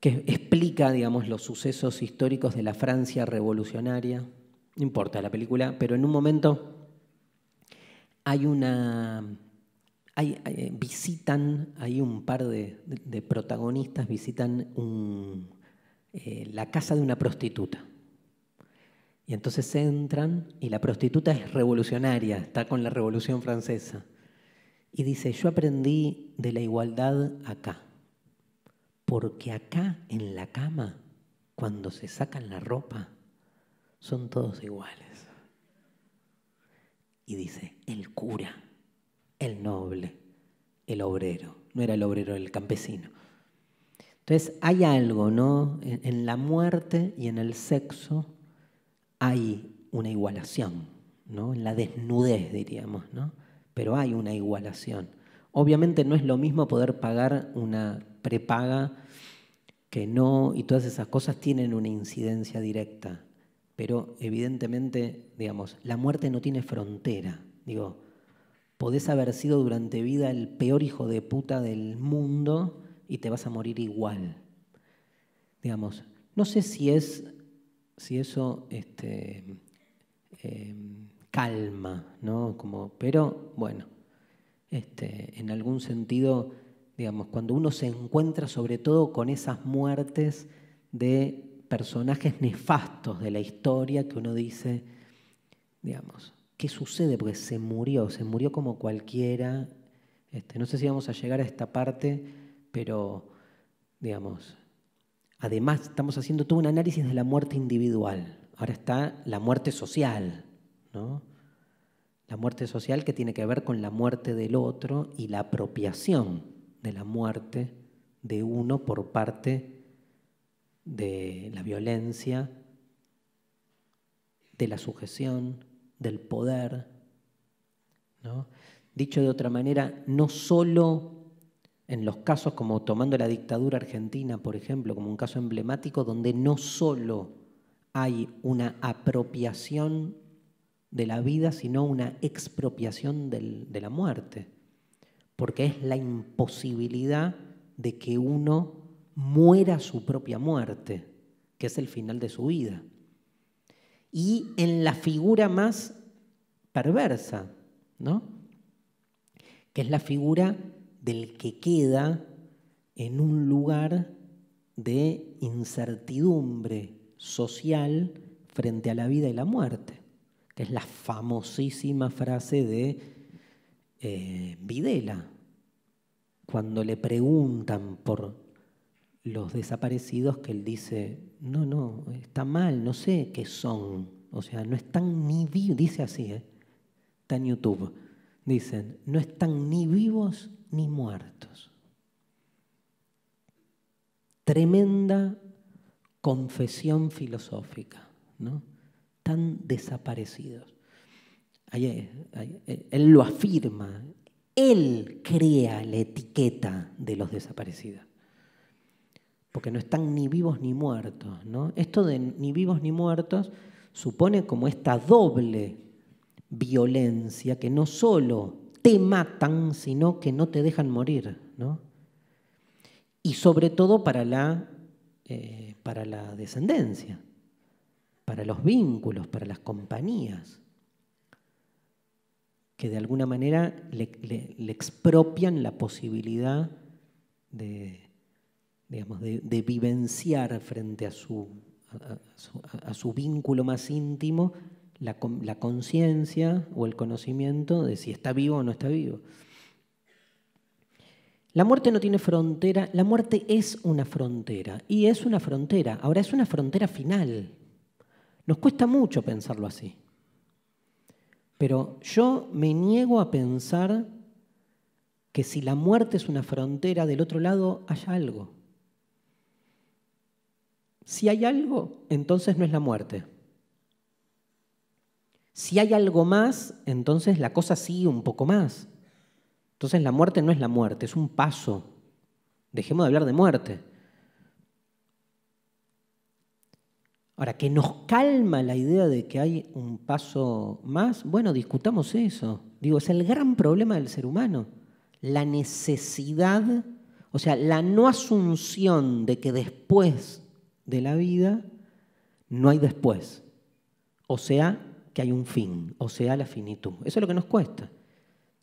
A: que explica, digamos, los sucesos históricos de la Francia revolucionaria. No importa la película, pero en un momento hay una... Hay, eh, visitan, hay un par de, protagonistas, visitan eh, la casa de una prostituta. Y entonces entran y la prostituta es revolucionaria, está con la Revolución Francesa. Y dice, yo aprendí de la igualdad acá. Porque acá en la cama, cuando se sacan la ropa, son todos iguales. Y dice, el cura, el noble, el obrero. No era el obrero, el campesino. Entonces hay algo, ¿no? En la muerte y en el sexo hay una igualación, ¿no? En la desnudez, diríamos, ¿no? Pero hay una igualación. Obviamente no es lo mismo poder pagar una prepaga, que no, y todas esas cosas tienen una incidencia directa. Pero evidentemente, digamos, la muerte no tiene frontera. Digo, podés haber sido durante vida el peor hijo de puta del mundo y te vas a morir igual. Digamos, no sé si es si eso este, em, calma, ¿no? Como, pero bueno, este, en algún sentido digamos, cuando uno se encuentra sobre todo con esas muertes de personajes nefastos de la historia que uno dice, digamos, ¿qué sucede? Porque se murió, se murió como cualquiera. Este, no sé si vamos a llegar a esta parte, pero, digamos, además estamos haciendo todo un análisis de la muerte individual. Ahora está la muerte social, ¿no? La muerte social que tiene que ver con la muerte del otro y la apropiación de la muerte de uno por parte de la violencia, de la sujeción, del poder. Dicho de otra manera, no solo en los casos como tomando la dictadura argentina, por ejemplo, como un caso emblemático, donde no solo hay una apropiación de la vida, sino una expropiación de la muerte porque es la imposibilidad de que uno muera su propia muerte, que es el final de su vida. Y en la figura más perversa, ¿no? Que es la figura del que queda en un lugar de incertidumbre social frente a la vida y la muerte, que es la famosísima frase de eh, Videla, cuando le preguntan por los desaparecidos, que él dice, no, no, está mal, no sé qué son, o sea, no están ni vivos, dice así, eh, está en YouTube, dicen, no están ni vivos ni muertos. Tremenda confesión filosófica, ¿no? desaparecidos. Eh, él lo afirma, él crea la etiqueta de los desaparecidos. Porque no están ni vivos ni muertos. Esto de ni vivos ni muertos supone como esta doble violencia que no solo te matan, sino que no te dejan morir. Y sobre todo eh, para la descendencia, para los vínculos, para las compañías que de alguna manera le, expropian la posibilidad de, vivenciar frente a su, su, vínculo más íntimo la conciencia o el conocimiento de si está vivo o no está vivo. La muerte no tiene frontera, la muerte es una frontera y es una frontera, ahora es una frontera final. Nos cuesta mucho pensarlo así. Pero yo me niego a pensar que si la muerte es una frontera, del otro lado haya algo. Si hay algo, entonces no es la muerte. Si hay algo más, entonces la cosa sigue un poco más. Entonces la muerte no es la muerte, es un paso. Dejemos de hablar de muerte. Ahora, que nos calma la idea de que hay un paso más, bueno, discutamos eso. Digo, es el gran problema del ser humano. La necesidad, o sea, la no asunción de que después de la vida no hay después. O sea, que hay un fin, o sea, la finitud. Eso es lo que nos cuesta.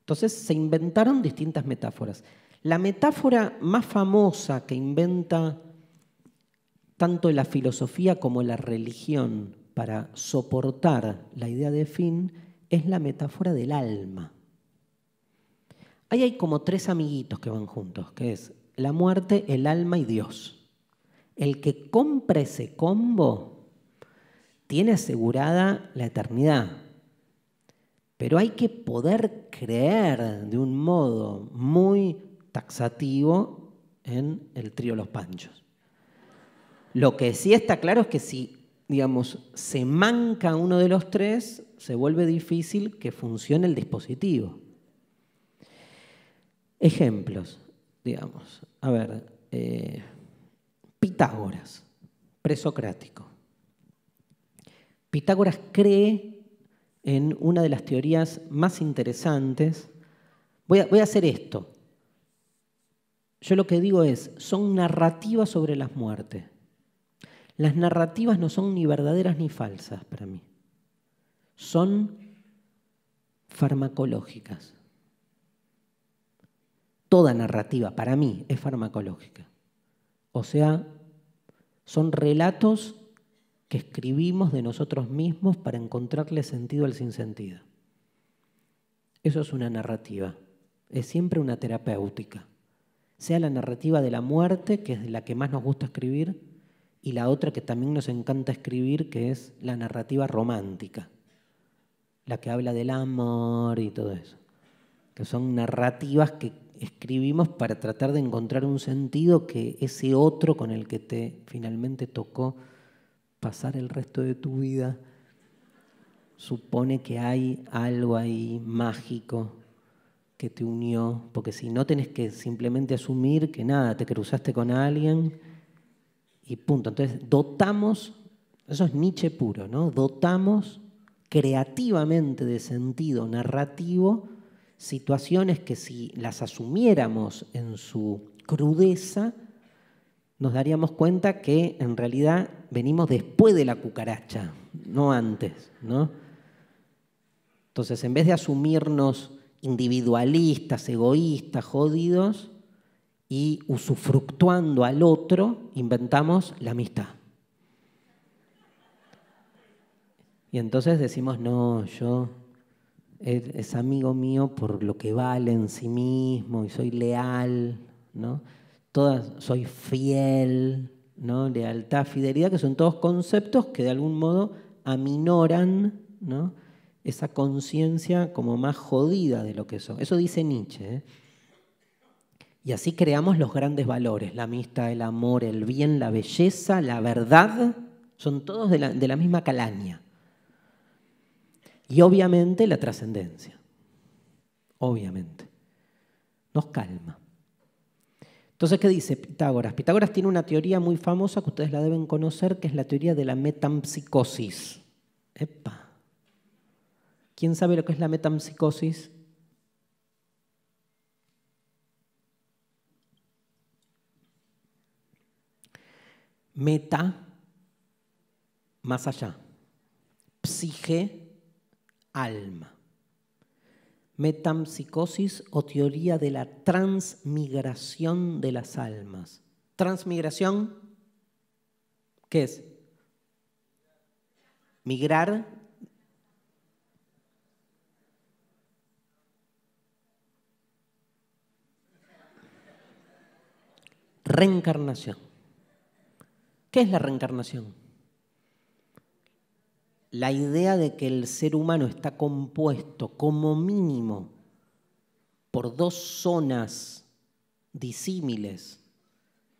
A: Entonces se inventaron distintas metáforas. La metáfora más famosa que inventa tanto la filosofía como la religión para soportar la idea de fin es la metáfora del alma. Ahí hay como tres amiguitos que van juntos, que es la muerte, el alma y Dios. El que compre ese combo tiene asegurada la eternidad. Pero hay que poder creer de un modo muy taxativo en el trío Los Panchos. Lo que sí está claro es que si, digamos, se manca uno de los tres, se vuelve difícil que funcione el dispositivo. Ejemplos, digamos. A ver, eh, Pitágoras, presocrático. Pitágoras cree en una de las teorías más interesantes. voy a hacer esto. Yo lo que digo es, son narrativas sobre las muertes. Las narrativas no son ni verdaderas ni falsas para mí. Son farmacológicas. Toda narrativa para mí es farmacológica. O sea, son relatos que escribimos de nosotros mismos para encontrarle sentido al sinsentido. Eso es una narrativa. Es siempre una terapéutica. Sea la narrativa de la muerte, que es la que más nos gusta escribir, y la otra que también nos encanta escribir, que es la narrativa romántica, la que habla del amor y todo eso, que son narrativas que escribimos para tratar de encontrar un sentido que ese otro con el que te finalmente tocó pasar el resto de tu vida supone que hay algo ahí mágico que te unió, porque si no tenés que simplemente asumir que nada, te cruzaste con alguien y punto. Entonces, dotamos, eso es Nietzsche puro, ¿no? Dotamos creativamente de sentido narrativo situaciones que si las asumiéramos en su crudeza, nos daríamos cuenta que en realidad venimos después de la cucaracha, no antes, ¿no? Entonces, en vez de asumirnos individualistas, egoístas, jodidos, y usufructuando al otro, inventamos la amistad. Y entonces decimos, no, yo es amigo mío por lo que vale en sí mismo y soy leal, ¿no? Todas, soy fiel, ¿no? Lealtad, fidelidad, que son todos conceptos que de algún modo aminoran, Esa conciencia como más jodida de lo que son. Eso dice Nietzsche, ¿eh? Y así creamos los grandes valores, la amistad, el amor, el bien, la belleza, la verdad, son todos de la, misma calaña. Y obviamente la trascendencia, obviamente, nos calma. Entonces, ¿qué dice Pitágoras? Pitágoras tiene una teoría muy famosa que ustedes la deben conocer, que es la teoría de la metampsicosis. Epa. ¿Quién sabe lo que es la metampsicosis? Meta, más allá. Psique, alma. metampsicosis o teoría de la transmigración de las almas. Transmigración, ¿qué es? Migrar. Reencarnación. ¿Qué es la reencarnación? La idea de que el ser humano está compuesto como mínimo por dos zonas disímiles,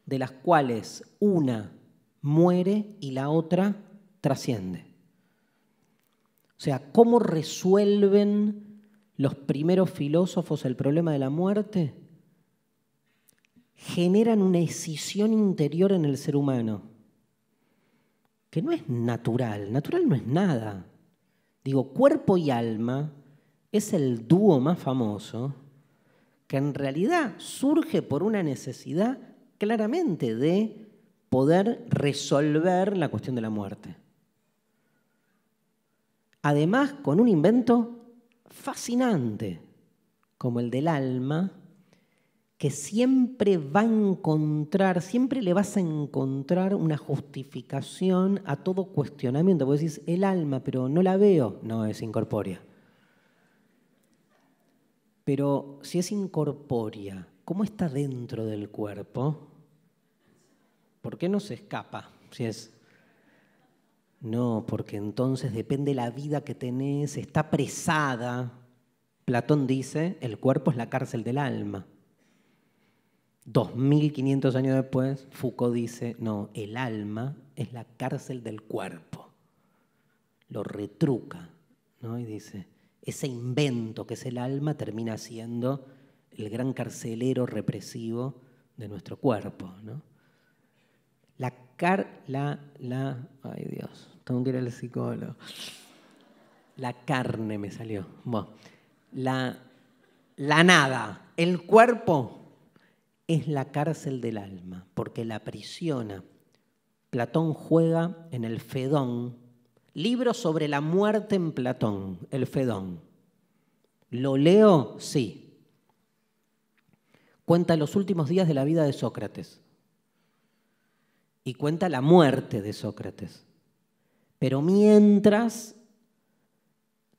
A: de las cuales una muere y la otra trasciende. O sea, ¿cómo resuelven los primeros filósofos el problema de la muerte? Generan una escisión interior en el ser humano que no es natural, natural no es nada. Digo, cuerpo y alma es el dúo más famoso que en realidad surge por una necesidad claramente de poder resolver la cuestión de la muerte. Además, con un invento fascinante, como el del alma, que siempre va a encontrar, siempre le vas a encontrar una justificación a todo cuestionamiento. Vos decís, el alma, pero no la veo. No, es incorpórea. Pero si es incorpórea, ¿cómo está dentro del cuerpo? ¿Por qué no se escapa? Si es. No, porque entonces depende la vida que tenés, está presada. Platón dice, el cuerpo es la cárcel del alma. 2.500 años después, Foucault dice, no, el alma es la cárcel del cuerpo. Lo retruca, ¿no? Y dice, ese invento que es el alma termina siendo el gran carcelero represivo de nuestro cuerpo, ¿no? La car... La, la... Ay, Dios, tengo que ir al psicólogo. La carne me salió. la, la nada, el cuerpo es la cárcel del alma, porque la aprisiona. Platón juega en el Fedón, libro sobre la muerte en Platón, el Fedón. ¿Lo leo? Sí. Cuenta los últimos días de la vida de Sócrates y cuenta la muerte de Sócrates. Pero mientras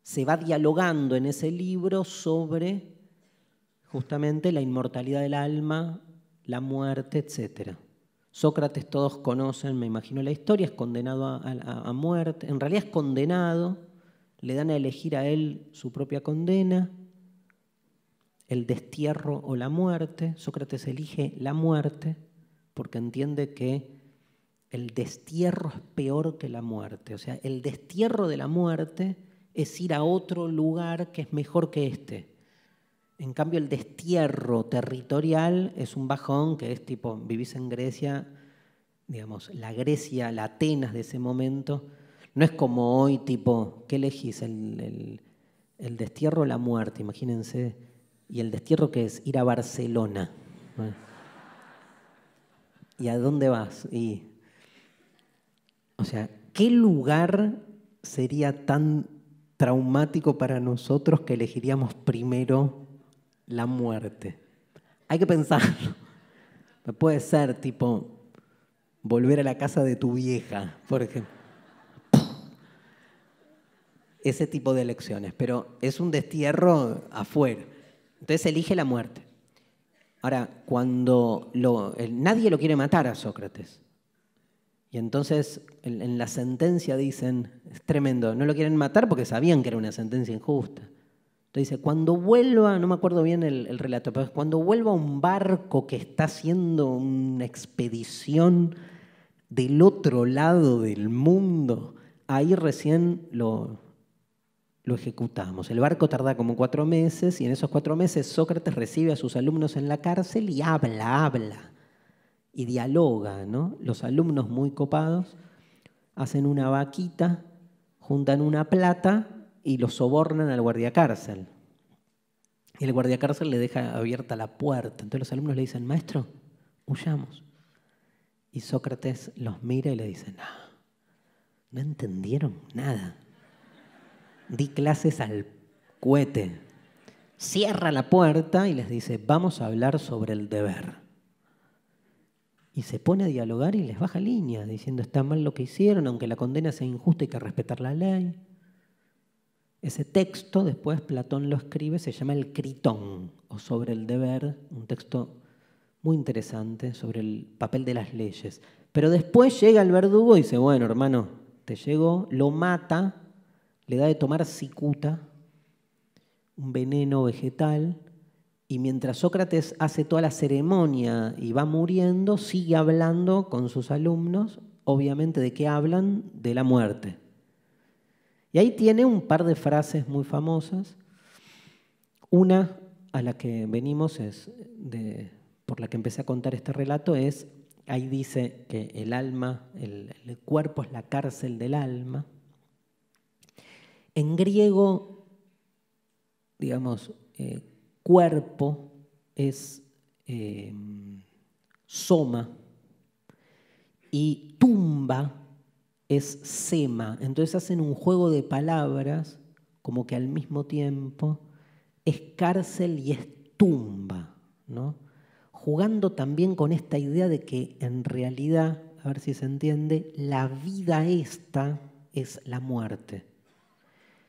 A: se va dialogando en ese libro sobre justamente la inmortalidad del alma, la muerte, etc. Sócrates todos conocen, me imagino la historia, es condenado a, muerte, en realidad es condenado, le dan a elegir a él su propia condena, el destierro o la muerte. Sócrates elige la muerte porque entiende que el destierro es peor que la muerte. O sea, el destierro de la muerte es ir a otro lugar que es mejor que este. En cambio, el destierro territorial es un bajón que es tipo, vivís en Grecia, digamos, la Grecia, la Atenas de ese momento, no es como hoy tipo, ¿qué elegís? El, destierro o la muerte, imagínense. Y el destierro que es ir a Barcelona. ¿Y a dónde vas? Y, o sea, ¿qué lugar sería tan traumático para nosotros que elegiríamos primero la muerte. Hay que pensarlo. Puede ser tipo volver a la casa de tu vieja, por ejemplo. Ese tipo de elecciones, pero es un destierro afuera. Entonces elige la muerte. Ahora, cuando nadie lo quiere matar a Sócrates, y entonces en la sentencia dicen, es tremendo, no lo quieren matar porque sabían que era una sentencia injusta. Entonces dice, cuando vuelva, no me acuerdo bien el, relato, pero cuando vuelva un barco que está haciendo una expedición del otro lado del mundo, ahí recién lo, ejecutamos. El barco tarda como cuatro meses y en esos cuatro meses Sócrates recibe a sus alumnos en la cárcel y habla, habla y dialoga. Los alumnos muy copados hacen una vaquita, juntan una plata y lo sobornan al guardiacárcel. Y el guardiacárcel le deja abierta la puerta. Entonces los alumnos le dicen, maestro, huyamos. Y Sócrates los mira y le dice, no, no entendieron nada. Di clases al cohete. Cierra la puerta y les dice, vamos a hablar sobre el deber. Y se pone a dialogar y les baja línea, diciendo, está mal lo que hicieron, aunque la condena sea injusta, hay que respetar la ley. Ese texto después Platón lo escribe, se llama el Critón, o sobre el deber, un texto muy interesante sobre el papel de las leyes. Pero después llega el verdugo y dice, bueno, hermano, te llegó, lo mata, le da de tomar cicuta, un veneno vegetal, y mientras Sócrates hace toda la ceremonia y va muriendo, sigue hablando con sus alumnos, obviamente de qué hablan, de la muerte. Y ahí tiene un par de frases muy famosas. Una a la que venimos es por la que empecé a contar este relato es ahí dice que el alma, el, cuerpo es la cárcel del alma. En griego, digamos, eh, cuerpo es eh, soma y tumba es Sema. Entonces hacen un juego de palabras, como que al mismo tiempo es cárcel y es tumba, ¿no? Jugando también con esta idea de que en realidad, a ver si se entiende, la vida esta es la muerte.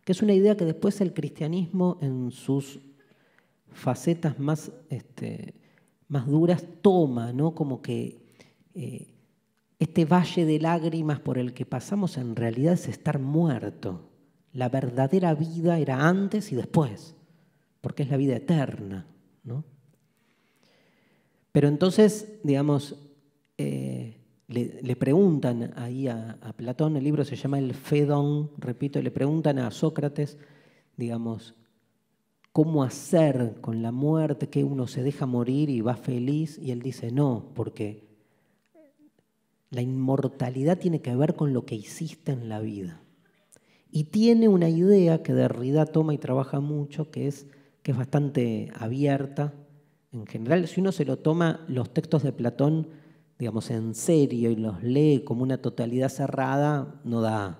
A: Que es una idea que después el cristianismo en sus facetas más, este, más duras toma, ¿no? Como que eh, este valle de lágrimas por el que pasamos en realidad es estar muerto. La verdadera vida era antes y después, porque es la vida eterna. ¿no? Pero entonces, digamos, eh, le, preguntan ahí a, a, Platón, el libro se llama El Fedón, repito, le preguntan a Sócrates, digamos, cómo hacer con la muerte, que uno se deja morir y va feliz, y él dice, no, porque la inmortalidad tiene que ver con lo que hiciste en la vida. Y tiene una idea que Derrida toma y trabaja mucho, que es, bastante abierta. En general, si uno se lo toma los textos de Platón, digamos, en serio y los lee como una totalidad cerrada, no da,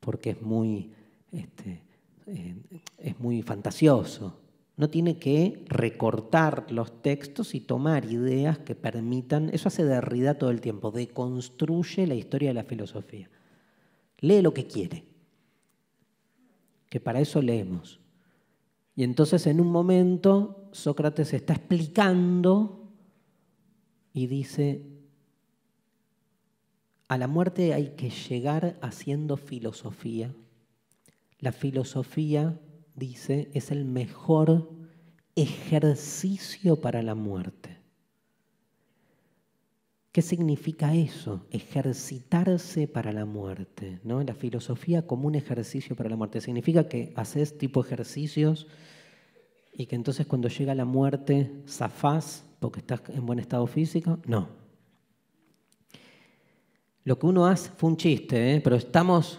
A: porque es muy, este, eh, es muy fantasioso no tiene que recortar los textos y tomar ideas que permitan, eso hace Derrida todo el tiempo, deconstruye la historia de la filosofía. Lee lo que quiere, que para eso leemos. Y entonces en un momento Sócrates está explicando y dice, a la muerte hay que llegar haciendo filosofía. La filosofía dice, es el mejor ejercicio para la muerte. ¿Qué significa eso? Ejercitarse para la muerte. ¿no? La filosofía como un ejercicio para la muerte. Significa que haces tipo ejercicios y que entonces cuando llega la muerte zafás porque estás en buen estado físico. No. Lo que uno hace fue un chiste, ¿eh? pero estamos,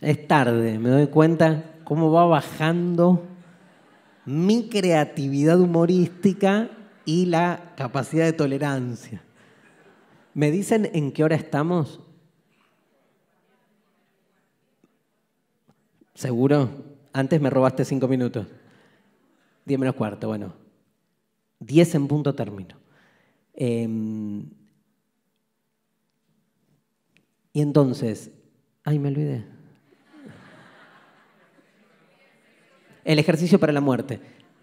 A: es tarde, me doy cuenta, cómo va bajando mi creatividad humorística y la capacidad de tolerancia. ¿Me dicen en qué hora estamos? ¿Seguro? Antes me robaste cinco minutos. Diez menos cuarto, bueno. Diez en punto término. Em, y entonces, ay, me olvidé. El ejercicio para la muerte.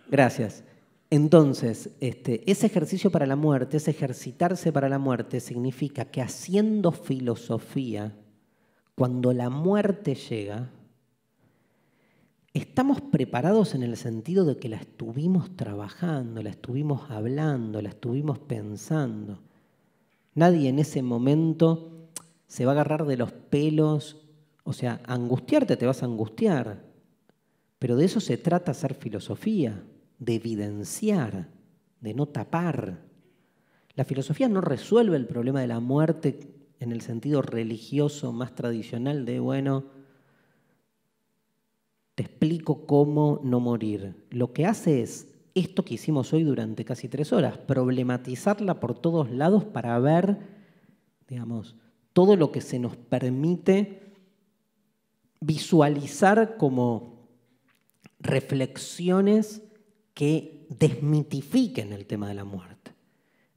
A: Gracias. Entonces, este, ese ejercicio para la muerte, ese ejercitarse para la muerte, significa que haciendo filosofía, cuando la muerte llega, estamos preparados en el sentido de que la estuvimos trabajando, la estuvimos hablando, la estuvimos pensando. Nadie en ese momento se va a agarrar de los pelos, o sea, angustiarte te vas a angustiar, pero de eso se trata hacer filosofía, de evidenciar, de no tapar. La filosofía no resuelve el problema de la muerte en el sentido religioso más tradicional de, bueno, te explico cómo no morir. Lo que hace es esto que hicimos hoy durante casi tres horas, problematizarla por todos lados para ver, digamos, todo lo que se nos permite visualizar como reflexiones que desmitifiquen el tema de la muerte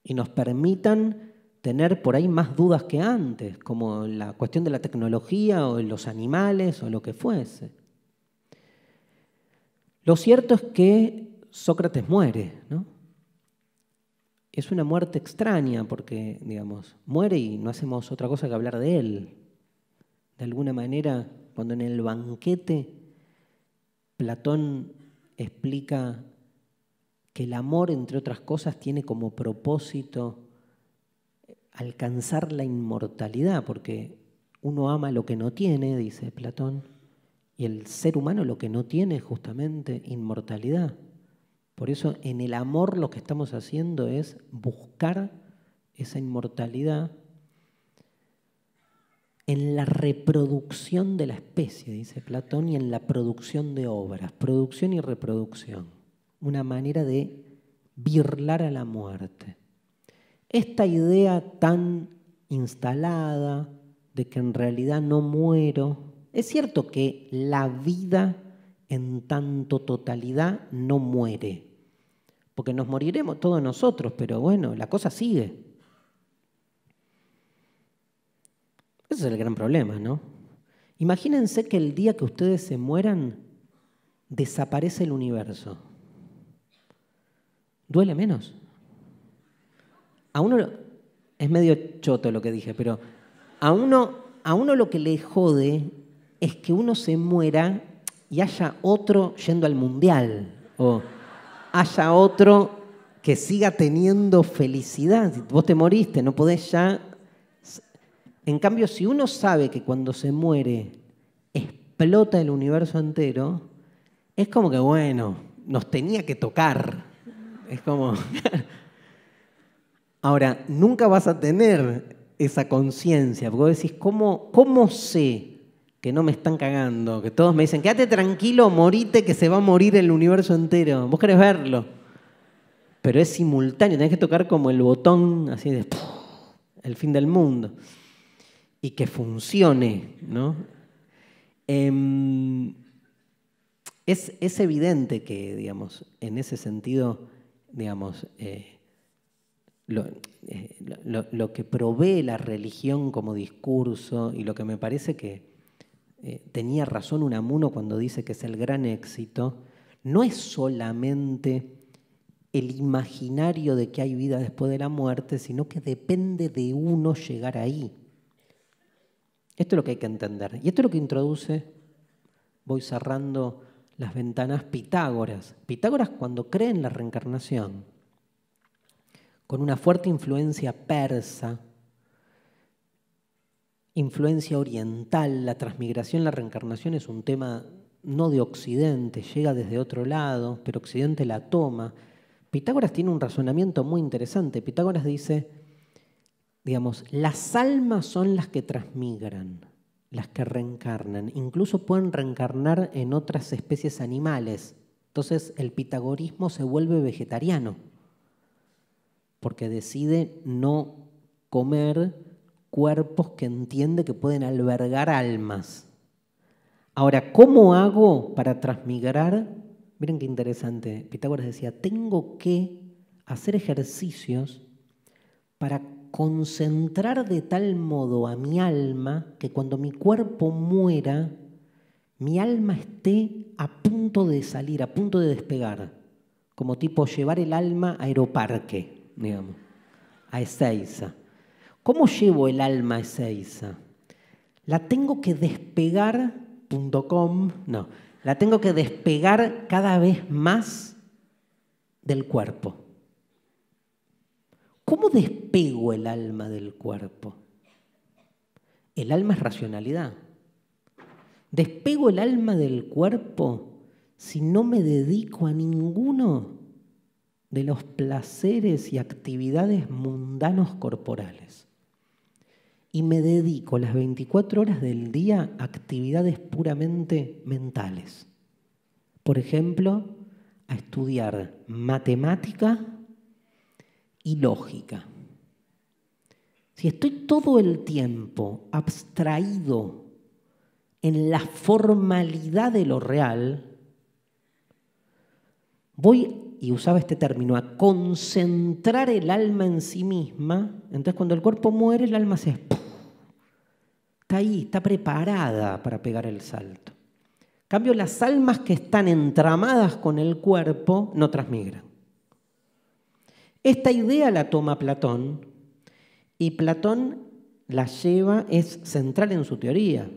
A: y nos permitan tener por ahí más dudas que antes, como la cuestión de la tecnología o los animales o lo que fuese. Lo cierto es que Sócrates muere, ¿no? Es una muerte extraña porque, digamos, muere y no hacemos otra cosa que hablar de él. De alguna manera, cuando en el banquete Platón explica que el amor, entre otras cosas, tiene como propósito alcanzar la inmortalidad, porque uno ama lo que no tiene, dice Platón, y el ser humano lo que no tiene es justamente inmortalidad. Por eso en el amor lo que estamos haciendo es buscar esa inmortalidad en la reproducción de la especie, dice Platón, y en la producción de obras, producción y reproducción, una manera de birlar a la muerte. Esta idea tan instalada de que en realidad no muero, es cierto que la vida en tanto totalidad no muere, porque nos moriremos todos nosotros, pero bueno, la cosa sigue. Ese es el gran problema, ¿no? Imagínense que el día que ustedes se mueran, desaparece el universo. ¿Duele menos? A uno, es medio choto lo que dije, pero a uno, a uno lo que le jode es que uno se muera y haya otro yendo al mundial o haya otro que siga teniendo felicidad. Vos te moriste, no podés ya en cambio, si uno sabe que cuando se muere explota el universo entero, es como que, bueno, nos tenía que tocar. Es como... Ahora, nunca vas a tener esa conciencia, porque vos decís, ¿cómo, sé que no me están cagando? Que todos me dicen, quédate tranquilo, morite, que se va a morir el universo entero. Vos querés verlo. Pero es simultáneo, tenés que tocar como el botón, así de, el fin del mundo y que funcione, ¿no? Em, es, evidente que, digamos, en ese sentido, digamos, eh, eh, lo, lo, que provee la religión como discurso y lo que me parece que eh, tenía razón Unamuno cuando dice que es el gran éxito, no es solamente el imaginario de que hay vida después de la muerte, sino que depende de uno llegar ahí. Esto es lo que hay que entender. Y esto es lo que introduce, voy cerrando las ventanas, Pitágoras. Pitágoras cuando cree en la reencarnación, con una fuerte influencia persa, influencia oriental, la transmigración, la reencarnación es un tema no de Occidente, llega desde otro lado, pero Occidente la toma. Pitágoras tiene un razonamiento muy interesante. Pitágoras dice, digamos, las almas son las que transmigran, las que reencarnan. Incluso pueden reencarnar en otras especies animales. Entonces el pitagorismo se vuelve vegetariano, porque decide no comer cuerpos que entiende que pueden albergar almas. Ahora, ¿cómo hago para transmigrar? Miren qué interesante. Pitágoras decía, tengo que hacer ejercicios para concentrar de tal modo a mi alma que cuando mi cuerpo muera, mi alma esté a punto de salir, a punto de despegar, como tipo llevar el alma a Aeroparque, digamos, a Ezeiza. ¿Cómo llevo el alma a Ezeiza? La tengo que despegar.com, no, la tengo que despegar cada vez más del cuerpo. ¿Cómo despego el alma del cuerpo? El alma es racionalidad. Despego el alma del cuerpo si no me dedico a ninguno de los placeres y actividades mundanos corporales. Y me dedico las 24 horas del día a actividades puramente mentales. Por ejemplo, a estudiar matemática y lógica. Si estoy todo el tiempo abstraído en la formalidad de lo real, voy, y usaba este término, a concentrar el alma en sí misma. Entonces cuando el cuerpo muere, el alma se... Está ahí, está preparada para pegar el salto. En cambio, las almas que están entramadas con el cuerpo no transmigran. Esta idea la toma Platón y Platón la lleva, es central en su teoría.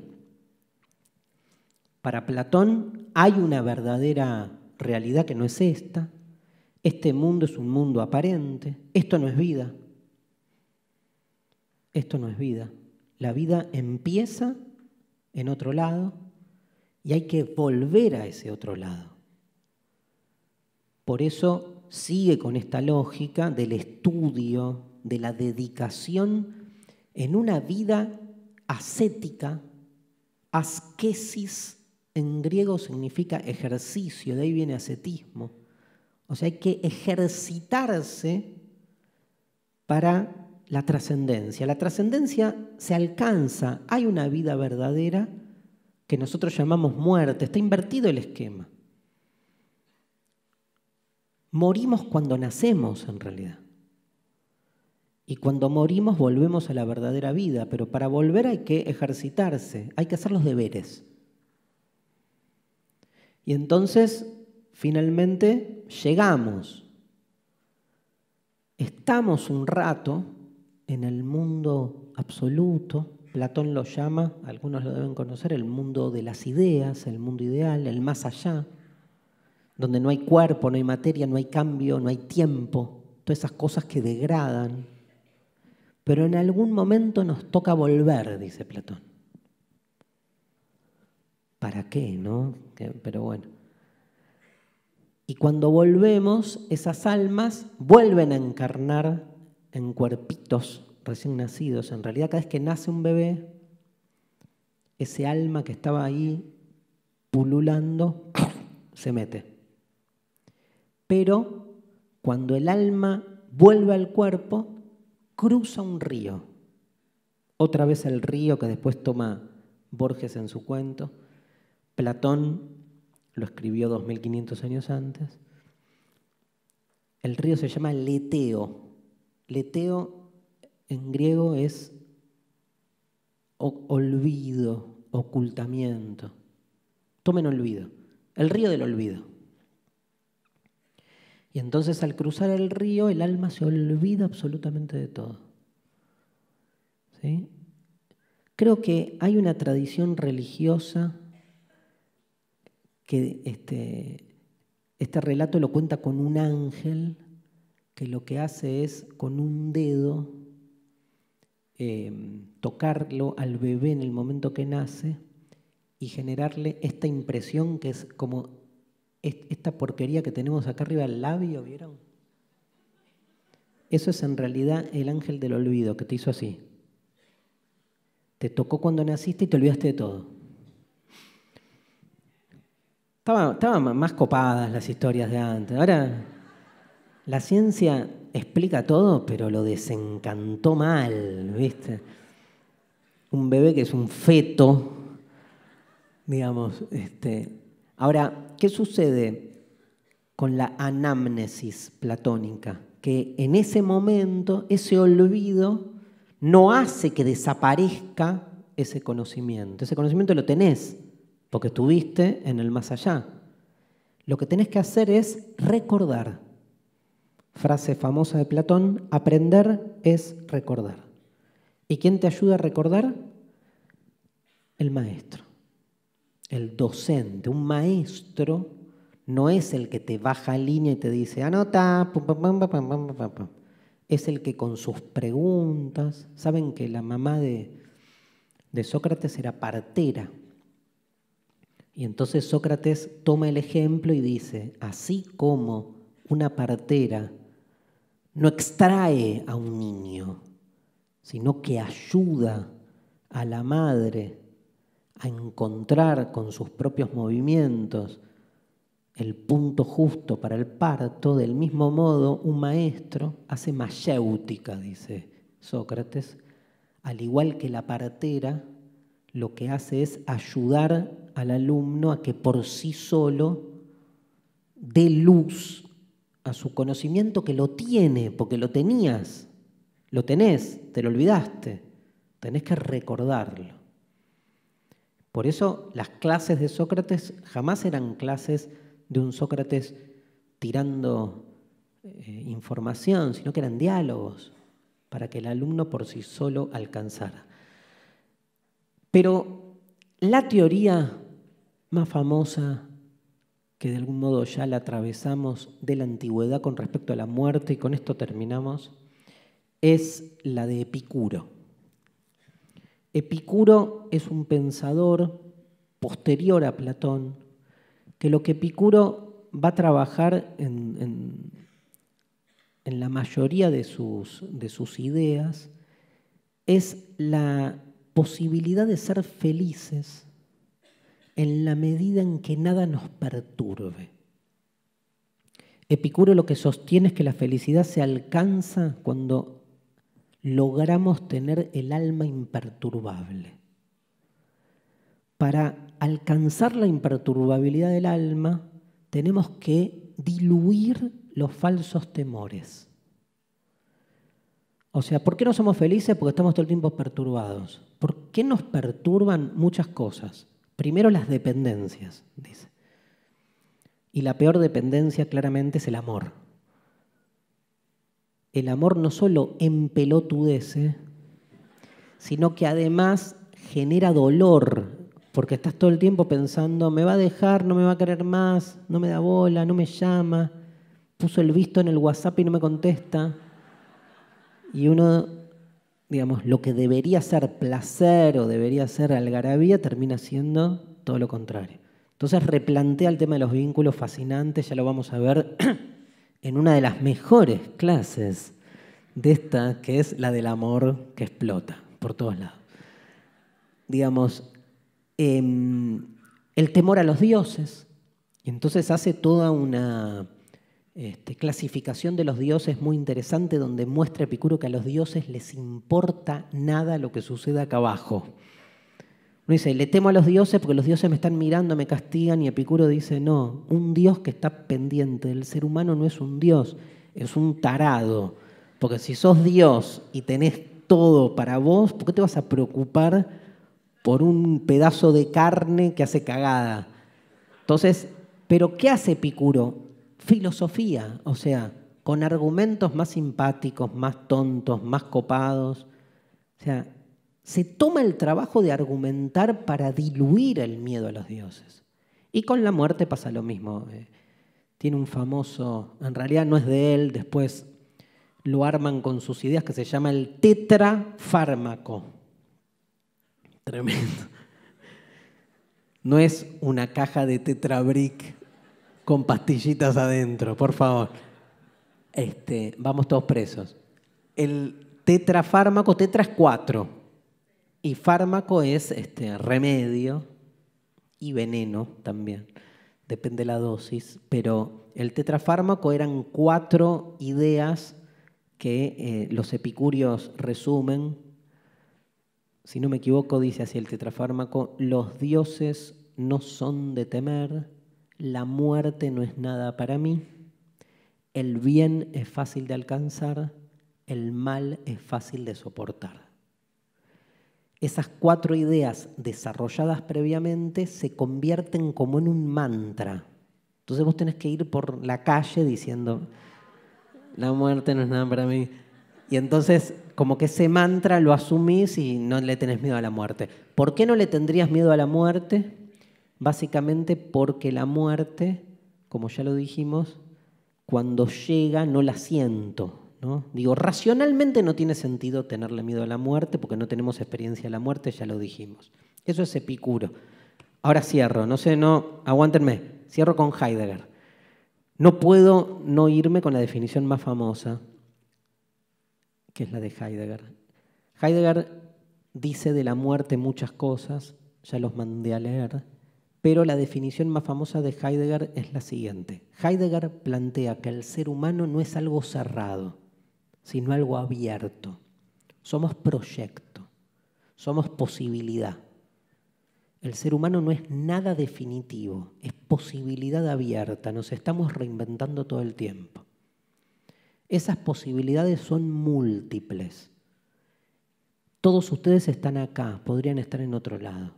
A: Para Platón hay una verdadera realidad que no es esta. Este mundo es un mundo aparente. Esto no es vida. Esto no es vida. La vida empieza en otro lado y hay que volver a ese otro lado. Por eso sigue con esta lógica del estudio, de la dedicación en una vida ascética. Asquesis en griego significa ejercicio, de ahí viene ascetismo. O sea, hay que ejercitarse para la trascendencia. La trascendencia se alcanza, hay una vida verdadera que nosotros llamamos muerte, está invertido el esquema. Morimos cuando nacemos en realidad. Y cuando morimos volvemos a la verdadera vida, pero para volver hay que ejercitarse, hay que hacer los deberes. Y entonces, finalmente, llegamos. Estamos un rato en el mundo absoluto, Platón lo llama, algunos lo deben conocer, el mundo de las ideas, el mundo ideal, el más allá donde no hay cuerpo, no hay materia, no hay cambio, no hay tiempo, todas esas cosas que degradan. Pero en algún momento nos toca volver, dice Platón. ¿Para qué, no? Pero bueno. Y cuando volvemos, esas almas vuelven a encarnar en cuerpitos recién nacidos. En realidad, cada vez que nace un bebé, ese alma que estaba ahí pululando se mete. Pero cuando el alma vuelve al cuerpo, cruza un río. Otra vez el río que después toma Borges en su cuento. Platón lo escribió 2500 años antes. El río se llama Leteo. Leteo en griego es olvido, ocultamiento. Tomen olvido. El río del olvido. Y entonces al cruzar el río el alma se olvida absolutamente de todo. Creo que hay una tradición religiosa que este, este, relato lo cuenta con un ángel que lo que hace es con un dedo em, tocarlo al bebé en el momento que nace y generarle esta impresión que es como esta porquería que tenemos acá arriba del labio, ¿vieron? Eso es en realidad el ángel del olvido que te hizo así. Te tocó cuando naciste y te olvidaste de todo. Estaban más copadas las historias de antes. Ahora, la ciencia explica todo, pero lo desencantó mal, ¿viste? Un bebé que es un feto, digamos, este, Ahora, ¿qué sucede con la anamnesis platónica? Que en ese momento ese olvido no hace que desaparezca ese conocimiento. Ese conocimiento lo tenés porque estuviste en el más allá. Lo que tenés que hacer es recordar. Frase famosa de Platón, aprender es recordar. ¿Y quién te ayuda a recordar? El maestro el docente, un maestro, no es el que te baja línea y te dice, anota, es el que con sus preguntas, saben que la mamá de, de Sócrates era partera, y entonces Sócrates toma el ejemplo y dice, así como una partera no extrae a un niño, sino que ayuda a la madre a encontrar con sus propios movimientos el punto justo para el parto, del mismo modo un maestro hace mayéutica, dice Sócrates, al igual que la partera, lo que hace es ayudar al alumno a que por sí solo dé luz a su conocimiento que lo tiene, porque lo tenías, lo tenés, te lo olvidaste, tenés que recordarlo. Por eso las clases de Sócrates jamás eran clases de un Sócrates tirando eh, información, sino que eran diálogos para que el alumno por sí solo alcanzara. Pero la teoría más famosa que de algún modo ya la atravesamos de la antigüedad con respecto a la muerte, y con esto terminamos, es la de Epicuro. Epicuro es un pensador posterior a Platón, que lo que Epicuro va a trabajar en, la mayoría de sus, de sus ideas es la posibilidad de ser felices en la medida en que nada nos perturbe. Epicuro lo que sostiene es que la felicidad se alcanza cuando logramos tener el alma imperturbable. Para alcanzar la imperturbabilidad del alma, tenemos que diluir los falsos temores. O sea, ¿por qué no somos felices? Porque estamos todo el tiempo perturbados. ¿Por qué nos perturban muchas cosas? Primero las dependencias, dice. Y la peor dependencia claramente es el amor el amor no solo empelotudece, sino que además genera dolor, porque estás todo el tiempo pensando, me va a dejar, no me va a querer más, no me da bola, no me llama, puso el visto en el WhatsApp y no me contesta. Y uno, digamos, lo que debería ser placer o debería ser algarabía termina siendo todo lo contrario. Entonces replantea el tema de los vínculos fascinantes, ya lo vamos a ver en una de las mejores clases de esta, que es la del amor que explota por todos lados. Digamos, em, el temor a los dioses, y entonces hace toda una este, clasificación de los dioses muy interesante donde muestra Epicuro que a los dioses les importa nada lo que suceda acá abajo. No dice, le temo a los dioses porque los dioses me están mirando, me castigan, y Epicuro dice, no, un dios que está pendiente El ser humano no es un dios, es un tarado. Porque si sos dios y tenés todo para vos, ¿por qué te vas a preocupar por un pedazo de carne que hace cagada? Entonces, ¿pero qué hace Epicuro? Filosofía, o sea, con argumentos más simpáticos, más tontos, más copados. O sea, se toma el trabajo de argumentar para diluir el miedo a los dioses. Y con la muerte pasa lo mismo. Eh. Tiene un famoso, en realidad no es de él, después lo arman con sus ideas, que se llama el tetrafármaco. Tremendo. No es una caja de tetrabric con pastillitas adentro, por favor. Este, vamos todos presos. El tetrafármaco, tetra es cuatro, y fármaco es este, remedio y veneno también, depende de la dosis, pero el tetrafármaco eran cuatro ideas que eh, los epicúreos resumen. Si no me equivoco, dice así el tetrafármaco, los dioses no son de temer, la muerte no es nada para mí, el bien es fácil de alcanzar, el mal es fácil de soportar esas cuatro ideas desarrolladas previamente se convierten como en un mantra. Entonces vos tenés que ir por la calle diciendo, la muerte no es nada para mí. Y entonces como que ese mantra lo asumís y no le tenés miedo a la muerte. ¿Por qué no le tendrías miedo a la muerte? Básicamente porque la muerte, como ya lo dijimos, cuando llega no la siento Digo, racionalmente no tiene sentido tenerle miedo a la muerte porque no tenemos experiencia de la muerte, ya lo dijimos. Eso es epicuro. Ahora cierro, no sé, no, aguántenme, cierro con Heidegger. No puedo no irme con la definición más famosa, que es la de Heidegger. Heidegger dice de la muerte muchas cosas, ya los mandé a leer, pero la definición más famosa de Heidegger es la siguiente. Heidegger plantea que el ser humano no es algo cerrado, sino algo abierto. Somos proyecto, somos posibilidad. El ser humano no es nada definitivo, es posibilidad abierta, nos estamos reinventando todo el tiempo. Esas posibilidades son múltiples. Todos ustedes están acá, podrían estar en otro lado.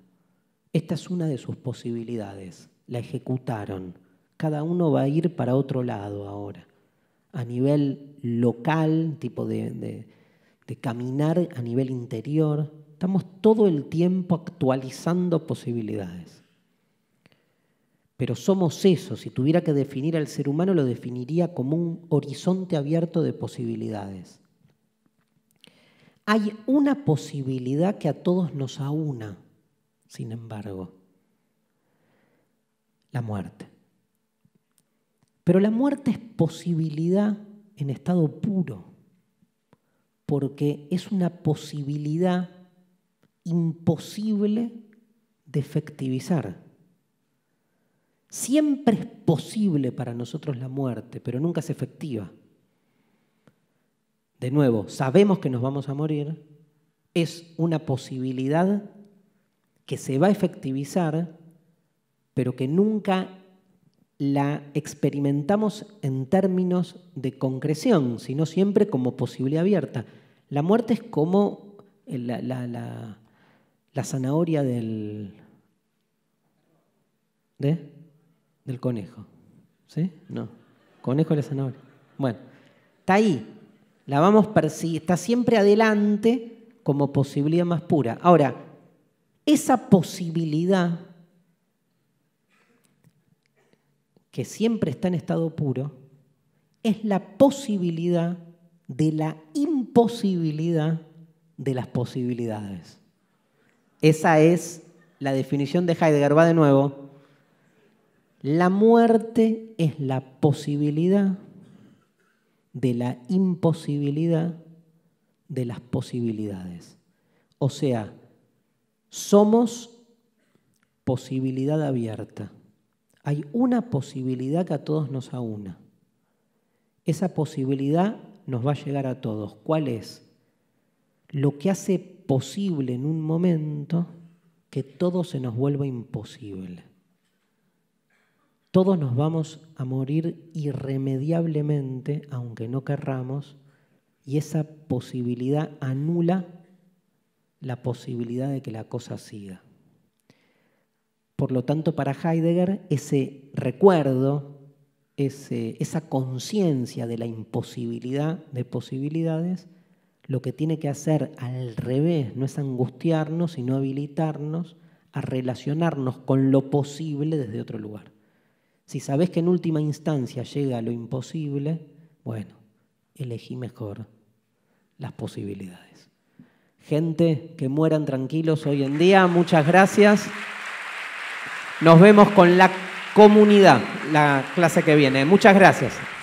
A: Esta es una de sus posibilidades, la ejecutaron. Cada uno va a ir para otro lado ahora, a nivel local, tipo de, de caminar a nivel interior. Estamos todo el tiempo actualizando posibilidades. Pero somos eso. Si tuviera que definir al ser humano, lo definiría como un horizonte abierto de posibilidades. Hay una posibilidad que a todos nos aúna, sin embargo, la muerte. Pero la muerte es posibilidad en estado puro, porque es una posibilidad imposible de efectivizar. Siempre es posible para nosotros la muerte, pero nunca es efectiva. De nuevo, sabemos que nos vamos a morir, es una posibilidad que se va a efectivizar, pero que nunca la experimentamos en términos de concreción, sino siempre como posibilidad abierta. La muerte es como la, zanahoria del, del conejo. ¿Sí? No. Conejo de la zanahoria. Bueno, está ahí. La vamos está siempre adelante como posibilidad más pura. Ahora, esa posibilidad que siempre está en estado puro, es la posibilidad de la imposibilidad de las posibilidades. Esa es la definición de Heidegger. Va de nuevo. La muerte es la posibilidad de la imposibilidad de las posibilidades. O sea, somos posibilidad abierta hay una posibilidad que a todos nos aúna. Esa posibilidad nos va a llegar a todos. ¿Cuál es? Lo que hace posible en un momento que todo se nos vuelva imposible. Todos nos vamos a morir irremediablemente, aunque no querramos, y esa posibilidad anula la posibilidad de que la cosa siga. Por lo tanto, para Heidegger, ese recuerdo, ese, esa conciencia de la imposibilidad de posibilidades, lo que tiene que hacer al revés no es angustiarnos, sino habilitarnos a relacionarnos con lo posible desde otro lugar. Si sabes que en última instancia llega lo imposible, bueno, elegí mejor las posibilidades. Gente, que mueran tranquilos hoy en día. Muchas gracias. Nos vemos con la comunidad la clase que viene. Muchas gracias.